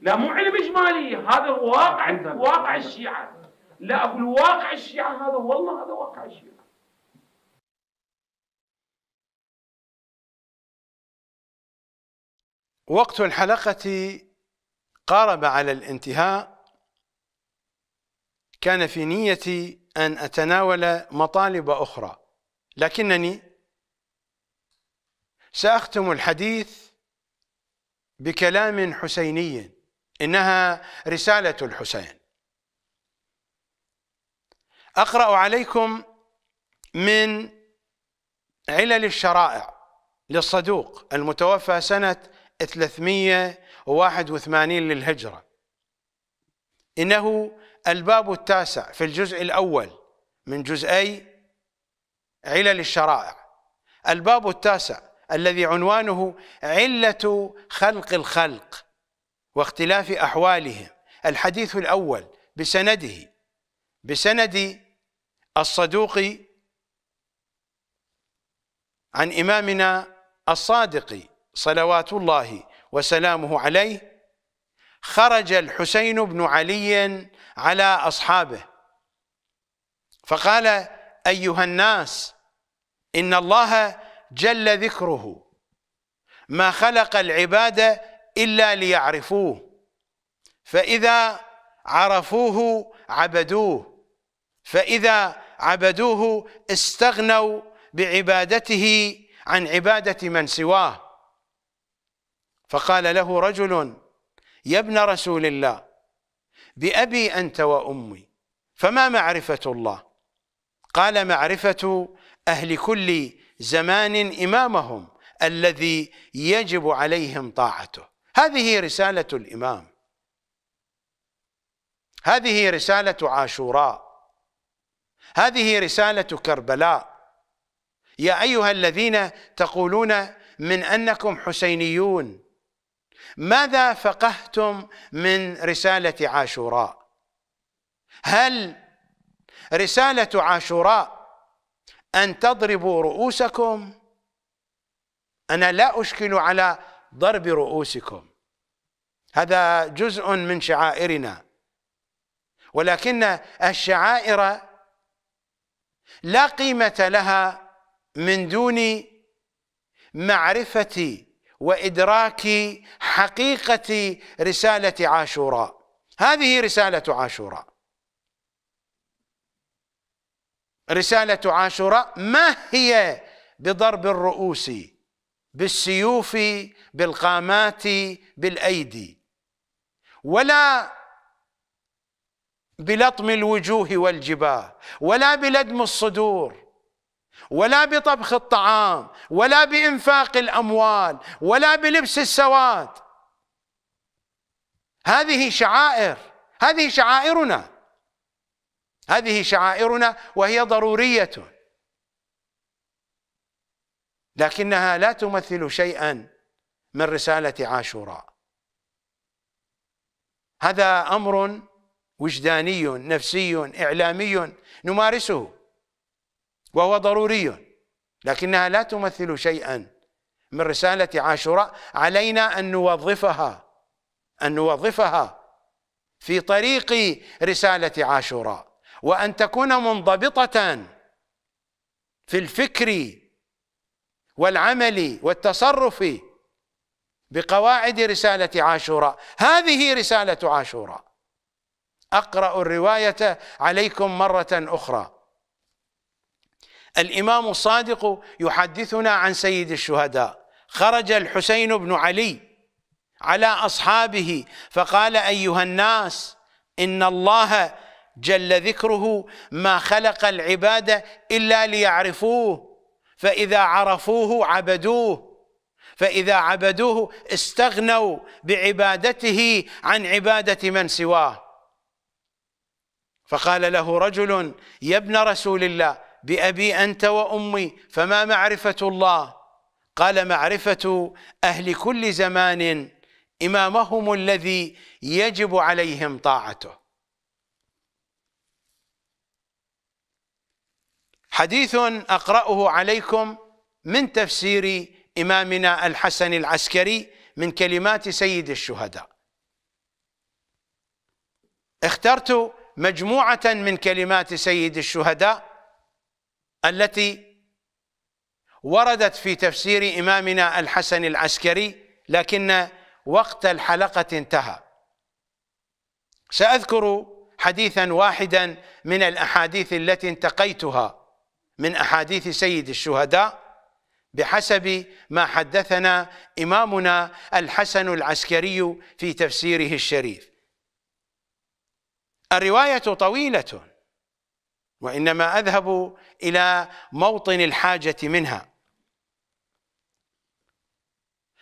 لا مو علم اجمالي هذا واقع واقع الشيعه لا اقول واقع الشيعه هذا والله هذا واقع الشيعه وقت الحلقة قارب على الانتهاء كان في نيتي أن أتناول مطالب أخرى لكنني ساختم الحديث بكلام حسيني انها رساله الحسين اقرا عليكم من علل الشرائع للصدوق المتوفى سنه 381 للهجره انه الباب التاسع في الجزء الاول من جزئي علل الشرائع الباب التاسع الذي عنوانه علة خلق الخلق واختلاف أحوالهم الحديث الأول بسنده بسند الصدوق عن إمامنا الصادق صلوات الله وسلامه عليه خرج الحسين بن علي على أصحابه فقال أيها الناس إن الله جل ذكره ما خلق العباد إلا ليعرفوه فإذا عرفوه عبدوه فإذا عبدوه استغنوا بعبادته عن عبادة من سواه فقال له رجل يا ابن رسول الله بأبي أنت وأمي فما معرفة الله قال معرفة أهل كل زمان إمامهم الذي يجب عليهم طاعته هذه رسالة الإمام هذه رسالة عاشوراء هذه رسالة كربلاء يا أيها الذين تقولون من أنكم حسينيون ماذا فقهتم من رسالة عاشوراء هل رسالة عاشوراء أن تضربوا رؤوسكم أنا لا أشكل على ضرب رؤوسكم هذا جزء من شعائرنا ولكن الشعائر لا قيمة لها من دون معرفة وإدراك حقيقة رسالة عاشوراء هذه رسالة عاشوراء رسالة عاشوراء ما هي بضرب الرؤوس بالسيوف بالقامات بالأيدي ولا بلطم الوجوه والجباه ولا بلدم الصدور ولا بطبخ الطعام ولا بإنفاق الأموال ولا بلبس السواد هذه شعائر هذه شعائرنا هذه شعائرنا وهي ضرورية لكنها لا تمثل شيئا من رسالة عاشوراء هذا أمر وجداني نفسي إعلامي نمارسه وهو ضروري لكنها لا تمثل شيئا من رسالة عاشوراء علينا أن نوظفها أن نوظفها في طريق رسالة عاشوراء وأن تكون منضبطة في الفكر والعمل والتصرف بقواعد رسالة عاشوراء هذه رسالة عاشوراء أقرأ الرواية عليكم مرة أخرى الإمام الصادق يحدثنا عن سيد الشهداء خرج الحسين بن علي على أصحابه فقال أيها الناس إن الله جل ذكره ما خلق العباد إلا ليعرفوه فإذا عرفوه عبدوه فإذا عبدوه استغنوا بعبادته عن عبادة من سواه فقال له رجل يا ابن رسول الله بأبي أنت وأمي فما معرفة الله قال معرفة أهل كل زمان إمامهم الذي يجب عليهم طاعته حديث اقراه عليكم من تفسير امامنا الحسن العسكري من كلمات سيد الشهداء اخترت مجموعه من كلمات سيد الشهداء التي وردت في تفسير امامنا الحسن العسكري لكن وقت الحلقه انتهى ساذكر حديثا واحدا من الاحاديث التي انتقيتها من أحاديث سيد الشهداء بحسب ما حدثنا إمامنا الحسن العسكري في تفسيره الشريف الرواية طويلة وإنما أذهب إلى موطن الحاجة منها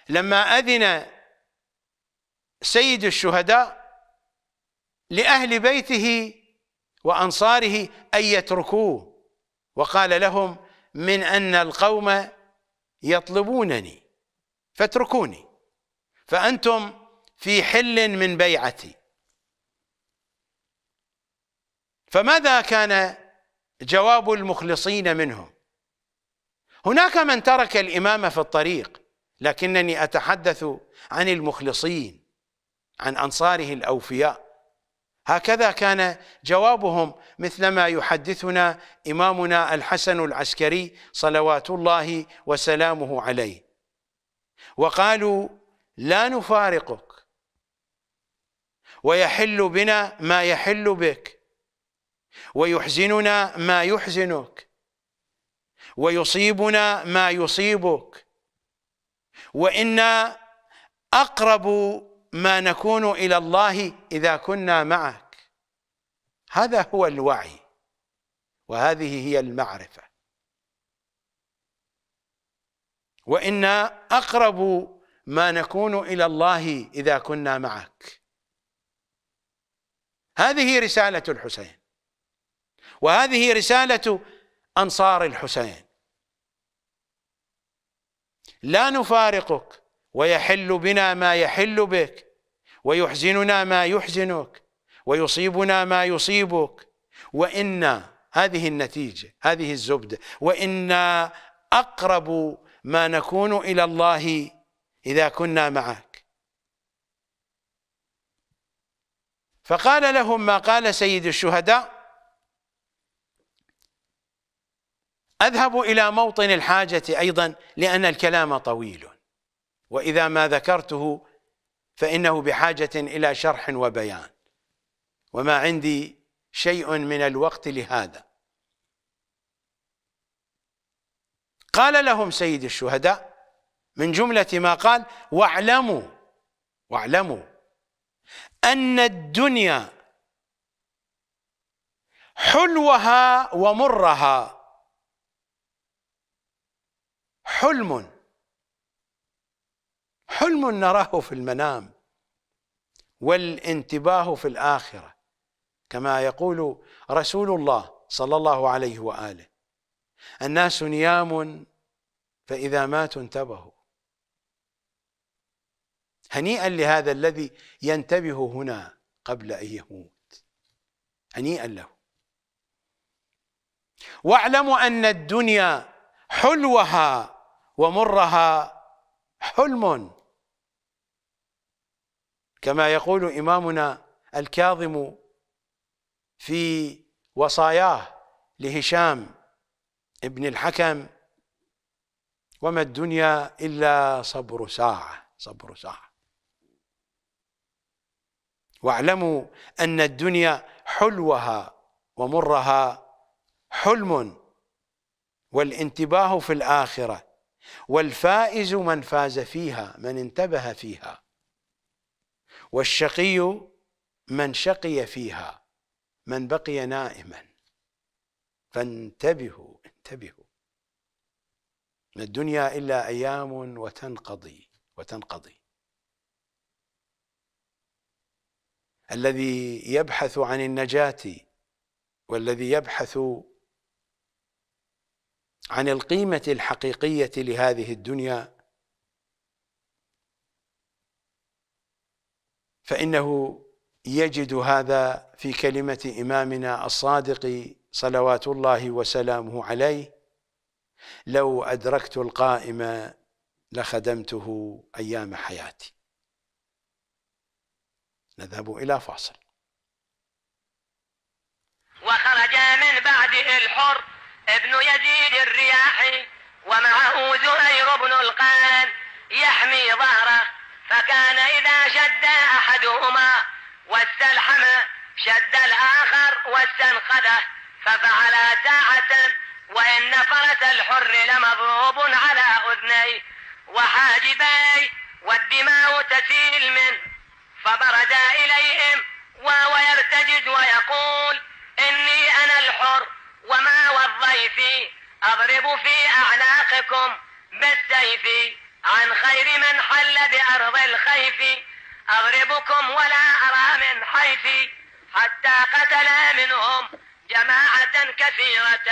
لما أذن سيد الشهداء لأهل بيته وأنصاره أن يتركوه وقال لهم من أن القوم يطلبونني فاتركوني فأنتم في حل من بيعتي فماذا كان جواب المخلصين منهم هناك من ترك الامام في الطريق لكنني أتحدث عن المخلصين عن أنصاره الأوفياء هكذا كان جوابهم مثلما يحدثنا امامنا الحسن العسكري صلوات الله وسلامه عليه وقالوا لا نفارقك ويحل بنا ما يحل بك ويحزننا ما يحزنك ويصيبنا ما يصيبك وانا اقرب ما نكون إلى الله إذا كنا معك هذا هو الوعي وهذه هي المعرفة وإنا أقرب ما نكون إلى الله إذا كنا معك هذه رسالة الحسين وهذه رسالة أنصار الحسين لا نفارقك ويحل بنا ما يحل بك ويحزننا ما يحزنك ويصيبنا ما يصيبك وإنا هذه النتيجة هذه الزبدة وإنا أقرب ما نكون إلى الله إذا كنا معك فقال لهم ما قال سيد الشهداء أذهب إلى موطن الحاجة أيضا لأن الكلام طويل واذا ما ذكرته فانه بحاجه الى شرح وبيان وما عندي شيء من الوقت لهذا قال لهم سيد الشهداء من جمله ما قال واعلموا واعلموا ان الدنيا حلوها ومرها حلم حلم نراه في المنام والانتباه في الآخرة كما يقول رسول الله صلى الله عليه وآله الناس نيام فإذا ماتوا انتبهوا هنيئا لهذا الذي ينتبه هنا قبل أن يموت هنيئا له واعلموا أن الدنيا حلوها ومرها حلم كما يقول إمامنا الكاظم في وصاياه لهشام ابن الحكم وما الدنيا إلا صبر ساعة صبر ساعة واعلموا أن الدنيا حلوها ومرها حلم والانتباه في الآخرة والفائز من فاز فيها من انتبه فيها والشقي من شقي فيها من بقي نائما فانتبهوا انتبهوا ما الدنيا إلا أيام وتنقضي وتنقضي الذي يبحث عن النجاة والذي يبحث عن القيمة الحقيقية لهذه الدنيا فإنه يجد هذا في كلمة إمامنا الصادق صلوات الله وسلامه عليه لو أدركت القائم لخدمته أيام حياتي نذهب إلى فاصل وخرج من بعده الحر ابن يزيد الرياحي ومعه زهير بن القان يحمي ظهره فكان إذا شد أحدهما واستلحم شد الآخر واستنقذه ففعل ساعة وإن فرس الحر لمضروب على أذنيه وحاجبيه والدماء تسيل منه فبرد إليهم وهو يرتجز ويقول إني أنا الحر وما والضيف أضرب في أعناقكم بالسيف عن خير من حل بأرض الخيف أغربكم ولا أرى من حيفي حتى قتل منهم جماعة كثيرة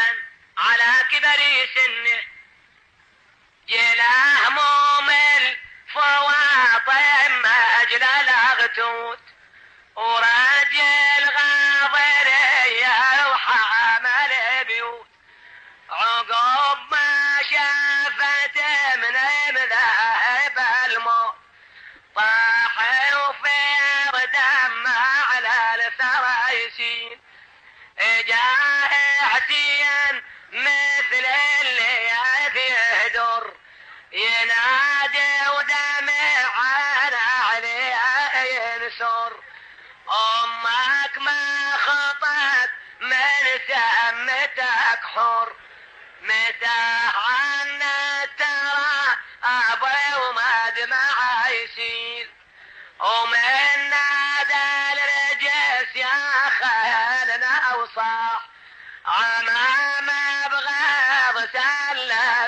على كبر سنه جلاه مؤمن فواطم أجل الأغتوت وراجل غاضرية وحامل بيوت عقب ما جاه عتيا مثل اللي يهدر ينادي ودمع عليه ينسر امك ما خطب من تهمتك حر متى عنا ترى ابوي وما دمع يسيل ومنا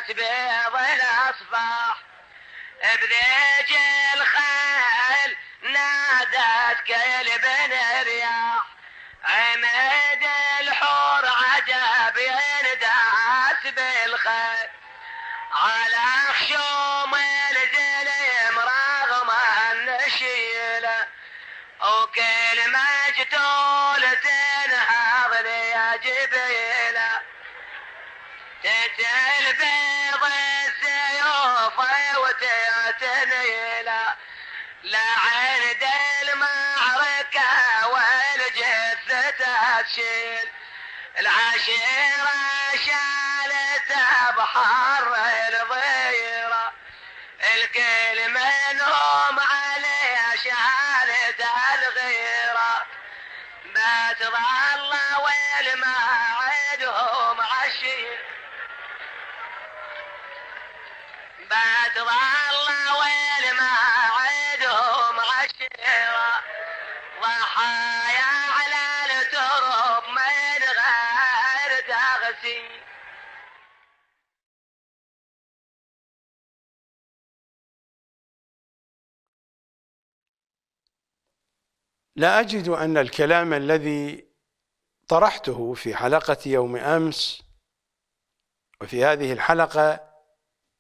بيض الاصباح بريج الخيل نادت كلب رياح عمد الحور عجب ينداس بالخيل على خشوم الزلم رغم النشيله اوكي العاشر العاشرة شالت بحر الضيرة الكل منهم عليها شالت الغيرة بات ويل ما عدهم عشير بات ويل ما عدهم عشيرة ضحايا لا أجد أن الكلام الذي طرحته في حلقة يوم أمس وفي هذه الحلقة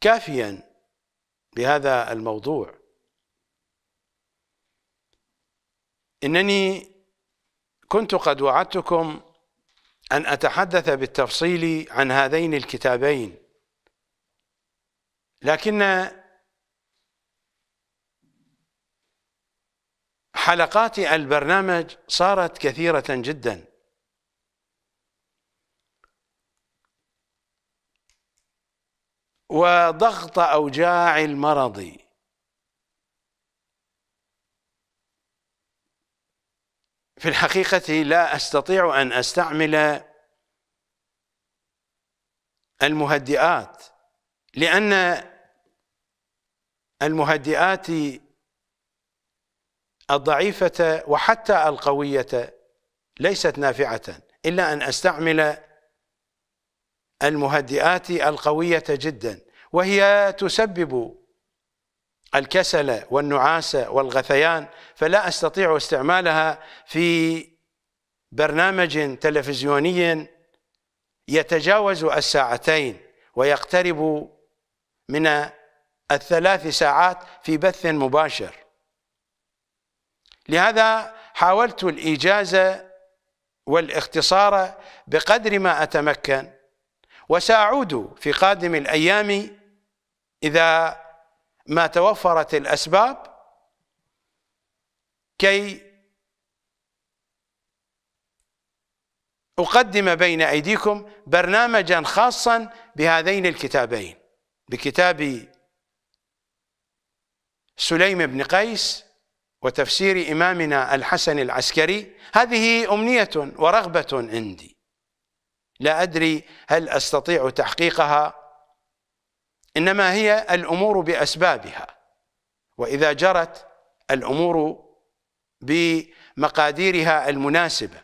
كافيا بهذا الموضوع إنني كنت قد وعدتكم أن أتحدث بالتفصيل عن هذين الكتابين لكن حلقات البرنامج صارت كثيرة جدا وضغط أوجاع المرض في الحقيقة لا أستطيع أن أستعمل المهدئات لأن المهدئات الضعيفة وحتى القوية ليست نافعة إلا أن أستعمل المهدئات القوية جدا وهي تسبب الكسل والنعاس والغثيان فلا أستطيع استعمالها في برنامج تلفزيوني يتجاوز الساعتين ويقترب من الثلاث ساعات في بث مباشر لهذا حاولت الإجازة والاختصار بقدر ما أتمكن وسأعود في قادم الأيام إذا ما توفرت الأسباب كي أقدم بين أيديكم برنامجا خاصا بهذين الكتابين بكتاب سليم بن قيس وتفسير إمامنا الحسن العسكري هذه أمنية ورغبة عندي لا أدري هل أستطيع تحقيقها إنما هي الأمور بأسبابها وإذا جرت الأمور بمقاديرها المناسبة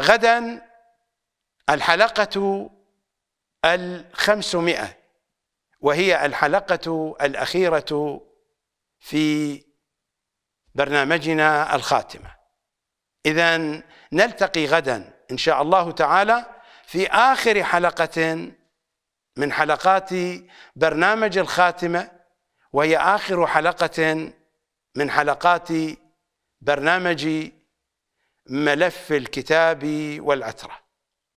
غدا الحلقة الخمسمائة وهي الحلقة الأخيرة في برنامجنا الخاتمة إذا نلتقي غدا إن شاء الله تعالى في آخر حلقة من حلقات برنامج الخاتمة وهي آخر حلقة من حلقات برنامج ملف الكتاب والعتره